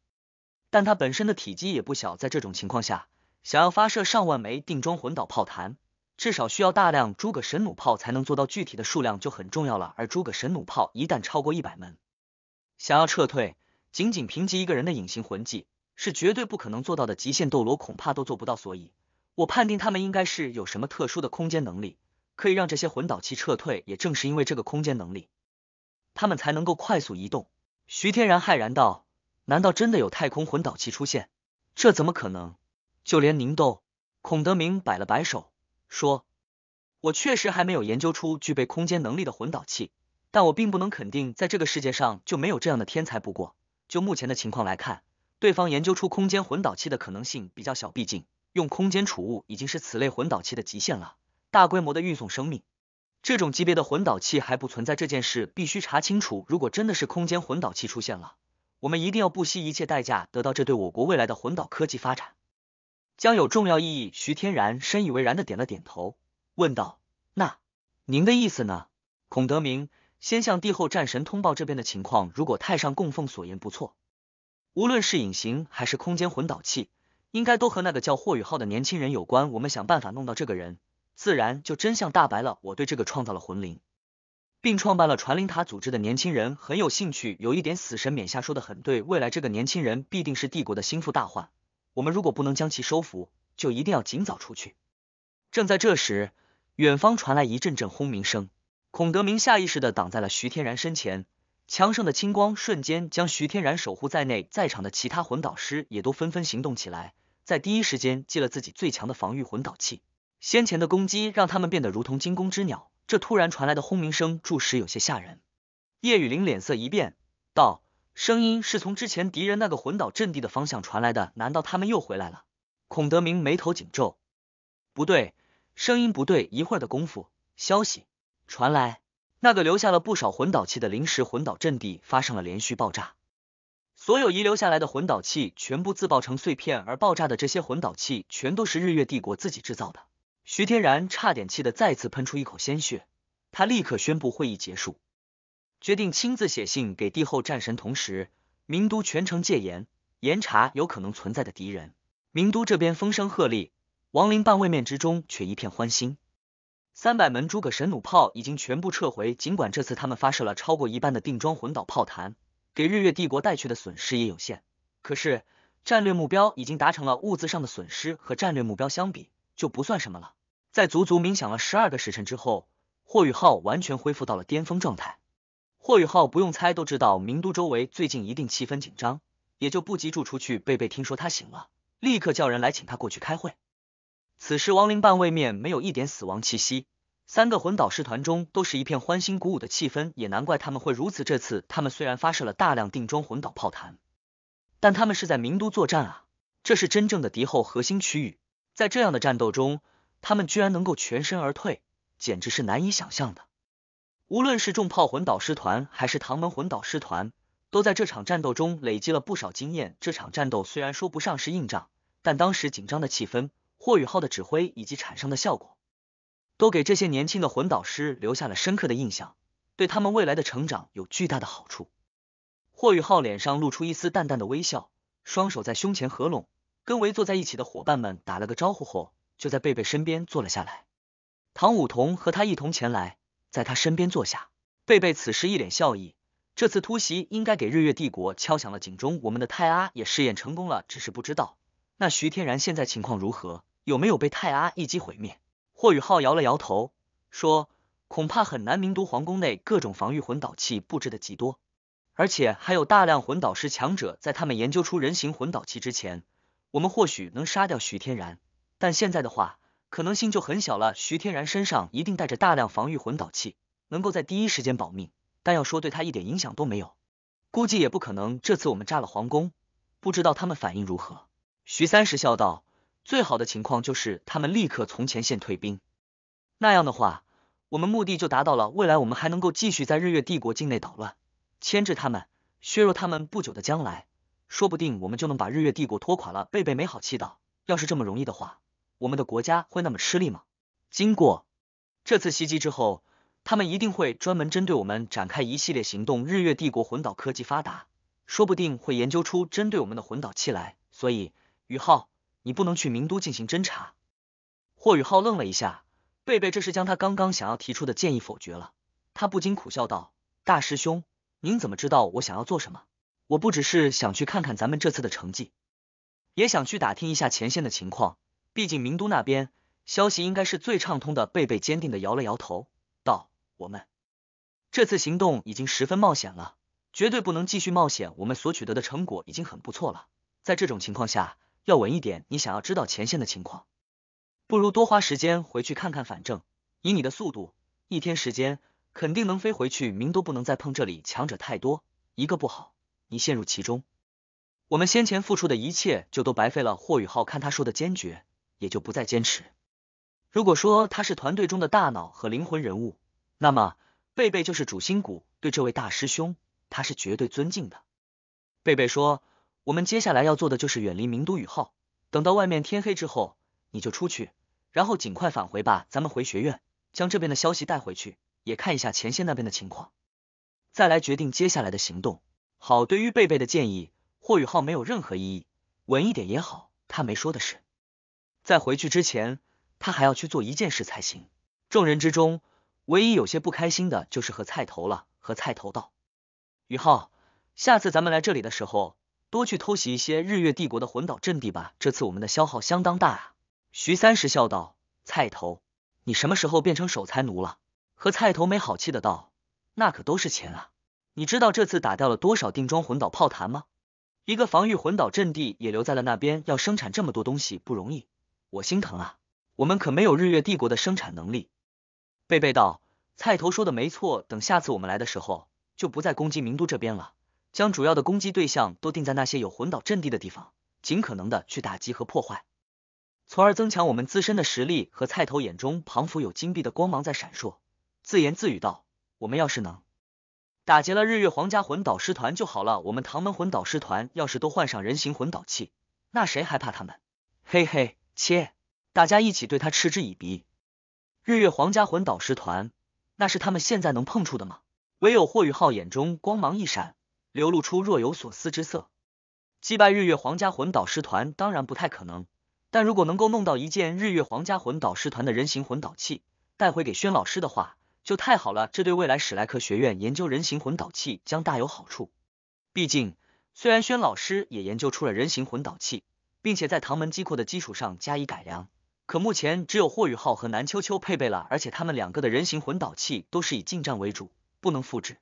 但它本身的体积也不小。在这种情况下，想要发射上万枚定装魂导炮弹，至少需要大量诸葛神弩炮才能做到。具体的数量就很重要了。而诸葛神弩炮一旦超过一百门，想要撤退，仅仅凭借一个人的隐形魂技是绝对不可能做到的。极限斗罗恐怕都做不到，所以。我判定他们应该是有什么特殊的空间能力，可以让这些魂导器撤退。也正是因为这个空间能力，他们才能够快速移动。徐天然骇然道：“难道真的有太空魂导器出现？这怎么可能？”就连宁豆、孔德明摆了摆手，说：“我确实还没有研究出具备空间能力的魂导器，但我并不能肯定在这个世界上就没有这样的天才。不过，就目前的情况来看，对方研究出空间魂导器的可能性比较小，毕竟……”用空间储物已经是此类混导器的极限了，大规模的运送生命，这种级别的混导器还不存在。这件事必须查清楚。如果真的是空间混导器出现了，我们一定要不惜一切代价得到。这对我国未来的混导科技发展将有重要意义。徐天然深以为然的点了点头，问道：“那您的意思呢？”孔德明先向帝后战神通报这边的情况。如果太上供奉所言不错，无论是隐形还是空间混导器。应该都和那个叫霍雨浩的年轻人有关，我们想办法弄到这个人，自然就真相大白了。我对这个创造了魂灵，并创办了传灵塔组织的年轻人很有兴趣，有一点死神冕下说的很对，未来这个年轻人必定是帝国的心腹大患，我们如果不能将其收服，就一定要尽早出去。正在这时，远方传来一阵阵轰鸣声，孔德明下意识的挡在了徐天然身前。强盛的青光瞬间将徐天然守护在内，在场的其他魂导师也都纷纷行动起来，在第一时间祭了自己最强的防御魂导器。先前的攻击让他们变得如同惊弓之鸟，这突然传来的轰鸣声着实有些吓人。叶雨林脸色一变，道：“声音是从之前敌人那个魂导阵地的方向传来的，难道他们又回来了？”孔德明眉头紧皱，不对，声音不对。一会儿的功夫，消息传来。那个留下了不少魂导器的临时魂导阵地发生了连续爆炸，所有遗留下来的魂导器全部自爆成碎片，而爆炸的这些魂导器全都是日月帝国自己制造的。徐天然差点气得再次喷出一口鲜血，他立刻宣布会议结束，决定亲自写信给帝后战神，同时，明都全城戒严，严查有可能存在的敌人。明都这边风声鹤唳，亡灵半位面之中却一片欢欣。三百门诸葛神弩炮已经全部撤回，尽管这次他们发射了超过一半的定装魂导炮弹，给日月帝国带去的损失也有限。可是战略目标已经达成了，物资上的损失和战略目标相比就不算什么了。在足足冥想了十二个时辰之后，霍雨浩完全恢复到了巅峰状态。霍雨浩不用猜都知道，明都周围最近一定气氛紧张，也就不急住出去。贝贝听说他醒了，立刻叫人来请他过去开会。此时，亡灵半位面没有一点死亡气息。三个魂导师团中都是一片欢欣鼓舞的气氛，也难怪他们会如此。这次他们虽然发射了大量定装魂导炮弹，但他们是在明都作战啊，这是真正的敌后核心区域。在这样的战斗中，他们居然能够全身而退，简直是难以想象的。无论是重炮魂导师团还是唐门魂导师团，都在这场战斗中累积了不少经验。这场战斗虽然说不上是硬仗，但当时紧张的气氛。霍雨浩的指挥以及产生的效果，都给这些年轻的魂导师留下了深刻的印象，对他们未来的成长有巨大的好处。霍雨浩脸上露出一丝淡淡的微笑，双手在胸前合拢，跟围坐在一起的伙伴们打了个招呼后，就在贝贝身边坐了下来。唐舞桐和他一同前来，在他身边坐下。贝贝此时一脸笑意，这次突袭应该给日月帝国敲响了警钟。我们的泰阿也试验成功了，只是不知道那徐天然现在情况如何。有没有被泰阿一击毁灭？霍雨浩摇了摇头，说：“恐怕很难。明都皇宫内各种防御魂导器布置的极多，而且还有大量魂导师强者。在他们研究出人形魂导器之前，我们或许能杀掉徐天然，但现在的话，可能性就很小了。徐天然身上一定带着大量防御魂导器，能够在第一时间保命。但要说对他一点影响都没有，估计也不可能。这次我们炸了皇宫，不知道他们反应如何。”徐三石笑道。最好的情况就是他们立刻从前线退兵，那样的话，我们目的就达到了。未来我们还能够继续在日月帝国境内捣乱，牵制他们，削弱他们。不久的将来，说不定我们就能把日月帝国拖垮了。贝贝没好气道：“要是这么容易的话，我们的国家会那么吃力吗？”经过这次袭击之后，他们一定会专门针对我们展开一系列行动。日月帝国混导科技发达，说不定会研究出针对我们的混导器来。所以，宇浩。你不能去明都进行侦查。霍宇浩愣了一下，贝贝这是将他刚刚想要提出的建议否决了。他不禁苦笑道：“大师兄，您怎么知道我想要做什么？我不只是想去看看咱们这次的成绩，也想去打听一下前线的情况。毕竟明都那边消息应该是最畅通的。”贝贝坚定的摇了摇头，道：“我们这次行动已经十分冒险了，绝对不能继续冒险。我们所取得的成果已经很不错了，在这种情况下。”要稳一点，你想要知道前线的情况，不如多花时间回去看看。反正以你的速度，一天时间肯定能飞回去。明都不能再碰这里，强者太多，一个不好，你陷入其中，我们先前付出的一切就都白费了。霍雨浩看他说的坚决，也就不再坚持。如果说他是团队中的大脑和灵魂人物，那么贝贝就是主心骨。对这位大师兄，他是绝对尊敬的。贝贝说。我们接下来要做的就是远离明都宇浩，等到外面天黑之后，你就出去，然后尽快返回吧。咱们回学院，将这边的消息带回去，也看一下前线那边的情况，再来决定接下来的行动。好，对于贝贝的建议，霍宇浩没有任何异议，稳一点也好。他没说的是，在回去之前，他还要去做一件事才行。众人之中，唯一有些不开心的就是和菜头了。和菜头道：“宇浩，下次咱们来这里的时候。”多去偷袭一些日月帝国的魂岛阵地吧，这次我们的消耗相当大啊。徐三石笑道：“菜头，你什么时候变成守财奴了？”和菜头没好气的道：“那可都是钱啊！你知道这次打掉了多少定装魂岛炮弹吗？一个防御魂岛阵地也留在了那边，要生产这么多东西不容易，我心疼啊。我们可没有日月帝国的生产能力。”贝贝道：“菜头说的没错，等下次我们来的时候，就不在攻击明都这边了。”将主要的攻击对象都定在那些有魂导阵地的地方，尽可能的去打击和破坏，从而增强我们自身的实力。和菜头眼中彷佛有金币的光芒在闪烁，自言自语道：“我们要是能打劫了日月皇家魂导师团就好了。我们唐门魂导师团要是都换上人形魂导器，那谁还怕他们？”嘿嘿，切！大家一起对他嗤之以鼻。日月皇家魂导师团，那是他们现在能碰触的吗？唯有霍雨浩眼中光芒一闪。流露出若有所思之色。击败日月皇家魂导师团当然不太可能，但如果能够弄到一件日月皇家魂导师团的人形魂导器带回给轩老师的话，就太好了。这对未来史莱克学院研究人形魂导器将大有好处。毕竟，虽然轩老师也研究出了人形魂导器，并且在唐门机库的基础上加以改良，可目前只有霍雨浩和南秋秋配备了，而且他们两个的人形魂导器都是以近战为主，不能复制。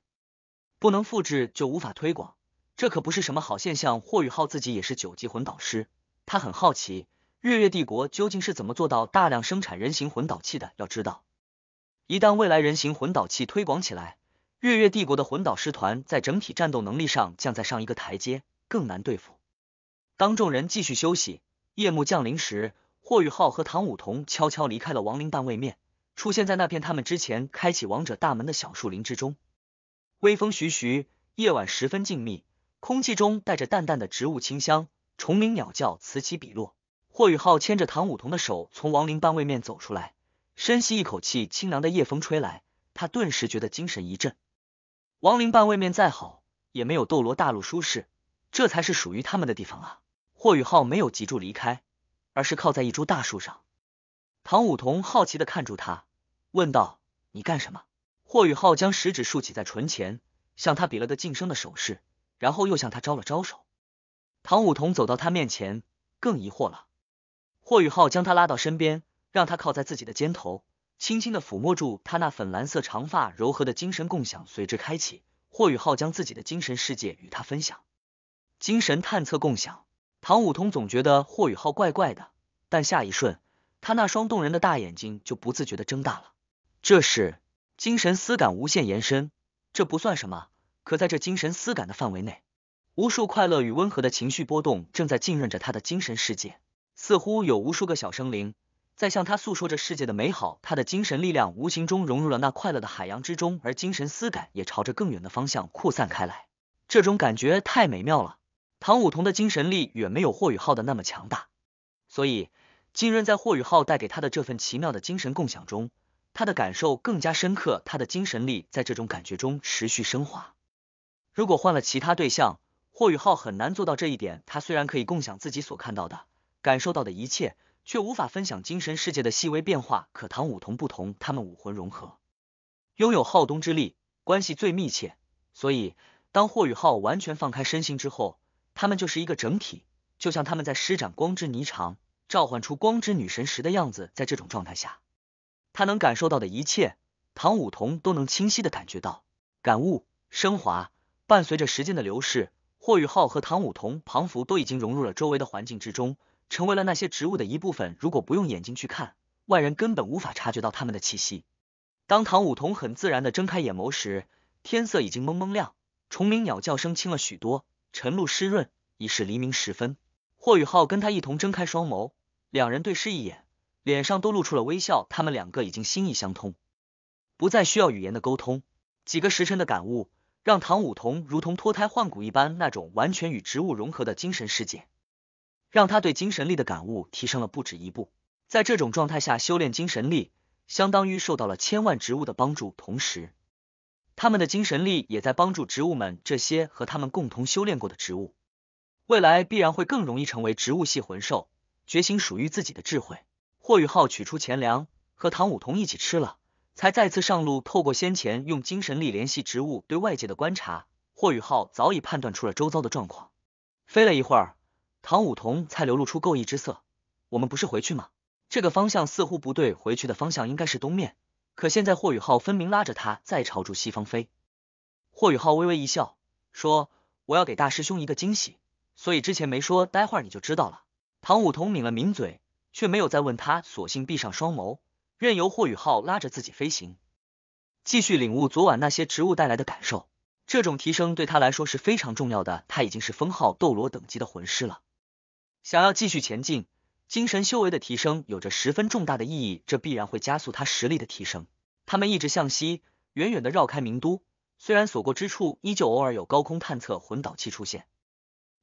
不能复制就无法推广，这可不是什么好现象。霍宇浩自己也是九级魂导师，他很好奇日月帝国究竟是怎么做到大量生产人形魂导器的。要知道，一旦未来人形魂导器推广起来，日月帝国的魂导师团在整体战斗能力上将在上一个台阶，更难对付。当众人继续休息，夜幕降临时，霍宇浩和唐武桐悄悄离开了亡灵半位面，出现在那片他们之前开启王者大门的小树林之中。微风徐徐，夜晚十分静谧，空气中带着淡淡的植物清香，虫鸣鸟叫此起彼落。霍雨浩牵着唐舞桐的手从亡灵半位面走出来，深吸一口气，清凉的夜风吹来，他顿时觉得精神一振。亡灵半位面再好，也没有斗罗大陆舒适，这才是属于他们的地方啊！霍雨浩没有急住离开，而是靠在一株大树上。唐舞桐好奇的看住他，问道：“你干什么？”霍雨浩将食指竖起在唇前，向他比了个晋升的手势，然后又向他招了招手。唐舞桐走到他面前，更疑惑了。霍雨浩将他拉到身边，让他靠在自己的肩头，轻轻的抚摸住他那粉蓝色长发，柔和的精神共享随之开启。霍雨浩将自己的精神世界与他分享，精神探测共享。唐舞桐总觉得霍雨浩怪怪的，但下一瞬，他那双动人的大眼睛就不自觉的睁大了，这是。精神思感无限延伸，这不算什么。可在这精神思感的范围内，无数快乐与温和的情绪波动正在浸润着他的精神世界。似乎有无数个小生灵在向他诉说着世界的美好。他的精神力量无形中融入了那快乐的海洋之中，而精神思感也朝着更远的方向扩散开来。这种感觉太美妙了。唐舞桐的精神力远没有霍雨浩的那么强大，所以浸润在霍雨浩带给他的这份奇妙的精神共享中。他的感受更加深刻，他的精神力在这种感觉中持续升华。如果换了其他对象，霍雨浩很难做到这一点。他虽然可以共享自己所看到的、感受到的一切，却无法分享精神世界的细微变化。可唐舞桐不同，他们武魂融合，拥有浩东之力，关系最密切。所以，当霍雨浩完全放开身心之后，他们就是一个整体，就像他们在施展光之霓裳，召唤出光之女神时的样子。在这种状态下。他能感受到的一切，唐舞桐都能清晰的感觉到、感悟、升华。伴随着时间的流逝，霍雨浩和唐舞桐、仿佛都已经融入了周围的环境之中，成为了那些植物的一部分。如果不用眼睛去看，外人根本无法察觉到他们的气息。当唐舞桐很自然的睁开眼眸时，天色已经蒙蒙亮，虫鸣、鸟叫声轻了许多，晨露湿润，已是黎明时分。霍雨浩跟他一同睁开双眸，两人对视一眼。脸上都露出了微笑，他们两个已经心意相通，不再需要语言的沟通。几个时辰的感悟，让唐舞桐如同脱胎换骨一般，那种完全与植物融合的精神世界，让他对精神力的感悟提升了不止一步。在这种状态下修炼精神力，相当于受到了千万植物的帮助，同时，他们的精神力也在帮助植物们这些和他们共同修炼过的植物，未来必然会更容易成为植物系魂兽，觉醒属于自己的智慧。霍雨浩取出钱粮，和唐舞桐一起吃了，才再次上路。透过先前用精神力联系植物对外界的观察，霍雨浩早已判断出了周遭的状况。飞了一会儿，唐舞桐才流露出够意之色：“我们不是回去吗？这个方向似乎不对，回去的方向应该是东面，可现在霍雨浩分明拉着他再朝住西方飞。”霍雨浩微微一笑，说：“我要给大师兄一个惊喜，所以之前没说，待会儿你就知道了。”唐舞桐抿了抿嘴。却没有再问他，索性闭上双眸，任由霍雨浩拉着自己飞行，继续领悟昨晚那些植物带来的感受。这种提升对他来说是非常重要的，他已经是封号斗罗等级的魂师了，想要继续前进，精神修为的提升有着十分重大的意义，这必然会加速他实力的提升。他们一直向西，远远的绕开名都，虽然所过之处依旧偶尔有高空探测魂导器出现。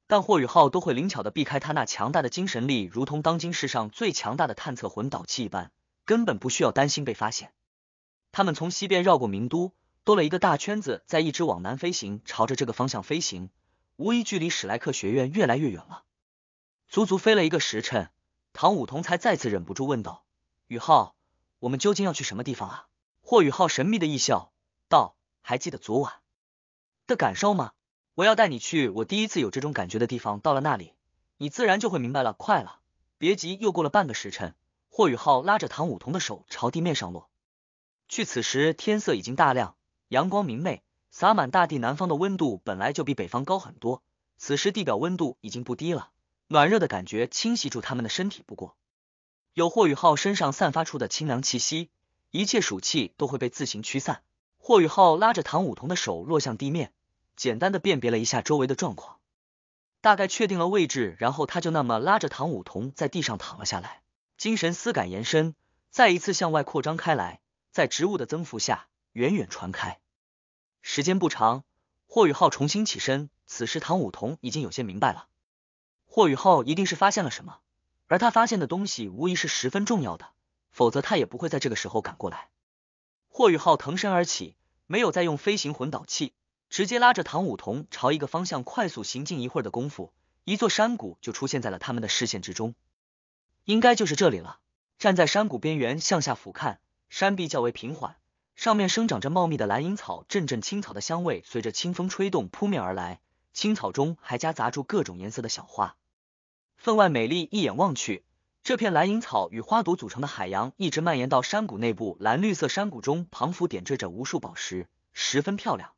但霍雨浩都会灵巧的避开他那强大的精神力，如同当今世上最强大的探测魂导器一般，根本不需要担心被发现。他们从西边绕过名都，兜了一个大圈子，再一直往南飞行，朝着这个方向飞行，无疑距离史莱克学院越来越远了。足足飞了一个时辰，唐舞桐才再次忍不住问道：“宇浩，我们究竟要去什么地方啊？”霍雨浩神秘的一笑，道：“还记得昨晚的感受吗？”我要带你去我第一次有这种感觉的地方，到了那里，你自然就会明白了。快了，别急。又过了半个时辰，霍雨浩拉着唐舞桐的手朝地面上落去。此时天色已经大亮，阳光明媚，洒满大地。南方的温度本来就比北方高很多，此时地表温度已经不低了，暖热的感觉侵袭住他们的身体。不过，有霍雨浩身上散发出的清凉气息，一切暑气都会被自行驱散。霍雨浩拉着唐舞桐的手落向地面。简单的辨别了一下周围的状况，大概确定了位置，然后他就那么拉着唐舞桐在地上躺了下来，精神思感延伸，再一次向外扩张开来，在植物的增幅下远远传开。时间不长，霍雨浩重新起身，此时唐舞桐已经有些明白了，霍雨浩一定是发现了什么，而他发现的东西无疑是十分重要的，否则他也不会在这个时候赶过来。霍雨浩腾身而起，没有再用飞行魂导器。直接拉着唐舞桐朝一个方向快速行进，一会儿的功夫，一座山谷就出现在了他们的视线之中，应该就是这里了。站在山谷边缘向下俯瞰，山壁较为平缓，上面生长着茂密的蓝银草，阵阵青草的香味随着清风吹动扑面而来，青草中还夹杂住各种颜色的小花，分外美丽。一眼望去，这片蓝银草与花朵组成的海洋一直蔓延到山谷内部，蓝绿色山谷中仿佛点缀着无数宝石，十分漂亮。